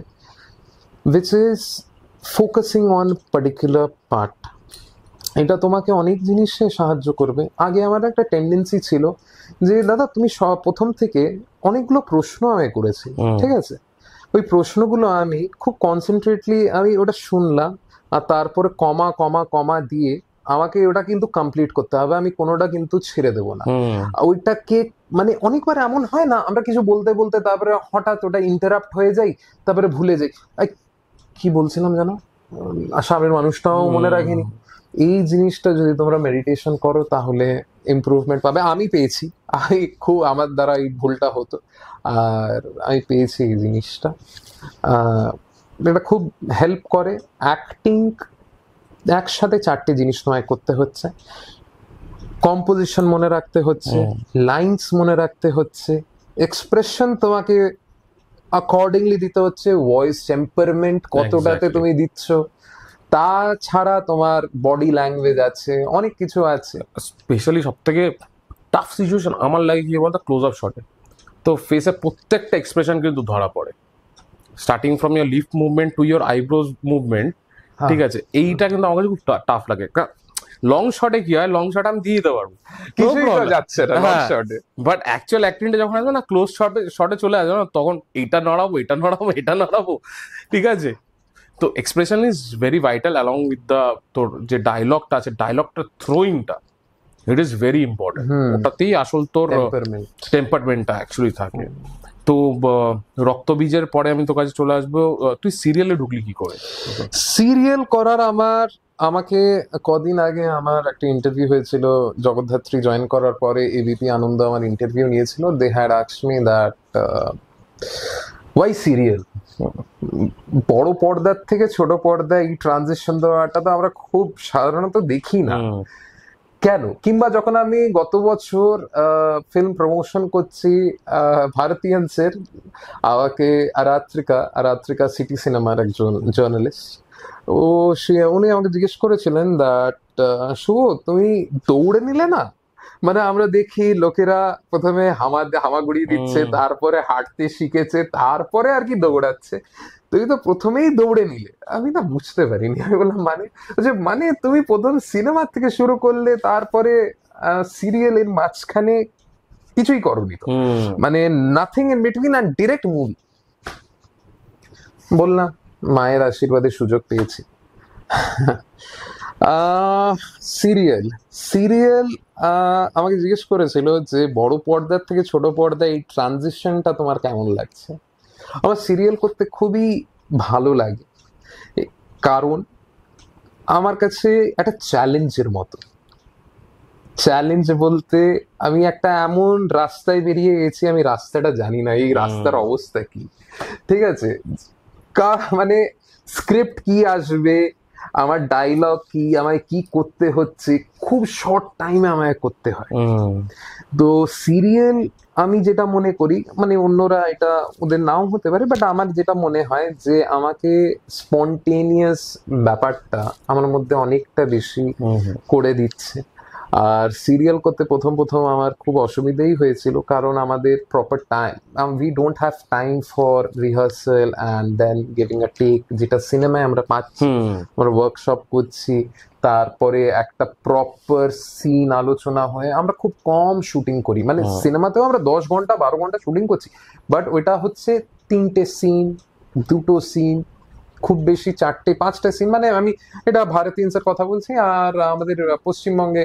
Speaker 2: which is focusing on particular part এটা তোমাকে অনেক জিনিসে সাহায্য করবে আগে আমার একটা টেন্ডেন্সি ছিল যে দাদা তুমি প্রথম থেকে অনেকগুলো প্রশ্ন আমি করেছি ঠিক আছে ওই প্রশ্নগুলো আমি খুব কনসেন্ট্রেটলি আমি ওটা শুনলাম আর তারপরে কমা কমা কমা দিয়ে আমাকে ওটা কিন্তু কমপ্লিট করতে হবে আমি কোনোটা কিন্তু ছেড়ে দেবো না ওইটাকে মানে অনেকবার এমন হয় না আমরা কিছু বলতে বলতে তারপরে হঠাৎ ওটা ইন্টারাপ্ট হয়ে যাই তারপরে ভুলে যাই কি বলছিলাম জানো সামনের মানুষটাও মনে রাখেনি এই জিনিসটা যদি তোমরা মেডিটেশন করো তাহলে ইম্প্রুভমেন্ট পাবে আমি পেয়েছি আমি খুব আমার দ্বারা এই ভুলটা হতো আর আমি পেয়েছি এই জিনিসটা এটা খুব হেল্প করে অ্যাক্টিং একসাথে চারটে জিনিস নয় করতে হচ্ছে কম্পোজিশন মনে রাখতে হচ্ছে লাইন্স মনে রাখতে হচ্ছে এক্সপ্রেশন তোমাকে অ্যাকর্ডিংলি দিতে হচ্ছে ভয়েস টেম্পারমেন্ট কতটাতে তুমি দিচ্ছ তাছাড়া তোমার বডি ল্যাঙ্গুয়েজ আছে
Speaker 1: অনেক কিছু আছে স্পেশালি সব থেকে টাফ সিচুয়েশন আমার লাগে কি বলতো ক্লোজ আপ শটে তো ফেসের প্রত্যেকটা এক্সপ্রেশন কিন্তু ধরা পড়ে starting from your lip movement to your eyebrows movement ঠিক আছে এইটা কিন্তু আমার কাছে খুব টাফ লাগে লং শটে কি হয় লং শট আমি দিয়ে দিতে পারবো যাচ্ছে বাট অ্যাকচুয়াল অ্যাক্টিংটা যখন আসবে না ক্লোজ শটে শটে চলে আসবে না তখন এটা নড়াবো এটা নড়াবো এটা নড়াবো ঠিক আছে তো expression is very vital along with the তোর যে ডায়লগটা আছে ডায়লগটা থ্রোয়িংটা ইট ইজ ভেরি ইম্পর্টেন্ট ওটাতেই আসল তোর টেম্পারমেন্টটা অ্যাকচুয়ালি থাকে তো রক্তবীজের পরে আমি তোর কাছে চলে আসবো তুই সিরিয়ালে ঢুকলি কি করে
Speaker 2: সিরিয়াল করার আমার আমাকে কদিন আগে আমার একটা ইন্টারভিউ হয়েছিল জগদ্ধাত্রী জয়েন করার পরে এবিপি আনন্দ আমার ইন্টারভিউ নিয়েছিল দে হ্যাড আক্স দ্যাট ওয়াই সিরিয়াল বড় পর্দার থেকে ছোট পর্দায় এই ট্রানজিশন দেওয়াটা তো আমরা খুব সাধারণত দেখি না কেন কিংবা যখন আমি গত বছর ফিল্ম প্রমোশন করছি ভারতীয়ানসের আমাকে আরাত্রিকা আরাত্রিকা সিটি সিনেমার একজন জার্নালিস্ট ও সে উনি আমাকে জিজ্ঞেস করেছিলেন দ্যাট শুভ তুমি দৌড়ে নিলে না মানে আমরা দেখি লোকেরা প্রথমে হামা হামাগুড়ি দিচ্ছে তারপরে হাঁটতে শিখেছে তারপরে আর কি দৌড়াচ্ছে তুমি তো প্রথমেই দৌড়ে নিলে আমি না বুঝতে পারিনি আমি বললাম মানে মানে তুমি প্রথম সিনেমা থেকে শুরু করলে তারপরে সিরিয়াল এর মাঝখানে কিছুই করনি তো মানে nothing in between and direct movie বললাম মায়ের আশীর্বাদে সুযোগ পেয়েছি সিরিয়াল সিরিয়াল আমাকে জিজ্ঞেস করেছিল যে বড় পর্দার থেকে ছোট পর্দা এই ট্রানজিশনটা তোমার কেমন লাগছে আমার সিরিয়াল করতে খুবই ভালো লাগে কারণ আমার কাছে একটা চ্যালেঞ্জের মতো চ্যালেঞ্জ বলতে আমি একটা এমন রাস্তায় বেরিয়ে গেছি আমি রাস্তাটা জানি না এই রাস্তার অবস্থা কি ঠিক আছে মানে স্ক্রিপ্ট কি আসবে আমার ডায়লগ কি আমায় কি করতে হচ্ছে খুব শর্ট টাইমে আমায় করতে হয় তো সিরিয়াল আমি যেটা মনে করি মানে অন্যরা এটা ওদের নাও হতে পারে বাট আমার যেটা মনে হয় যে আমাকে স্পন্টেনিয়াস ব্যাপারটা আমার মধ্যে অনেকটা বেশি করে দিচ্ছে আর সিরিয়াল করতে প্রথম প্রথম আমার খুব অসুবিধেই হয়েছিল কারণ আমাদের proper time we don't have time for rehearsal and then getting a take যেটা সিনেমায় আমরা পাচ্ছি আমরা ওয়ার্কশপ করছি তারপরে একটা প্রপার সিন আলোচনা হয়ে আমরা খুব কম শুটিং করি মানে সিনেমাতেও আমরা দশ ঘন্টা বারো ঘন্টা শুটিং করছি বাট ওইটা হচ্ছে তিনটে সিন দুটো সিন খুব বেশি চারটে পাঁচটা সিন মানে আমি এটা ভারতীয় কথা বলছি আর আমাদের পশ্চিমবঙ্গে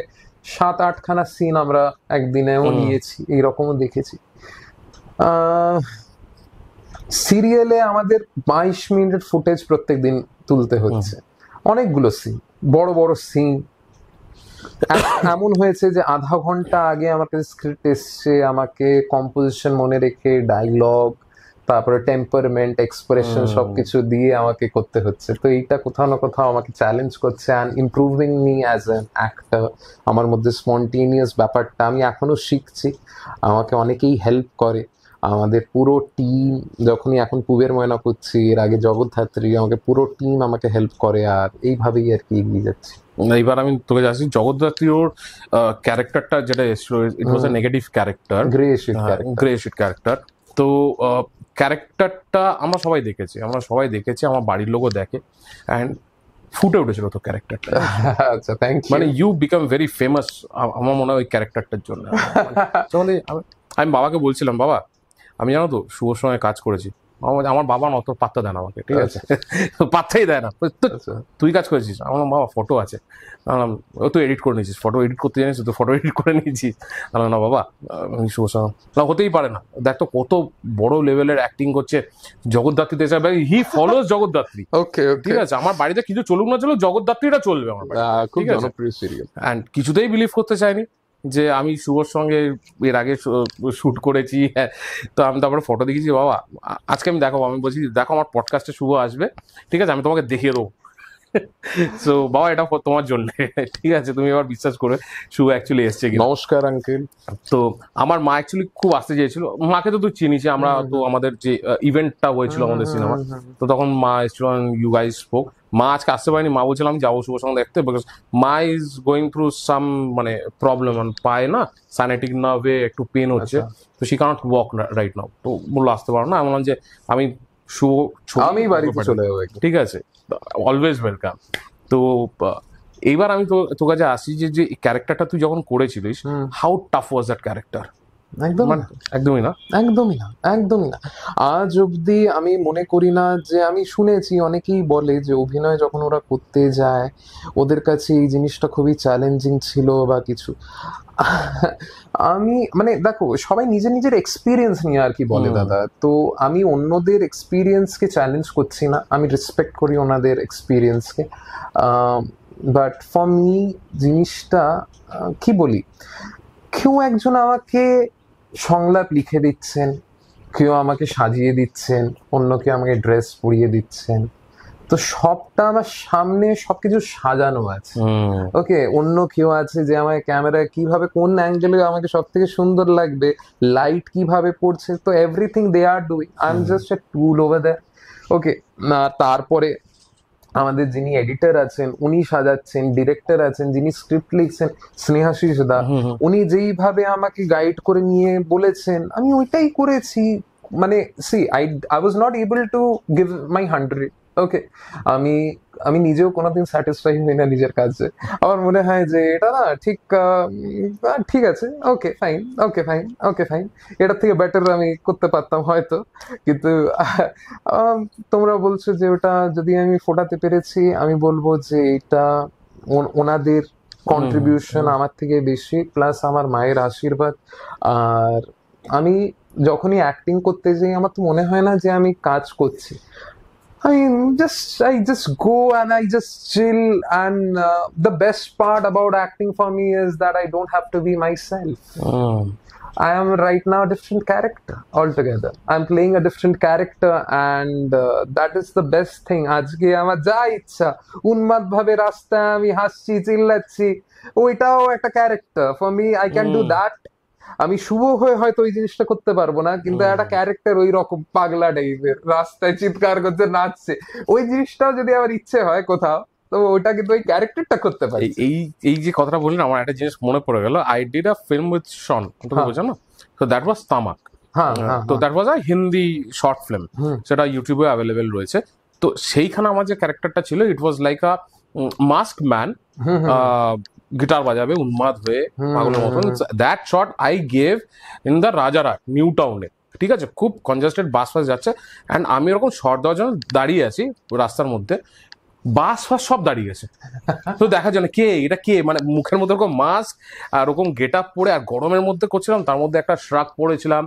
Speaker 2: সাত আটখানা সিন আমরা একদিনেও নিয়েছি এইরকমও দেখেছি সিরিয়ালে আমাদের বাইশ মিনিট ফুটেজ প্রত্যেক দিন তুলতে হচ্ছে অনেকগুলো সিন বড় বড় সিন এমন হয়েছে যে আধা ঘন্টা আগে আমার কাছে স্ক্রিপ্ট এসছে আমাকে কম্পোজিশন মনে রেখে ডায়লগ তারপরে টেম্পারমেন্ট এক্সপ্রেশন সবকিছু দিয়ে আমাকে করতে হচ্ছে তো এইটা কোথাও না কোথাও আমাকে চ্যালেঞ্জ করছে and improving me as an actor আমার মধ্যে স্পন্টেনিয়াস ব্যাপারটা আমি এখনও শিখছি আমাকে অনেকেই হেল্প করে আমাদের পুরো টিম যখনই এখন পুবের ময়না করছি এর আগে জগদ্ধাত্রী আমাকে পুরো টিম আমাকে হেল্প করে আর এইভাবেই আর কি এগিয়ে যাচ্ছে
Speaker 1: এইবার আমি তোকে যাচ্ছি জগদ্ধাত্রী ওর ক্যারেক্টারটা যেটা এসেছিল it was a negative character grey shade character তো ক্যারেক্টারটা আমরা সবাই দেখেছি আমরা সবাই দেখেছি আমার বাড়ির লোকও দেখে অ্যান্ড ফুটে উঠেছিল তো ক্যারেক্টারটা আচ্ছা থ্যাংক মানে ইউ বিকাম ভেরি ফেমাস আমার মনে হয় ওই ক্যারেক্টারটার জন্য মানে আমি বাবাকে বলছিলাম বাবা আমি জানো তো শুভর সময় কাজ করেছি আমার বাবা অত পাত্তা দেয় না আমাকে ঠিক আছে আচ্ছা। পাত্তাই দেয় না আচ্ছা। তুই কাজ করেছিস আমার বাবা ফটো আছে ও তো এডিট করে নিয়েছিস ফটো এডিট করতে জানিস তো ফটো এডিট করে নিয়েছিস আমার না বাবা শুভ না হতেই পারে না দেখ তো কত বড় লেভেলের অ্যাক্টিং করছে জগদ্ধাত্রী দেশে ভাই হি ফলো জগদ্ধাত্রী ওকে ঠিক আছে আমার বাড়িতে কিছু চলুক না চলুক জগদ্ধাত্রীটা চলবে আমার খুব অ্যান্ড কিছুতেই বিলিভ করতে চাইনি যে আমি শুভর সঙ্গে এর আগে শ্যুট করেছি হ্যাঁ তো আমি তারপরে ফটো দেখেছি বাবা আজকে আমি দেখো আমি বলছি দেখো আমার পডকাস্টে শুভ আসবে ঠিক আছে আমি তোমাকে দেখিয়ে দেবো সো বাবা এটা তোমার জন্য ঠিক আছে তুমি এবার বিশ্বাস করে শুভ অ্যাকচুয়ালি এসছে কি নমস্কার আঙ্কেল তো আমার মা অ্যাকচুয়ালি খুব আসতে চেয়েছিল মাকে তো তুই চিনিস আমরা তো আমাদের যে ইভেন্টটা হয়েছিল আমাদের সিনেমা তো তখন মা এসেছিল ইউ গাইস স্পোক মা আজকে আসতে পারেনি মা বলছিল আমি যাবো শুভ সঙ্গে দেখতে বিকজ মা ইজ গোয়িং থ্রু সাম মানে প্রবলেম পায়ে না সাইনেটিক নার্ভে একটু পেন হচ্ছে আচ্ছা। তো she can't walk right now তো বললো আসতে পারো না আমি বললাম যে আমি শুভ আমি বাড়িতে চলে যাবো ঠিক আছে অলওয়েজ ওয়েলকাম তো এইবার আমি তো তোর কাছে আসি যে যে ক্যারেক্টারটা তুই যখন করেছিলিস how tough was that character একদম মানে একদমই না
Speaker 2: একদমই না একদমই না আজ অবধি আমি মনে করি না যে আমি শুনেছি অনেকেই বলে যে অভিনয় যখন ওরা করতে যায় ওদের কাছে এই জিনিসটা খুবই চ্যালেঞ্জিং ছিল বা কিছু আমি মানে দেখো সবাই নিজের নিজের এক্সপিরিয়েন্স নিয়ে আর কি বলে দাদা তো আমি অন্যদের এক্সপিরিয়েন্সকে চ্যালেঞ্জ করছি না আমি রেসপেক্ট করি ওনাদের এক্সপিরিয়েন্সকে বাট ফর মি জিনিসটা কি বলি কেউ একজন আমাকে সংলাপ লিখে দিচ্ছেন কেউ আমাকে সাজিয়ে দিচ্ছেন অন্য কেউ আমাকে ড্রেস পরিয়ে দিচ্ছেন তো সবটা আমার সামনে সবকিছু সাজানো আছে ওকে অন্য কেউ আছে যে আমার ক্যামেরা কিভাবে কোন অ্যাঙ্গেলে আমাকে সব থেকে সুন্দর লাগবে লাইট কিভাবে পড়ছে তো everything they are doing I am just a tool over that okay তারপরে আমাদের যিনি এডিটর আছেন উনি সাজাচ্ছেন ডিরেক্টর আছেন যিনি স্ক্রিপ্ট লিখছেন স্নেহাশিস দা উনি যেইভাবে আমাকে গাইড করে নিয়ে বলেছেন আমি ওইটাই করেছি মানে see I I was not able to give my hundred okay আমি আমি নিজেও কোনোদিন স্যাটিসফাই হই না নিজের কাজে আমার মনে হয় যে এটা না ঠিক ঠিক আছে okay fine okay fine okay fine এটার থেকে বেটার আমি করতে পারতাম হয়তো কিন্তু তোমরা বলছো যে ওটা যদি আমি ফোটাতে পেরেছি আমি বলবো যে এটা ওনাদের কন্ট্রিবিউশন আমার থেকে বেশি প্লাস আমার মায়ের আশীর্বাদ আর আমি যখনই অ্যাক্টিং করতে যাই আমার তো মনে হয় না যে আমি কাজ করছি I mean, just I just go and I just chill. And uh, the best part about acting for me is that I don't have to be myself. Hmm. I am right now a different character altogether. I'm playing a different character, and uh, that is the best thing. আজকে আমার যা ইচ্ছা উন্মাদ ভাবে রাস্তায় আমি হাসছি চিল্লাচ্ছি ওইটাও একটা character for me I can do that আমি শুভ হয়ে হয়তো ওই জিনিসটা করতে পারবো না কিন্তু একটা ক্যারেক্টার ওই রকম পাগলা টাইপের রাস্তায় চিৎকার করছে নাচছে ওই জিনিসটাও যদি আমার ইচ্ছে হয় কোথাও তো ওটা কিন্তু ওই ক্যারেক্টারটা করতে পারি
Speaker 1: এই এই যে কথাটা বললেন আমার একটা জিনিস মনে পড়ে গেল I did a film with শন তুমি বোঝানো তো দ্যাট ওয়াজ তামাক হ্যাঁ, হ্যাঁ, হ্যাঁ, তো that was a Hindi short film সেটা ইউটিউবে অ্যাভেলেবেল রয়েছে তো সেইখানে আমার যে ক্যারেক্টারটা ছিল it was like a mask man guitar বাজাবে উন্মাদ হয়ে পাগলের মতন that shot I gave in the রাজারা নিউ টাউনে ঠিক আছে খুব কনজাস্টেড বাস ফাস যাচ্ছে অ্যান্ড আমি ওরকম শর্ট দেওয়ার জন্য দাঁড়িয়ে আছি রাস্তার মধ্যে বাস ফাস সব দাঁড়িয়ে গেছে তো দেখা যায় না কে এটা কে মানে মুখের মধ্যে ওরকম মাস্ক আর ওরকম গেট আপ পরে আর গরমের মধ্যে করছিলাম তার মধ্যে একটা শ্রাক পরেছিলাম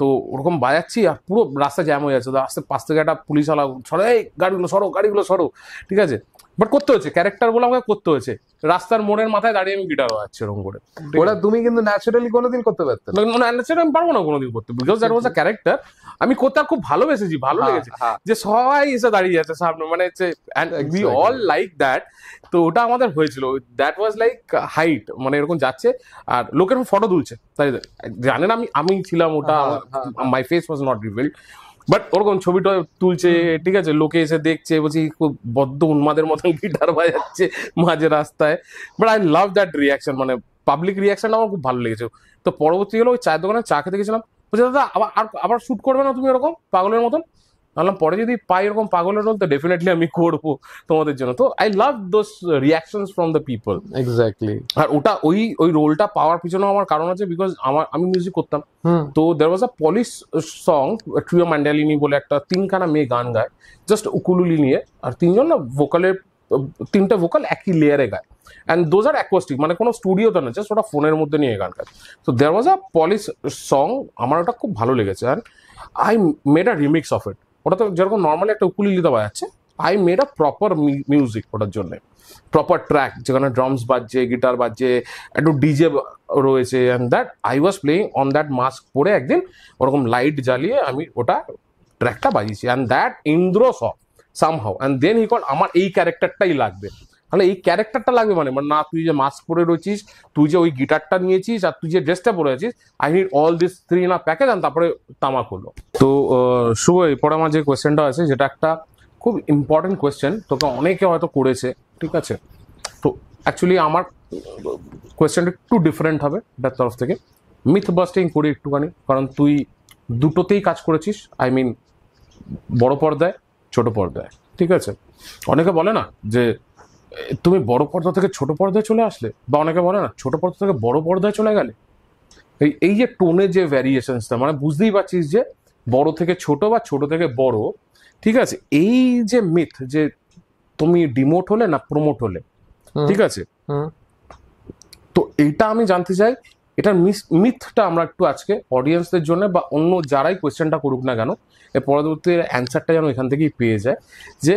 Speaker 1: তো ওরকম বাজাচ্ছি আর পুরো রাস্তা জ্যাম হয়ে যাচ্ছে রাস্তার পাশ থেকে একটা পুলিশ আলা সরো এই গাড়িগুলো সরো গাড়িগুলো সরো ঠিক আছে বাট করতে হয়েছে ক্যারেক্টার বলে আমাকে করতে হয়েছে রাস্তার মোড়ের মাথায় দাঁড়িয়ে আমি গিটার বাজাচ্ছি এরকম করে ওটা তুমি কিন্তু ন্যাচারালি কোনোদিন করতে পারতে ন্যাচারালি আমি পারবো না কোনোদিন করতে because that was a character আমি করতে খুব ভালোবেসেছি ভালো হ্যাঁ, লেগেছে হ্যাঁ। যে সবাই এসে দাঁড়িয়ে আছে সামনে মানে হচ্ছে উই অল লাইক দ্যাট তো ওটা আমাদের হয়েছিল দ্যাট ওয়াজ লাইক হাইট মানে এরকম যাচ্ছে আর লোকের ফটো তুলছে তাই জানেন আমি আমি ছিলাম ওটা my face was not revealed but ওরকম ছবিটা তুলছে ঠিক আছে লোকে এসে দেখছে বলছি খুব বদ্ধ উন্মাদের মতন গিটার বাজাচ্ছে মাঝে রাস্তায় but I love that reaction মানে পাবলিক রিয়াকশনটা আমার খুব ভালো লেগেছে তো পরবর্তী হলো ওই চায়ের দোকানে চা খেতে গেছিলাম বলছি দাদা আবার আর আবার শ্যুট করবে না তুমি এরকম পাগলের মতন ভাবলাম পরে যদি পাই এরকম পাগলের রোল তো ডেফিনেটলি আমি করবো তোমাদের জন্য তো I love those reactions from the people exactly আর ওটা ওই ওই রোলটা পাওয়ার পিছনেও আমার কারণ আছে বিকজ আমার আমি মিউজিক করতাম তো there was a Polish song trio ম্যান্ডালিনি বলে একটা তিনখানা মেয়ে গান গায় জাস্ট উকুলুলি নিয়ে আর তিনজন না ভোকালের তিনটা ভোকাল একই লেয়ারে গায় অ্যান্ড দোজ আর অ্যাকোস্টিক মানে কোনো স্টুডিও তো না জাস্ট ওটা ফোনের মধ্যে নিয়ে গান গায় তো there was a Polish song আমার ওটা খুব ভালো লেগেছে আর I made a remix of it ওটা তো যেরকম নর্মালি একটা দেওয়া বাজাচ্ছে I made a proper music ওটার জন্য প্রপার ট্র্যাক যেখানে ড্রামস বাজছে গিটার বাজছে একটু ডিজে রয়েছে and that I was playing on that mask পরে একদিন ওরকম লাইট জ্বালিয়ে আমি ওটা ট্র্যাকটা বাজিয়েছি and that Indra saw somehow and then he call আমার এই ক্যারেক্টারটাই লাগবে তাহলে এই ক্যারেক্টারটা লাগবে মানে, মানে না তুই যে মাস্ক পরে রয়েছিস তুই যে ওই গিটারটা নিয়েছিস আর তুই যে ড্রেসটা পরে আছিস I need all this three না প্যাকেজ আন তারপরে তামাক হলো তো শুভ পরে আমার যে কোয়েশ্চেনটা আছে যেটা একটা খুব ইম্পর্টেন্ট কোয়েশ্চেন তোকে অনেকে হয়তো করেছে ঠিক আছে তো অ্যাকচুয়ালি আমার কোয়েশ্চেনটা একটু ডিফারেন্ট হবে ডার তরফ থেকে মিথ বাস্টিং করি একটুখানি কারণ তুই দুটোতেই কাজ করেছিস আই মিন বড় পর্দায় ছোট পর্দায় ঠিক আছে অনেকে বলে না যে তুমি বড় পর্দা থেকে ছোট পর্দায় চলে আসলে বা অনেকে বলে না ছোট পর্দা থেকে বড় পর্দায় চলে গেলে এই এই যে টোনে যে ভ্যারিয়েশনসটা মানে বুঝতেই পারছিস যে বড় থেকে ছোট বা ছোট থেকে বড় ঠিক আছে এই যে মিথ যে তুমি ডিমোট হলে না প্রমোট হলে ঠিক আছে তো এটা আমি জানতে চাই এটার মিথটা আমরা একটু আজকে অডিয়েন্সদের জন্য বা অন্য যারাই কোয়েশ্চেনটা করুক না কেন এর পরবর্তী অ্যান্সারটা যেন এখান থেকেই পেয়ে যায় যে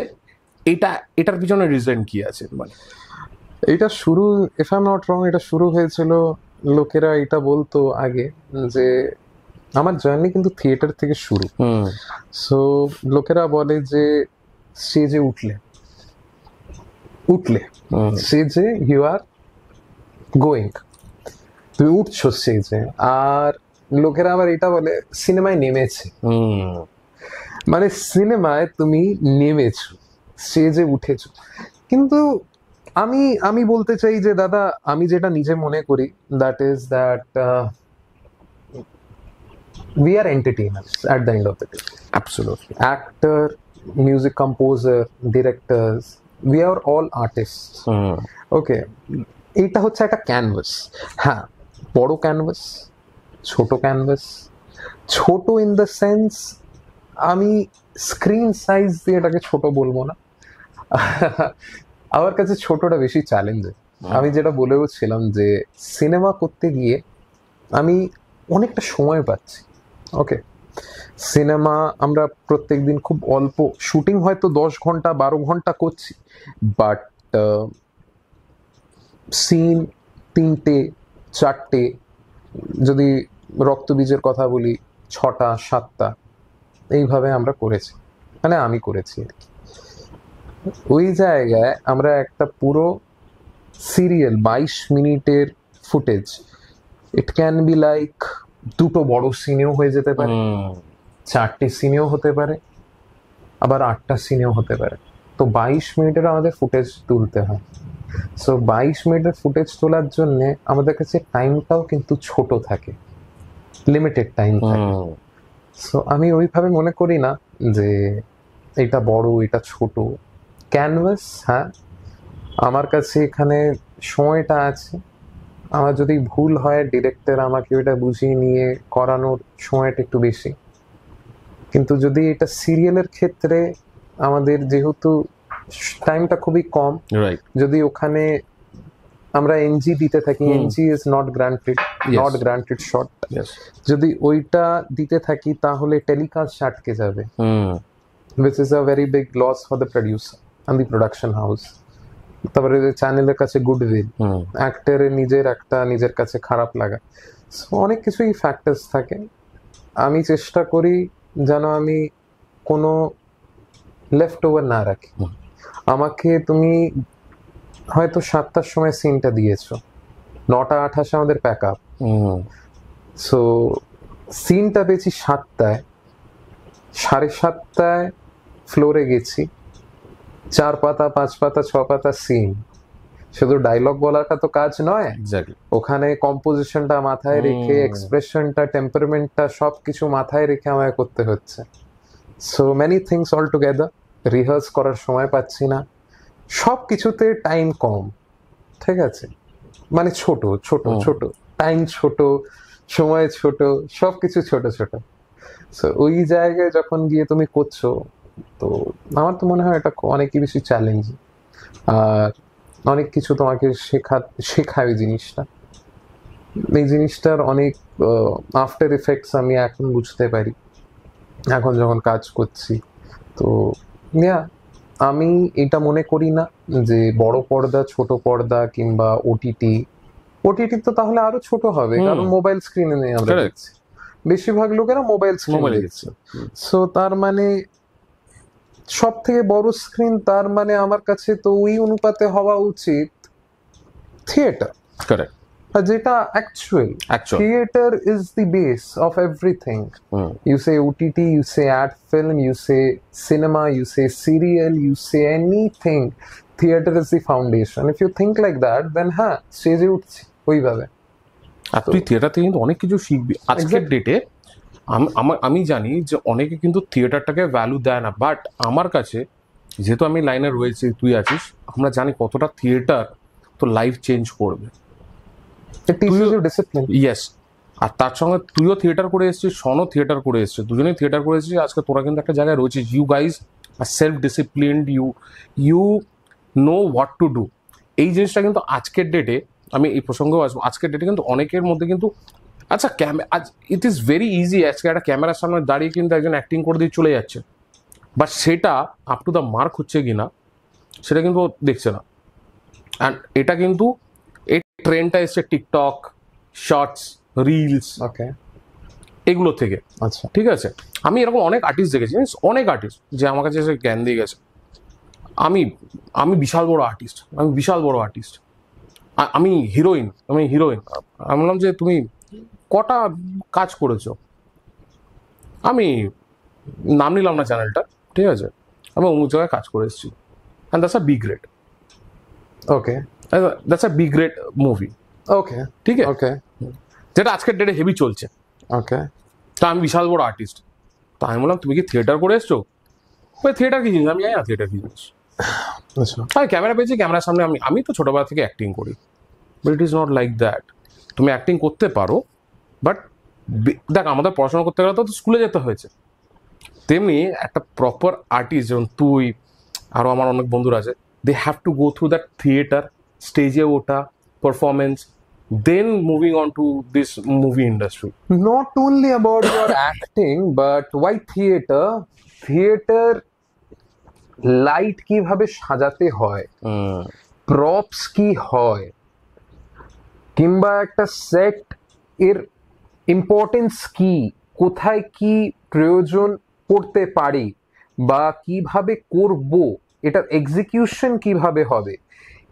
Speaker 1: এটা এটার পিছনে রিজন কি আছে মানে
Speaker 2: এটা শুরু এফ আই নট রং এটা শুরু হয়েছিল লোকেরা এটা বলতো আগে যে আমার জার্নি কিন্তু থিয়েটার থেকে শুরু সো লোকেরা বলে যে স্টেজে উঠলে উঠলে স্টেজে ইউ আর গোয়িং তুমি উঠছো স্টেজে আর লোকেরা আবার এটা বলে সিনেমায় নেমেছে মানে সিনেমায় তুমি নেমেছো সে যে উঠেছো কিন্তু আমি আমি বলতে চাই যে দাদা আমি যেটা নিজে মনে করি that is that we are entertainments at the end of it absolutely actor music composer directors we are all artist okay এটা হচ্ছে একটা ক্যানভাস হ্যাঁ বড় ক্যানভাস ছোট ক্যানভাস ছোট ইন দ্য সেন্স আমি স্ক্রিন সাইজ দি এটাকে ছোট বলবো না আমার কাছে ছোটটা বেশি চ্যালেঞ্জের আমি যেটা বলেও ছিলাম যে সিনেমা করতে গিয়ে আমি অনেকটা সময় পাচ্ছি ওকে সিনেমা আমরা প্রত্যেক দিন খুব অল্প শুটিং হয়তো দশ ঘন্টা বারো ঘন্টা করছি বাট সিন তিনটে চারটে যদি রক্তবীজের কথা বলি ছটা সাতটা এইভাবে আমরা করেছি মানে আমি করেছি আর কি ওই জায়গায় আমরা একটা পুরো সিরিয়াল বাইশ মিনিটের footage it can be like দুটো বড় সিনেও হয়ে যেতে পারে চারটে সিনেও হতে পারে আবার আটটা সিনেও হতে পারে তো বাইশ মিনিটের আমাদের ফুটেজ তুলতে হয় সো বাইশ মিনিটের ফুটেজ তোলার জন্য আমাদের কাছে টাইমটাও কিন্তু ছোট থাকে লিমিটেড টাইম থাকে সো আমি ওইভাবে মনে করি না যে এটা বড় এটা ছোট ক্যানভাস হ্যাঁ আমার কাছে এখানে সময়টা আছে আমার যদি ভুল হয় ডিরেক্টর আমাকে ওইটা বুঝিয়ে নিয়ে করানোর সময়টা একটু বেশি কিন্তু যদি এটা সিরিয়ালের ক্ষেত্রে আমাদের যেহেতু টাইমটা খুবই কম যদি ওখানে আমরা এনজি দিতে থাকি NG is not granted not granted shot যদি ওইটা দিতে থাকি তাহলে টেলিকাস্ট আটকে যাবে which is a very big loss for the producer আমি প্রোডাকশন হাউস তারপরে চ্যানেলের কাছে গুডউইল অ্যাক্টারে নিজের একটা নিজের কাছে খারাপ লাগা অনেক কিছুই ফ্যাক্টরস থাকে আমি চেষ্টা করি যেন আমি কোনো লেফট ওভার না রাখি আমাকে তুমি হয়তো সাতটার সময় সিনটা দিয়েছো নটা আঠাশে আমাদের প্যাক আপ সো সিনটা পেয়েছি সাতটায় সাড়ে সাতটায় ফ্লোরে গেছি চার পাতা পাঁচ পাতা ছ পাতা সিন শুধু ডায়লগ বলাটা তো কাজ নয় ওখানে কম্পোজিশনটা মাথায় রেখে এক্সপ্রেশনটা টেম্পারমেন্টটা সবকিছু মাথায় রেখে আমায় করতে হচ্ছে so many things all together rehearse করার সময় পাচ্ছি না সব কিছুতে টাইম কম ঠিক আছে মানে ছোট ছোট ছোট টাইম ছোট সময় ছোট সব কিছু ছোট ছোট সো ওই জায়গায় যখন গিয়ে তুমি করছো তো আমার তো মনে হয় এটা অনেকই বেশি চ্যালেঞ্জ আর অনেক কিছু তোমাকে শেখা শেখায় ওই জিনিসটা এই জিনিসটার অনেক আফটার এফেক্টস আমি এখন বুঝতে পারি এখন যখন কাজ করছি তো ইয়া আমি এটা মনে করি না যে বড় পর্দা ছোট পর্দা কিংবা ওটিটি ওটিটি তো তাহলে আরো ছোট হবে কারণ মোবাইল স্ক্রিনে নেই আমরা দেখছি বেশিরভাগ লোকেরা মোবাইল স্ক্রিনে দেখছে সো তার মানে সব থেকে বড় স্ক্রিন তার মানে আমার কাছে তো ওই অনুপাতে হওয়া উচিত থিয়েটার কারেক্ট যেটা actual theatre is the base of everything you say OTT you say ad film you say cinema you say serial you say anything theatre is the foundation if you think like that then হ্যাঁ স্টেজে উঠছি ওইভাবে
Speaker 1: আর তুই theatre থেকে কিন্তু অনেক কিছু শিখবি আজকের ডেটে আমি জানি যে অনেকে কিন্তু থিয়েটারটাকে ভ্যালু দেয় না বাট আমার কাছে যেহেতু আমি লাইনে রয়েছি তুই আছিস আমরা জানি কতটা থিয়েটার তো লাইফ চেঞ্জ করবে ইয়েস আর তার সঙ্গে তুইও থিয়েটার করে এসেছিস সনও থিয়েটার করে এসেছিস দুজনেই থিয়েটার করে এসেছিস আজকে তোরা কিন্তু একটা জায়গায় রয়েছিস you guys are self disciplined you you know what to do এই জিনিসটা কিন্তু আজকের ডেটে আমি এই প্রসঙ্গেও আসবো আজকের ডেটে কিন্তু অনেকের মধ্যে কিন্তু আচ্ছা ক্যামেরা আজ ইট ইজ ভেরি ইজি আজকে একটা ক্যামেরার সামনে দাঁড়িয়ে কিন্তু একজন অ্যাক্টিং করে দিয়ে চলে যাচ্ছে বাট সেটা আপ টু দ্য মার্ক হচ্ছে কি না সেটা কিন্তু দেখছে না অ্যান্ড এটা কিন্তু এই ট্রেন্ডটা এসছে টিকটক শর্টস রিলস ওকে এগুলো থেকে আচ্ছা ঠিক আছে আমি এরকম অনেক আর্টিস্ট দেখেছি অনেক আর্টিস্ট যে আমার কাছে এসে জ্ঞান দিয়ে গেছে আমি আমি বিশাল বড় আর্টিস্ট আমি বিশাল বড় আর্টিস্ট আমি হিরোইন আমি হিরোইন আমি বললাম যে তুমি কটা কাজ করেছো আমি নাম নিলাম না চ্যানেলটা ঠিক আছে আমি অমুক জায়গায় কাজ করে এসেছি and that's a B grade okay that's a B grade movie okay ঠিক আছে ওকে যেটা আজকের ডেটে হেভি চলছে ওকে তা আমি বিশাল বড় আর্টিস্ট তা আমি বললাম তুমি কি থিয়েটার করে এসছো ওই থিয়েটার কি জিনিস আমি জানি না থিয়েটার কি জিনিস আচ্ছা ক্যামেরা পেয়েছি ক্যামেরার সামনে আমি আমি তো ছোটোবেলা থেকে অ্যাক্টিং করি but it is not like that তুমি অ্যাক্টিং করতে পারো বাট দেখ আমাদের পড়াশোনা করতে গেলে তো স্কুলে যেতে হয়েছে তেমনি একটা প্রপার আর্টিস্ট যেমন তুই আরও আমার অনেক বন্ধুরা আছে they have to go through that theatre স্টেজে ওটা performance then moving on to this movie industry not only about your acting but why theatre theatre
Speaker 2: light কিভাবে সাজাতে হয় প্রপস কি হয় কিংবা একটা সেট এর ইম্পর্টেন্স কি কোথায় কি প্রয়োজন করতে পারি বা কিভাবে করব এটার এক্সিকিউশন কিভাবে হবে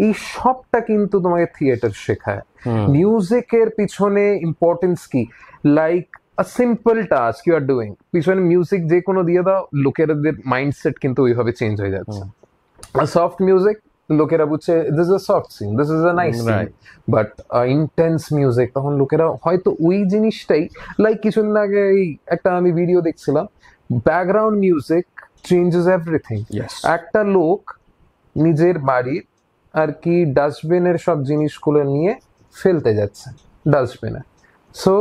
Speaker 2: এই সবটা কিন্তু তোমাকে থিয়েটার শেখায় মিউজিকের পিছনে ইম্পর্টেন্স কি like a simple task you are doing পিছনে মিউজিক যে কোনো দিয়ে দাও লোকেরদের মাইন্ডসেট কিন্তু ওইভাবে চেঞ্জ হয়ে যাচ্ছে সফট মিউজিক লোকেরা বুঝছে this is soft scene this is a nice scene but intense music তখন লোকেরা হয়তো ওই জিনিসটাই লাইক কিছুদিন আগে একটা আমি ভিডিও দেখছিলাম ব্যাকগ্রাউন্ড মিউজিক চেঞ্জেস এভরিথিং একটা লোক নিজের বাড়ির আর কি ডাস্টবিনের সব জিনিসগুলো নিয়ে ফেলতে যাচ্ছে ডাস্টবিনে সো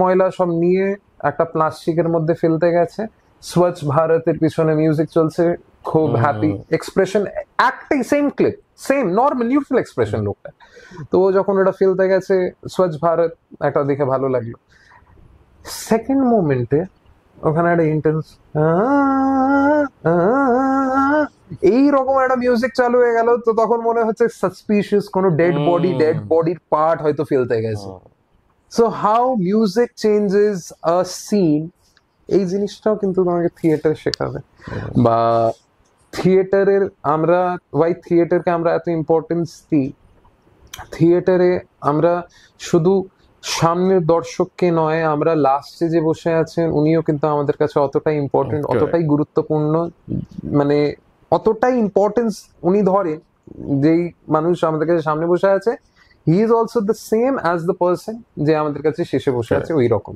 Speaker 2: ময়লা সব নিয়ে একটা প্লাস্টিকের মধ্যে ফেলতে গেছে স্বচ্ছ ভারতের পিছনে মিউজিক চলছে খুব হ্যাপি এক্সপ্রেশন একটাই same clip same normal neutral expression লোকটা তো ও যখন ওটা ফেলতে গেছে স্বচ্ছ ভারত একটা দেখে ভালো লাগলো সেকেন্ড মোমেন্টে ওখানে একটা ইন্টেন্স এইরকম একটা মিউজিক চালু হয়ে গেল তো তখন মনে হচ্ছে সাসপিশিয়াস কোনো ডেড বডি ডেড বডির পার্ট হয়তো ফেলতে গেছে so how music changes a scene এই জিনিসটাও কিন্তু তোমাকে থিয়েটার শেখাবে বা থিয়েটারের আমরা ওয়াই থিয়েটারকে আমরা এত ইম্পর্টেন্স দিই থিয়েটারে আমরা শুধু সামনের দর্শককে নয় আমরা লাস্টে যে বসে আছেন উনিও কিন্তু আমাদের কাছে অতটাই ইম্পর্টেন্ট অতটাই গুরুত্বপূর্ণ মানে অতটাই ইম্পর্টেন্স উনি ধরেন যেই মানুষ আমাদের কাছে সামনে বসে আছে he is also the same as the person যে আমাদের কাছে শেষে বসে আছে ওই রকম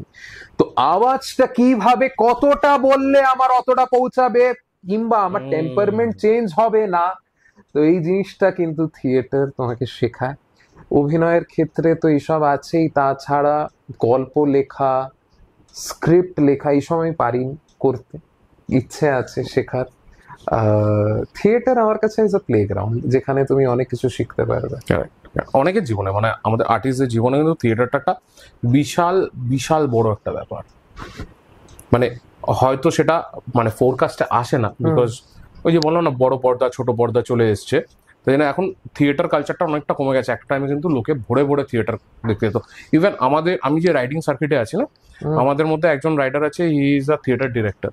Speaker 2: তো আওয়াজটা কিভাবে কতটা বললে আমার অতটা পৌঁছাবে কিংবা আমার টেম্পারমেন্ট চেঞ্জ হবে না তো এই জিনিসটা কিন্তু থিয়েটার তোমাকে শেখায় অভিনয়ের ক্ষেত্রে তো এইসব আছেই তাছাড়া গল্প লেখা স্ক্রিপ্ট লেখা এইসব আমি পারি করতে ইচ্ছে আছে শেখার থিয়েটার আমার কাছে ইজ আ প্লেগ্রাউন্ড যেখানে তুমি অনেক কিছু শিখতে পারবে
Speaker 1: অনেকের জীবনে মানে আমাদের আর্টিস্টদের জীবনে কিন্তু থিয়েটারটা একটা বিশাল বিশাল বড় একটা ব্যাপার মানে হয়তো সেটা মানে ফোরকাস্টে আসে না বিকজ ওই যে বললাম না বড় পর্দা ছোট পর্দা চলে এসছে তাই জন্য এখন থিয়েটার কালচারটা অনেকটা কমে গেছে এক টাইমে কিন্তু লোকে ভরে ভরে থিয়েটার দেখতে যেত ইভেন আমাদের আমি যে রাইডিং সার্কিটে আছি না আমাদের মধ্যে একজন রাইডার আছে he is a theatre director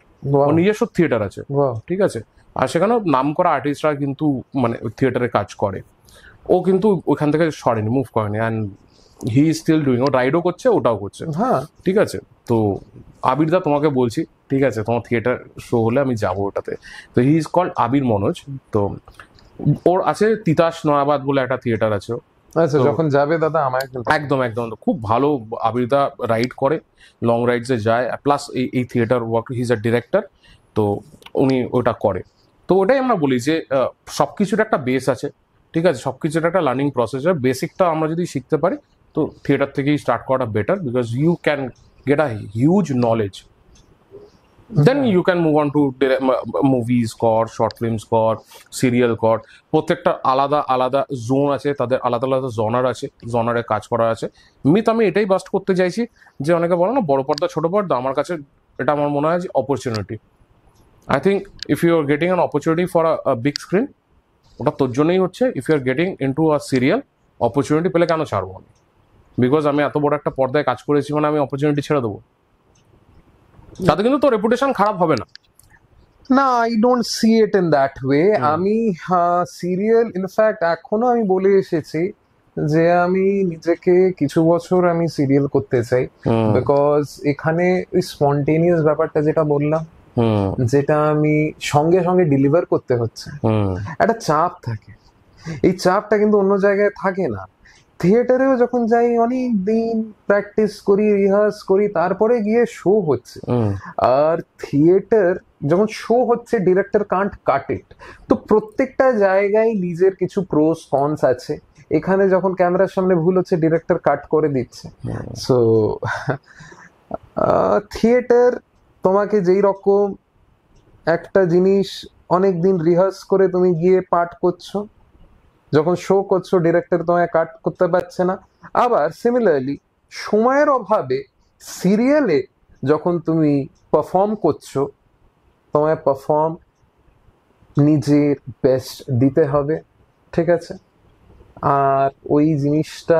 Speaker 1: নিজস্ব থিয়েটার আছে ঠিক আছে আর সেখানে নাম করা আর্টিস্টরা কিন্তু মানে থিয়েটারে কাজ করে ও কিন্তু ওখান থেকে সরেনি মুভ করেনি অ্যান্ড হি স্টিল ডুইং ও রাইডও করছে ওটাও করছে হ্যাঁ ঠিক আছে তো আবির দা তোমাকে বলছি ঠিক আছে তোমার থিয়েটার শো হলে আমি যাবো ওটাতে তো he is called Abir Manoj তো ওর আছে তিতাস নয়াবাদ বলে একটা থিয়েটার আছে আচ্ছা যখন যাবে দাদা আমায় একদম একদম খুব ভালো আবিরদা রাইড করে লং রাইডসে যায় প্লাস এই এই theatre work his a director তো উনি ওটা করে তো ওটাই আমরা বলি যে সব কিছুর একটা বেস আছে ঠিক আছে সব কিছুর একটা লার্নিং প্রসেস আছে বেসিকটা আমরা যদি শিখতে পারি তো থিয়েটার থেকেই স্টার্ট করাটা better because you can get a huge knowledge then you can move on to movies কর শর্ট ফিল্মস কর সিরিয়াল কর প্রত্যেকটা আলাদা আলাদা জোন আছে তাদের আলাদা আলাদা জনার আছে জনারে কাজ করা আছে মিথ আমি এটাই বাস্ট করতে চাইছি যে অনেকে বলো না বড় পর্দা ছোট পর্দা আমার কাছে এটা আমার মনে হয় যে opportunity I think if you are getting an opportunity for a big screen ওটা তোর জন্যই হচ্ছে if you are getting into a serial opportunity পেলে কেন ছাড়বো আমি বিকজ আমি এত বড় একটা পর্দায় কাজ করেছি মানে আমি অপরচুনিটি ছেড়ে দেবো তাতে কিন্তু তোর রেপুটেশন খারাপ হবে না
Speaker 2: না I don't see it in that way আমি সিরিয়াল ইনফ্যাক্ট এখনো আমি বলে এসেছি যে আমি নিজেকে কিছু বছর আমি সিরিয়াল করতে চাই বিকজ এখানে ওই স্পন্টেনিয়াস ব্যাপারটা যেটা বললাম যেটা আমি সঙ্গে সঙ্গে ডেলিভার করতে হচ্ছে একটা চাপ থাকে এই চাপটা কিন্তু অন্য জায়গায় থাকে না থিয়েটারেও যখন যাই অনেক দিন প্র্যাকটিস করি রিহার্স করি তারপরে গিয়ে শো হচ্ছে আর থিয়েটার যখন শো হচ্ছে ডিরেক্টর কান্ট কাট ইট তো প্রত্যেকটা জায়গায় নিজের কিছু প্রোস কনস আছে এখানে যখন ক্যামেরার সামনে ভুল হচ্ছে ডিরেক্টর কাট করে দিচ্ছে সো থিয়েটার তোমাকে যেই রকম একটা জিনিস অনেক দিন রিহার্স করে তুমি গিয়ে পাঠ করছো যখন শো করছো ডিরেক্টর তোমায় কাট করতে পারছে না আবার সিমিলারলি সময়ের অভাবে সিরিয়ালে যখন তুমি পারফর্ম করছো তোমায় পারফর্ম নিজের বেস্ট দিতে হবে ঠিক আছে আর ওই জিনিসটা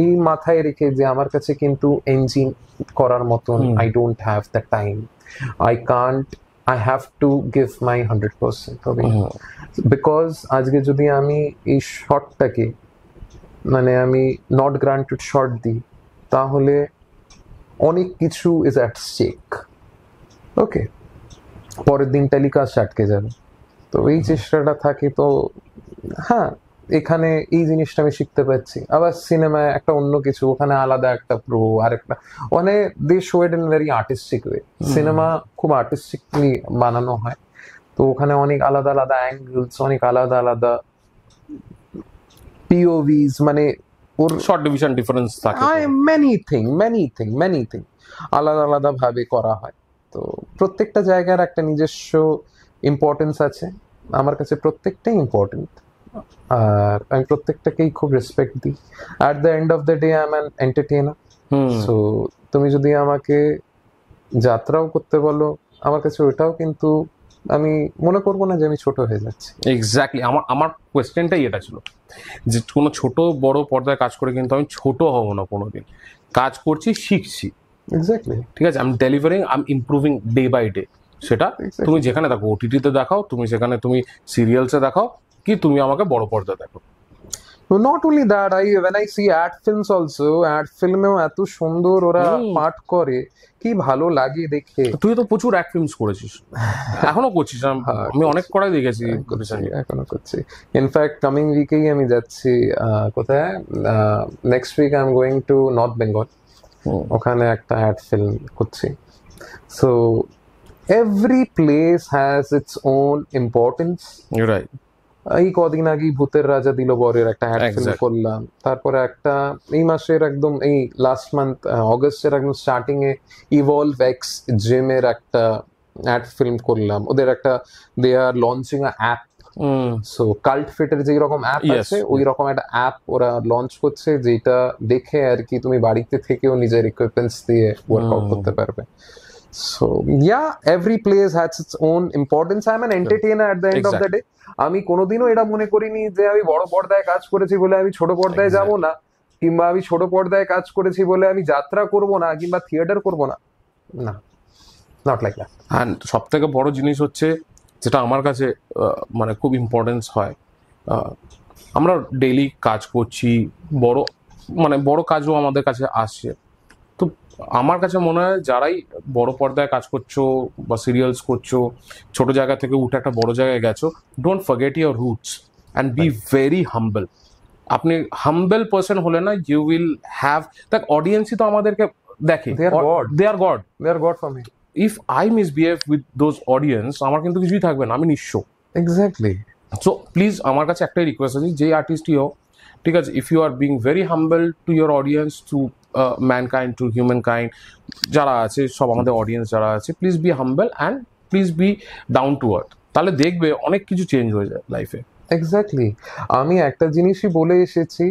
Speaker 2: এই মাথায় রেখে যে আমার কাছে কিন্তু এনজিন করার মতন I don't have the time I can't I have to give my hundred percent তবে বিকজ আজকে যদি আমি এই শটটাকে মানে আমি নট গ্রান্টেড শট দিই তাহলে অনেক কিছু ইজ অ্যাট স্টেক ওকে পরের দিন টেলিকাস্ট আটকে যাবে তো এই চেষ্টাটা থাকে তো হ্যাঁ এখানে এই জিনিসটা আমি শিখতে পাচ্ছি আবার সিনেমায় একটা অন্য কিছু ওখানে আলাদা একটা প্রো আর একটা মানে they show it in very artistic way cinema খুব আর্টিস্টিকলি বানানো হয় তো ওখানে অনেক আলাদা আলাদা অ্যাঙ্গেলস অনেক আলাদা আলাদা পিওভিস মানে ওর শর্ট ডিভিশন ডিফারেন্স থাকে I many thing many thing many thing আলাদা আলাদা ভাবে করা হয় তো প্রত্যেকটা জায়গার একটা নিজস্ব ইম্পর্টেন্স আছে আমার কাছে প্রত্যেকটাই ইম্পর্টেন্ট আর আমি প্রত্যেকটাকেই খুব রেসপেক্ট দিই at the end of the day I am an entertainer so তুমি যদি আমাকে যাত্রাও করতে বলো আমার কাছে ওটাও কিন্তু আমি মনে করবো না যে আমি ছোট হয়ে যাচ্ছি
Speaker 1: এক্স্যাক্টলি আমার আমার কোয়েশ্চেনটাই এটা ছিল যে কোনো ছোট বড় পর্দায় কাজ করে কিন্তু আমি ছোট হব না কোনো দিন কাজ করছি শিখছি এক্স্যাক্টলি ঠিক আছে আমি delivering um improving day by day সেটা তুমি যেখানে দেখো ওটিটিতে দেখাও তুমি সেখানে তুমি সিরিয়ালসে দেখাও কি তুমি আমাকে বড় পর্দা দেখো
Speaker 2: not only that I when I see ad films also ad ফিল্মেও এত সুন্দর ওরা পাঠ করে
Speaker 1: কি ভালো লাগে দেখে তুই তো প্রচুর অ্যাড ফিল্মস করেছিস এখনো করছিস হ্যাঁ, আমি অনেক করাই দেখেছি হ্যাঁ, এখনো করছি ইনফ্যাক্ট কামিং
Speaker 2: উইকেই আমি যাচ্ছি কোথায় next week I am going to North Bengal ওখানে একটা অ্যাড ফিল্ম করছি so every place has its own importance right এই কদিন আগে ভূতের রাজা দিল বরের একটা অ্যাড ফিল্ম করলাম তারপরে একটা এই মাসের একদম এই লাস্ট মান্থ অগস্টের একদম স্টার্টিং এ ইভলভ এক্স জিমের একটা অ্যাড ফিল্ম করলাম ওদের একটা they are launching a app so cult ফিটের যেই রকম অ্যাপ আছে ওই রকম একটা অ্যাপ ওরা লঞ্চ করছে যেটা দেখে আর কি তুমি বাড়িতে থেকেও নিজের ইকুইপমেন্টস দিয়ে ওয়ার্কআউট করতে পারবে So yeah, every place has its own importance. I'm an entertainer at the end exactly. of the day. আমি কোনোদিনও এটা মনে করিনি যে আমি বড় পর্দায় কাজ করেছি বলে আমি ছোট পর্দায় যাব না কিংবা আমি ছোট পর্দায় কাজ করেছি বলে আমি যাত্রা করব না কিংবা থিয়েটার করব না
Speaker 1: না নট লাইক দ্যাট অ্যান্ড সব থেকে বড় জিনিস হচ্ছে যেটা আমার কাছে মানে খুব ইম্পর্টেন্স হয় আমরা ডেইলি কাজ করছি বড় মানে বড় কাজও আমাদের কাছে আসছে আমার কাছে মনে হয় যারাই বড় পর্দায় কাজ করছো বা সিরিয়ালস করছো ছোট জায়গা থেকে উঠে একটা বড় জায়গায় গেছো don't forget your roots and be very humble আপনি হাম্বল পার্সন হলে না ইউ উইল হ্যাভ দেখ অডিয়েন্সই তো আমাদেরকে দেখে they are god they are god for me if I misbehave with those audience আমার কিন্তু কিছুই থাকবে না আমি নিঃস্ব এক্স্যাক্টলি সো প্লিজ আমার কাছে একটাই রিকোয়েস্ট আছে যে আর্টিস্টই হোক ঠিক আছে if you are being very humble to your audience to mankind to humankind যারা আছে সব আমাদের অডিয়েন্স যারা আছে please be humble and please be down to earth তাহলে দেখবে অনেক কিছু চেঞ্জ হয়ে যায় লাইফে
Speaker 2: এক্স্যাক্টলি আমি একটা জিনিসই বলে এসেছি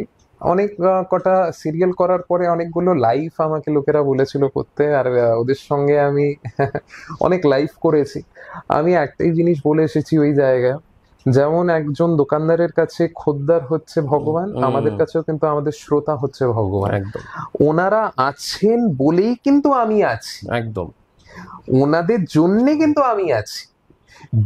Speaker 2: অনেক কটা সিরিয়াল করার পরে অনেকগুলো লাইভ আমাকে লোকেরা বলেছিল করতে আর ওদের সঙ্গে আমি অনেক লাইভ করেছি আমি একটাই জিনিস বলে এসেছি ওই জায়গায় যেমন একজন দোকানদারের কাছে খদ্দার হচ্ছে ভগবান আমাদের কাছেও কিন্তু আমাদের শ্রোতা হচ্ছে ভগবান একদম ওনারা আছেন বলেই কিন্তু আমি আছি একদম ওনাদের জন্যে কিন্তু আমি আছি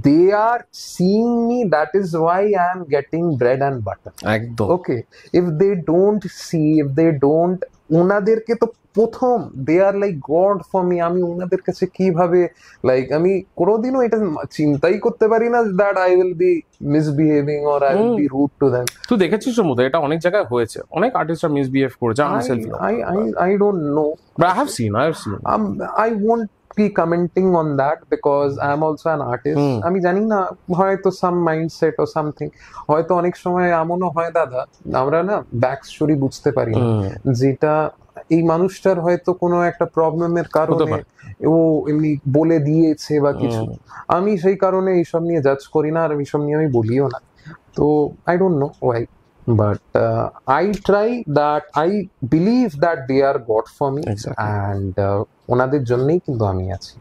Speaker 2: they are seeing me that is why I am getting bread and butter একদম okay if they don't see if they don't ওনাদেরকে তো প্রথম they are like god for me আমি ওনাদের কাছে কিভাবে লাইক আমি কোনোদিনও এটা চিন্তাই করতে পারি না that I will be misbehaving or I will be rude to them
Speaker 1: তুই দেখেছিস মতো এটা অনেক জায়গায় হয়েছে অনেক আর্টিস্টরা মিসবিহেভ করে আমি self I I I don't know but I have seen I have seen
Speaker 2: I want be commenting on that because I am also an artist. Hmm. আমি জানি না হয়তো সাম মাইন্ডসেট ও সামথিং হয়তো অনেক সময় এমনও হয় দাদা আমরা না ব্যাক স্টোরি বুঝতে পারি না যেটা এই মানুষটার হয়তো কোনো একটা প্রবলেমের কারণে ও এমনি বলে দিয়েছে বা কিছু আমি সেই কারণে এইসব নিয়ে জাজ করি না আর এইসব নিয়ে আমি বলিও না তো I don't know why but uh, i try that i believe that they are god for me exactly. and uh, ওনাদের জন্যই কিন্তু আমি আছি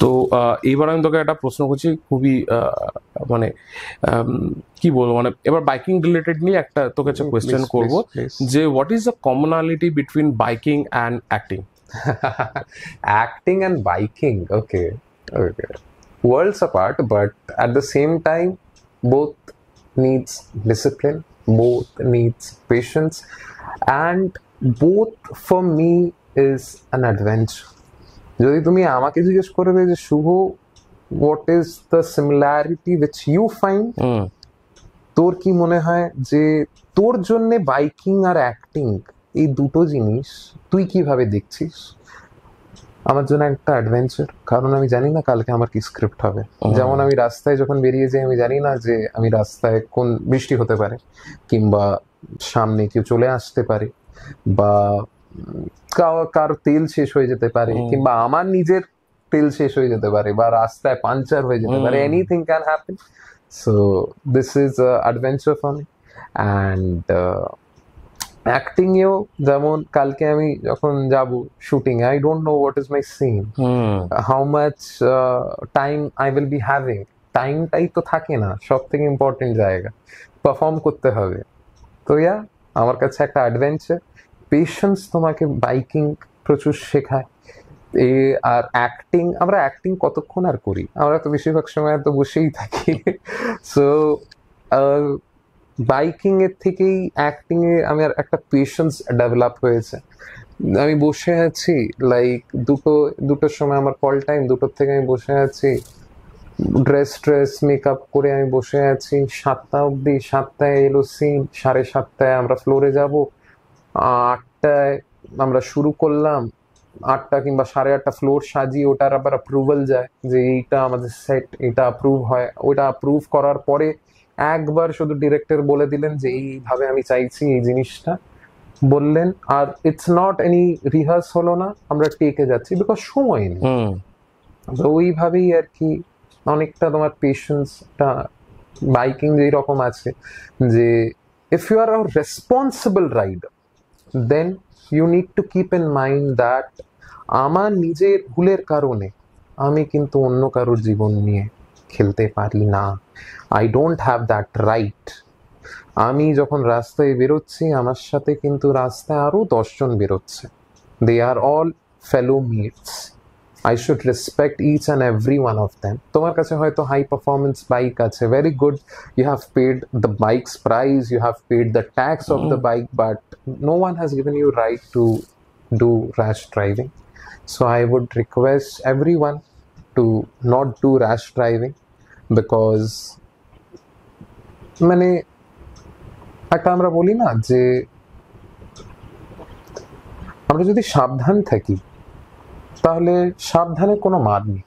Speaker 1: তো এবার আমি তোকে একটা প্রশ্ন করছি খুবই মানে কি বলবো মানে এবার বাইকিং রিলেটেড নিয়ে একটা তোকে একটা কোয়েশ্চেন করব যে what is the commonality between biking and acting
Speaker 2: acting and biking okay okay
Speaker 1: worlds apart but
Speaker 2: at the same time both needs discipline both needs patience and both for me is an adventure যদি তুমি আমাকে জিজ্ঞেস করবে যে Shubho what is the similarity which you find তোর কি মনে হয় যে তোর জন্য বাইকিং আর অ্যাক্টিং এই দুটো জিনিস তুই কিভাবে দেখছিস আমার জন্য একটা অ্যাডভেঞ্চার কারণ আমি জানি না কালকে আমার কি স্ক্রিপ্ট হবে যেমন আমি রাস্তায় যখন বেরিয়ে যাই আমি জানি না যে আমি রাস্তায় কোন বৃষ্টি হতে পারে কিংবা সামনে কেউ চলে আসতে পারে বা কারো তেল শেষ হয়ে যেতে পারে কিংবা আমার নিজের তেল শেষ হয়ে যেতে পারে বা রাস্তায় পাঞ্চার হয়ে যেতে পারে anything can happen so this is adventure for me and অ্যাক্টিংয়েও যেমন কালকে আমি যখন যাব shooting I don't know what is my scene how much time I will be having টাইমটাই তো থাকে না সব থেকে ইম্পর্টেন্ট জায়গা পারফর্ম করতে হবে তো ইয়া আমার কাছে একটা অ্যাডভেঞ্চার পেশেন্স তোমাকে বাইকিং প্রচুর শেখায় এ আর অ্যাক্টিং আমরা অ্যাক্টিং কতক্ষণ আর করি আমরা তো বেশিরভাগ সময় তো বসেই থাকি সো uh, বাইকিংয়ের থেকেই অ্যাক্টিংয়ে আমার একটা পেশেন্স ডেভেলপ হয়েছে আমি বসে আছি লাইক দুটো দুটোর সময় আমার কল টাইম দুটোর থেকে আমি বসে আছি ড্রেস ট্রেস মেকআপ করে আমি বসে আছি সাতটা অবধি সাতটায় এলো সিন সাড়ে সাতটায় আমরা ফ্লোরে যাব আটটায় আমরা শুরু করলাম আটটা কিংবা সাড়ে আটটা ফ্লোর সাজিয়ে ওটার আবার অ্যাপ্রুভাল যায় যে এইটা আমাদের সেট এটা অ্যাপ্রুভ হয় ওটা অ্যাপ্রুভ করার পরে একবার শুধু ডিরেক্টর বলে দিলেন যে এইভাবে আমি চাইছি এই জিনিসটা বললেন আর ইটস নট এনি রিহার্স হলো না আমরা টেকে যাচ্ছি বিকজ সময় নেই তো ওইভাবেই আর কি অনেকটা তোমার পেশেন্সটা বাইকিং যেই রকম আছে যে if you are a responsible rider then you need to keep in mind that আমার নিজের ভুলের কারণে আমি কিন্তু অন্য কারোর জীবন নিয়ে খেলতে পারিনা I don't have that right আমি যখন রাস্তায় বিরোধছি আমার সাথে কিন্তু রাস্তায় আরো দশজন বিরোধছে they are all fellow mates I should respect each and everyone of them তোমার কাছে হয়তো হাই পারফরম্যান্স বাইক আছে very good you have paid the bike's price you have paid the tax of the bike but no one has given you right to do rash driving so I would request everyone to not do rash driving because মানে একটা আমরা বলি না যে আমরা যদি সাবধান থাকি তাহলে সাবধানে কোনো মার নেই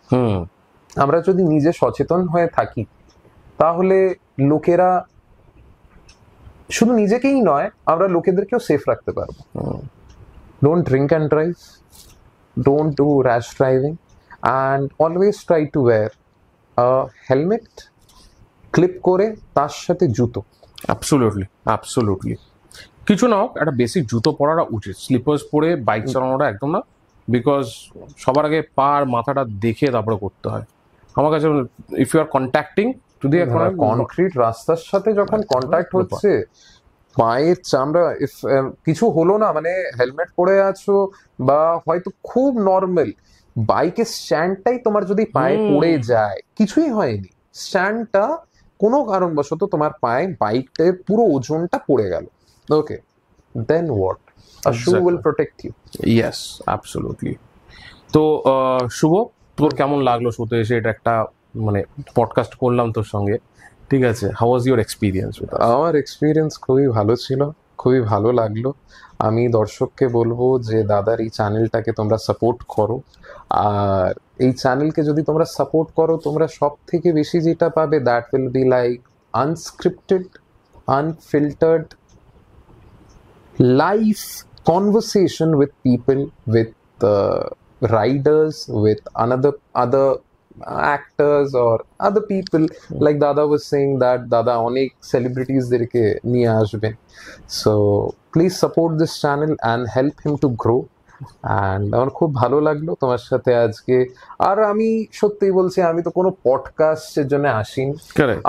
Speaker 2: আমরা যদি নিজে সচেতন হয়ে থাকি তাহলে লোকেরা শুধু নিজেকেই নয় আমরা লোকেদেরকেও সেফ রাখতে পারবো don't drink and drive don't do rash driving and always try to wear helmet
Speaker 1: clip করে তার সাথে জুতো অ্যাবসোলুটলি অ্যাবসোলুটলি কিছু না হোক একটা বেসিক জুতো পরাটা উচিত স্লিপার্স পরে বাইক চালানোটা একদম না বিকজ সবার আগে পা আর মাথাটা দেখে তারপরে করতে হয় আমার কাছে ইফ ইউ আর কন্ট্যাক্টিং যদি এখন কনক্রিট
Speaker 2: রাস্তার সাথে যখন কন্ট্যাক্ট হ্যাঁ, হচ্ছে হ্যাঁ। পায়ের চামড়া ইফ কিছু হলো না মানে হেলমেট পরে আছো বা হয়তো খুব নর্মাল বাইকের স্ট্যান্ডটাই তোমার যদি পায়ে পড়ে যায় কিছুই হয়নি স্ট্যান্ডটা কোনো কারণবশত তোমার পায়ে বাইকটার পুরো ওজনটা পড়ে গেল okay
Speaker 1: then what a shoe will protect you yes absolutely তো শুভ তোর কেমন লাগলো শুতে এসে এটা একটা মানে পডকাস্ট করলাম তোর সঙ্গে ঠিক আছে হাউ ওয়াজ ইউর এক্সপিরিয়েন্স
Speaker 2: আমার এক্সপিরিয়েন্স খুবই ভালো ছিল খুবই ভালো লাগলো আমি দর্শককে বলবো যে দাদার এই চ্যানেলটাকে তোমরা সাপোর্ট করো আর এই চ্যানেলকে যদি তোমরা সাপোর্ট করো তোমরা সব থেকে বেশি যেটা পাবে that will be like unscripted unfiltered life conversation with people with uh, writers with another other actors or other people mm-hmm. like dada was saying that dada onek celebrities derke niye ashben so please support this channel and help him to grow and আমার খুব ভালো লাগলো তোমার সাথে আজকে আর আমি সত্যি বলছি আমি তো কোনো পডকাস্টের জন্য আসিনি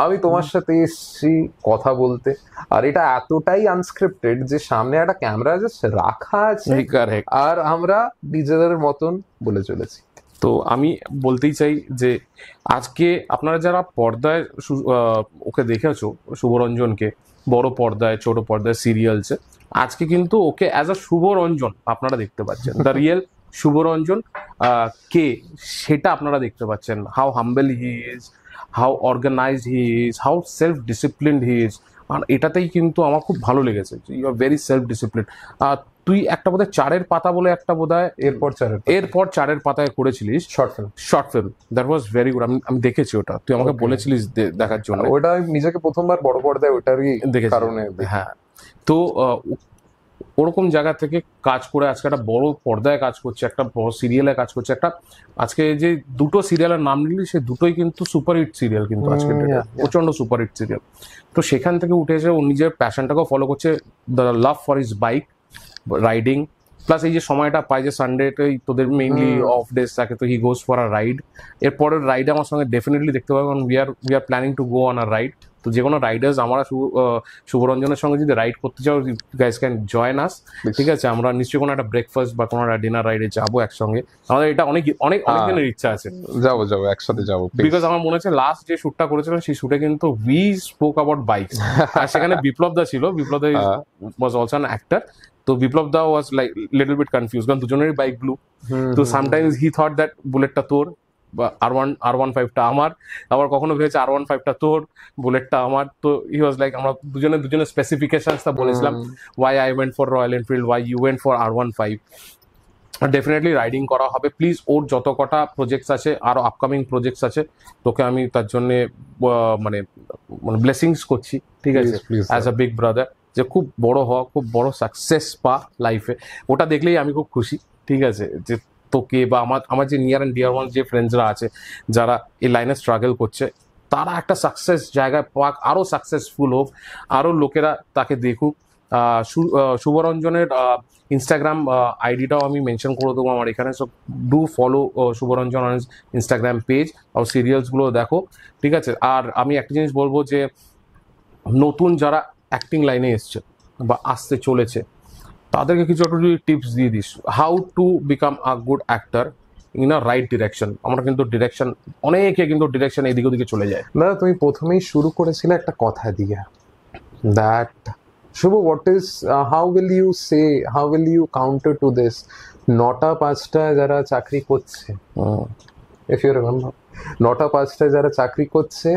Speaker 2: আমি তোমার সাথে এসছি কথা বলতে আর এটা এতটাই আনস্ক্রিপ্টেড যে সামনে একটা ক্যামেরা জাস্ট রাখা আছে আর আমরা নিজেদের মতন
Speaker 1: বলে চলেছি তো আমি বলতেই চাই যে আজকে আপনারা যারা পর্দায় ওকে দেখেছো শুভরঞ্জনকে বড় পর্দায় ছোট পর্দায় সিরিয়ালসে আজকে কিন্তু ওকে অ্যাজ আ শুভরঞ্জন আপনারা দেখতে পাচ্ছেন দ্য রিয়েল শুভরঞ্জন কে সেটা আপনারা দেখতে পাচ্ছেন how humble he is how organise he is how self disciplined he is আর এটাতেই কিন্তু আমার খুব ভালো লেগেছে you are very self discipline তুই একটা বোধহয় চারের পাতা বলে একটা বোধহয় এরপর চারের এরপর চারের পাতায় করেছিলিস short film short film that was very good আমি দেখেছি ওটা তুই আমাকে বলেছিলিস দেখার জন্য
Speaker 2: ওটা নিজেকে প্রথমবার বড় পর্দায় ওটারই কারণে
Speaker 1: হ্যাঁ তো ওরকম জায়গা থেকে কাজ করে আজকে একটা বড় পর্দায় কাজ করছে একটা বড় সিরিয়ালে কাজ করছে একটা আজকে যে দুটো সিরিয়ালের নাম নিলি সে দুটোই কিন্তু সুপারহিট সিরিয়াল কিন্তু আজকে প্রচন্ড সুপারহিট সিরিয়াল তো সেখান থেকে উঠে এসে ও নিজের প্যাশনটাকেও ফলো করছে the love for is bike riding plus এই যে সময়টা পাই যে সানডেটাই তোদের মেইনলি অফ ডেস থাকে তো he goes for a ride এরপরের রাইড আমার সঙ্গে ডেফিনেটলি দেখতে পাবে কারণ we are we are planning to go on a ride তো যে কোনো রাইডার্স আমরা শুভরঞ্জনের সঙ্গে যদি রাইড করতে চাও গাইস ক্যান জয়েন আস ঠিক আছে আমরা নিশ্চয়ই কোনো একটা ব্রেকফাস্ট বা কোনো একটা ডিনার রাইডে যাবো একসঙ্গে আমাদের এটা অনেক অনেক অনেক হ্যাঁ। দিনের ইচ্ছা আছে যাবো যাবো একসাথে যাবো বিকজ আমার মনে হচ্ছে লাস্ট যে শ্যুটটা করেছিলাম সেই শ্যুটে কিন্তু উই স্পোক অ্যাবাউট বাইক আর সেখানে বিপ্লব দা ছিল Biplab da was also an actor তো Biplab da was like little bit confuse কারণ দুজনেরই বাইক ব্লু তো সামটাইমস হি থট দ্যাট বুলেটটা তোর আর ওয়ান আর ওয়ান ফাইভটা আমার আবার কখনো ভেবেছে আর ওয়ান ফাইভটা তোর বুলেটটা আমার তো ই ওয়াজ লাইক আমরা দুজনে দুজনে স্পেসিফিকেশনসটা বলেছিলাম why I went for Royal Enfield why you went for R one five definitely riding করা হবে প্লিজ ওর যত কটা প্রজেক্টস আছে আরও আপকামিং প্রজেক্টস আছে তোকে আমি তার জন্যে মানে মানে ব্লেসিংস করছি ঠিক আছে অ্যাজ আ বিগ ব্রাদার যে খুব বড় হওয়া খুব বড় সাকসেস পা লাইফে ওটা দেখলেই আমি খুব খুশি ঠিক আছে যে তোকে বা আমার আমার যে নিয়ার অ্যান্ড ডিয়ার ওয়ান যে ফ্রেন্ডসরা আছে যারা এই লাইনে স্ট্রাগল করছে তারা একটা সাকসেস জায়গায় পাক আরও সাকসেসফুল হোক আরও লোকেরা তাকে দেখুক শুভরঞ্জনের ইনস্টাগ্রাম আইডিটাও আমি মেনশন করে দেবো আমার এখানে so do follow Shubhoranjan Instagram page আর সিরিয়ালসগুলো দেখো ঠিক আছে আর আমি একটা জিনিস বলবো যে নতুন যারা অ্যাক্টিং লাইনে এসছে বা আসতে চলেছে তাদেরকে কিছু একটু যদি টিপস দিয়ে this how to become a good actor in a right direction আমরা কিন্তু ডিরেকশন অনেকে কিন্তু ডিরেকশন এদিকে ওদিকে চলে যায়
Speaker 2: দাদা তুমি প্রথমেই শুরু করেছিলে একটা কথা দিয়ে that Shubho what is how will you say how will you counter to this নটা পাঁচটা যারা চাকরি করছে ইফ ইউ রিমেম্বার নটা পাঁচটায় যারা চাকরি করছে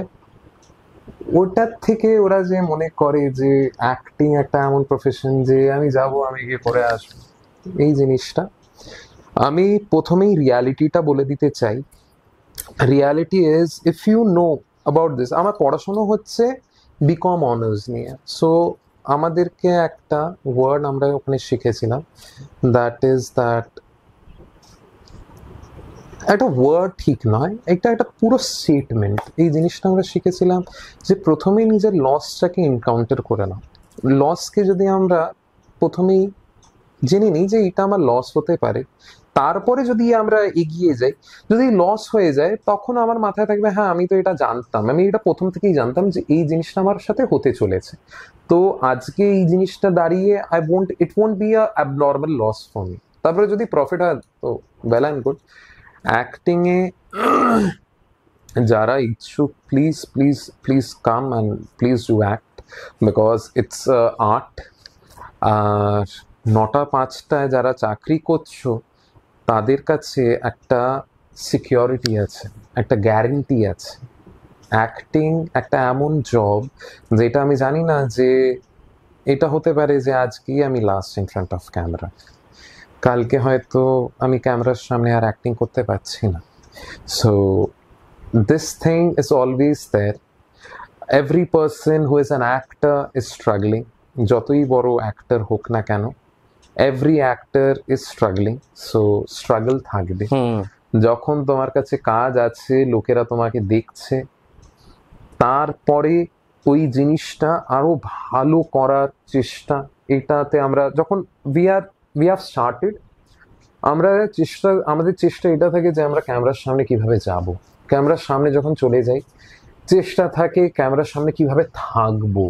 Speaker 2: ওটার থেকে ওরা যে মনে করে যে অ্যাক্টিং একটা এমন প্রফেশন যে আমি যাব আমি গিয়ে করে আসবো এই জিনিসটা আমি প্রথমেই রিয়ালিটিটা বলে দিতে চাই reality is if you know about this আমার পড়াশুনো হচ্ছে বিকম অনার্স নিয়ে সো আমাদেরকে একটা ওয়ার্ড আমরা ওখানে শিখেছিলাম দ্যাট ইজ দ্যাট একটা ওয়ার্ড ঠিক নয় এটা একটা পুরো স্টেটমেন্ট এই জিনিসটা আমরা শিখেছিলাম যে প্রথমেই নিজের লসটাকে এনকাউন্টার করে নাও লসকে যদি আমরা প্রথমেই জেনে নিই যে এটা আমার লস হতে পারে তারপরে যদি আমরা এগিয়ে যাই যদি লস হয়ে যায় তখন আমার মাথায় থাকবে হ্যাঁ আমি তো এটা জানতাম আমি এটা প্রথম থেকেই জানতাম যে এই জিনিসটা আমার সাথে হতে চলেছে তো আজকে এই জিনিসটা দাঁড়িয়ে I won't it won't be a abnormal loss for me তারপরে যদি প্রফিট হয় তো well and good acting a Jara Ichu, please, please, please come and please do act because it's uh, art. আর নটা পাঁচটায় যারা চাকরি করছো তাদের কাছে একটা সিকিউরিটি আছে একটা গ্যারেন্টি আছে অ্যাক্টিং একটা এমন জব যেটা আমি জানি না যে এটা হতে পারে যে আজকেই আমি last in front of camera কালকে হয়তো আমি ক্যামেরার সামনে আর অ্যাক্টিং করতে পারছি না so this thing is always there every person who is an actor is struggling যতই বড় অ্যাক্টার হোক না কেন every actor is struggling so struggle থাকবে যখন তোমার কাছে কাজ আছে লোকেরা তোমাকে দেখছে তারপরে ওই জিনিসটা আরো ভালো করার চেষ্টা এটাতে আমরা যখন we are we have started আমরা চেষ্টা আমাদের চেষ্টা এটা থাকে যে আমরা ক্যামেরার সামনে কিভাবে যাব ক্যামেরার সামনে যখন চলে যাই চেষ্টা থাকে ক্যামেরার সামনে কিভাবে থাকবো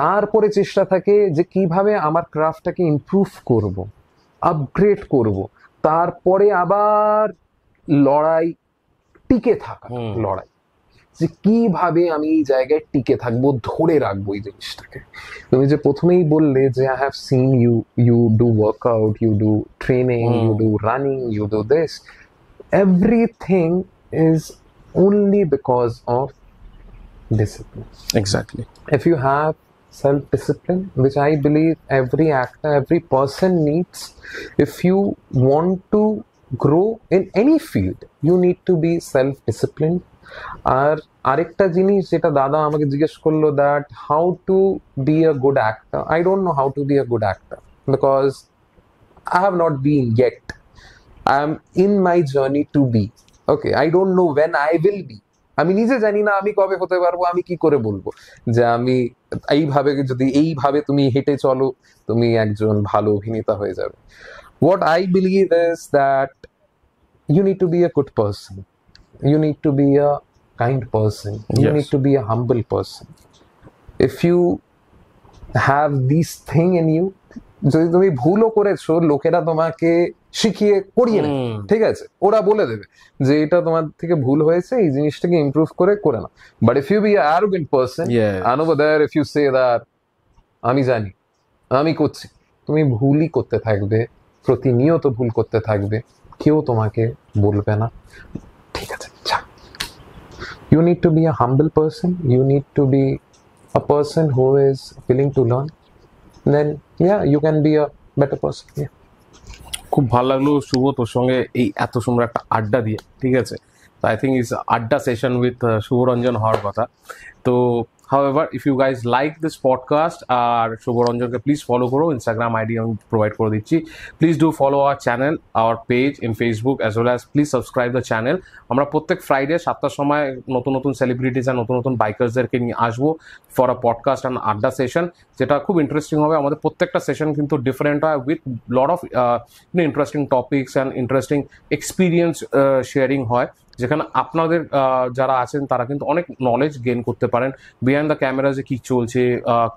Speaker 2: তারপরে চেষ্টা থাকে যে কিভাবে আমার ক্রাফটটাকে ইমপ্রুভ করব আপগ্রেড করব তারপরে আবার লড়াই টিকে থাকা লড়াই যে কিভাবে আমি এই জায়গায় টিকে থাকবো ধরে রাখবো এই জিনিসটাকে তুমি যে প্রথমেই বললে যে I have seen you you do workout you do training you do running you do this everything is only because of
Speaker 1: discipline. Exactly.
Speaker 2: If you have self discipline, which I believe every actor, every person needs, if you want to grow in any field, you need to be self disciplined. আর আরেকটা জিনিস যেটা দাদা আমাকে জিজ্ঞেস করলো that how to be a good actor I don't know how to be a good actor because I have not been get I am in my journey to be okay I don't know when I will be আমি নিজে জানি না আমি কবে হতে পারবো আমি কি করে বলবো যে আমি এইভাবে যদি এইভাবে তুমি হেঁটে চলো তুমি একজন ভালো অভিনেতা হয়ে যাবে what I believe is that you need to be a good person you need to be a kind person. You yes. need to be a humble person. If you have this thing in you, যদি তুমি ভুলও করেছো লোকেরা তোমাকে শিখিয়ে করিয়ে নেবে ঠিক আছে ওরা বলে দেবে যে এটা তোমার থেকে ভুল হয়েছে এই জিনিসটাকে ইমপ্রুভ করে করে না but if you be arrogant person another if you say that আমি জানি আমি করছি তুমি ভুলই করতে থাকবে প্রতিনিয়ত ভুল করতে থাকবে কেউ তোমাকে বলবে না ঠিক আছে যা you need to be a humble person you need to be a person who is willing to learn then yeah you can be a better person yeah
Speaker 1: খুব ভালো লাগলো শুভ তোর সঙ্গে এই এত সুন্দর একটা আড্ডা দিয়ে ঠিক আছে তো আই থিঙ্ক ইস আড্ডা সেশন উইথ শুভরঞ্জন হওয়ার কথা তো however if you guys like this podcast আর শুভরঞ্জনকে প্লিজ ফলো করো ইনস্টাগ্রাম আইডি আমি প্রোভাইড করে দিচ্ছি please do follow our channel our page in Facebook as well as please subscribe the channel আমরা প্রত্যেক ফ্রাইডে সাতটার সময় নতুন নতুন সেলিব্রিটিস আর নতুন নতুন বাইকার্সদেরকে নিয়ে আসবো for a podcast and adda session যেটা খুব ইন্টারেস্টিং হবে আমাদের প্রত্যেকটা সেশন কিন্তু ডিফারেন্ট হয় with lot of interesting topics and interesting experience sharing হয় যেখানে আপনাদের যারা আছেন তারা কিন্তু অনেক নলেজ গেন করতে পারেন বিহাইন্ড দ্য ক্যামেরা যে কী চলছে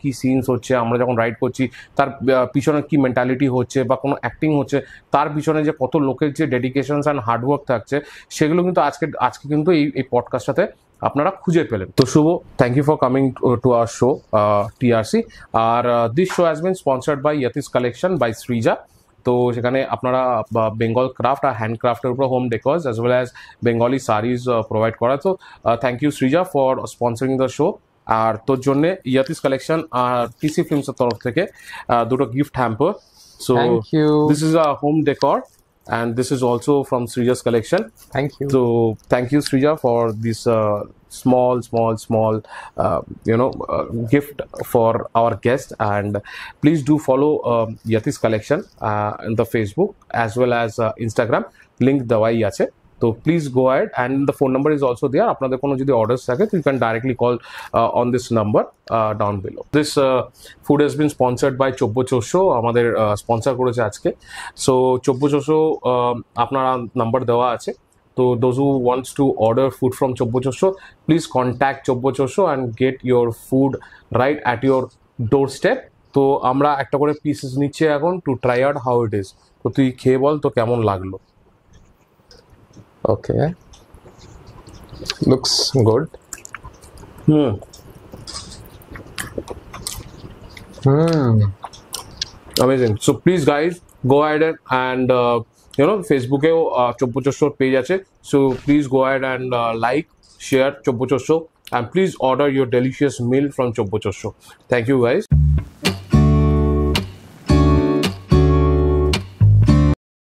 Speaker 1: কী সিনস হচ্ছে আমরা যখন রাইড করছি তার পিছনে কী মেন্টালিটি হচ্ছে বা কোনো অ্যাক্টিং হচ্ছে তার পিছনে যে কত লোকের যে ডেডিকেশনস অ্যান্ড হার্ডওয়ার্ক থাকছে সেগুলো কিন্তু আজকে আজকে কিন্তু এই এই পডকাস্টটাতে আপনারা খুঁজে পেলেন তো Shubho thank you for coming to our show TRC আর this show has been sponsored by Yati's collection by Sreeja তো সেখানে আপনারা বেঙ্গল ক্রাফট আর হ্যান্ডক্রাফটের উপর home decors as well as Bengali saris provide করা তো thank you Srija for sponsoring the show আর তোর জন্য ইয়াতিস কালেকশন আর টিসি ফিল্মসের তরফ থেকে দুটো gift hamper so this is a home decor and this is also from Srija's collection. Thank you. So thank you, Srija, for this uh, small small small uh, you know uh, gift for our guest and please do follow uh, um, yathis collection uh, in the facebook as well as uh, instagram link dawai ache তো please go add and the phone number is also there আপনাদের কোনো যদি order থাকে you can directly call on this number down below this food has been sponsored by Chobbo Choshyo আমাদের sponsor uh, করেছে আজকে so চব্য চোশো আপনার number দেওয়া আছে তো those who wants to order food from চব্বচস্য প্লিজ কন্ট্যাক্ট চব্বচস্য and get your food right at your door step তো আমরা একটা করে পিসেস নিচ্ছি এখন to try out how it is তো তুই খেয়ে বল তো কেমন লাগলো
Speaker 2: okay looks good hmm hmm
Speaker 1: amazing so please guys go add and you know ফেসবুকেও চব্য চোরশোর পেজ আছে so please go add and like share চব্য চোরশো and please order your delicious meal from চব্য চোরশো থ্যাংক ইউ গাইজ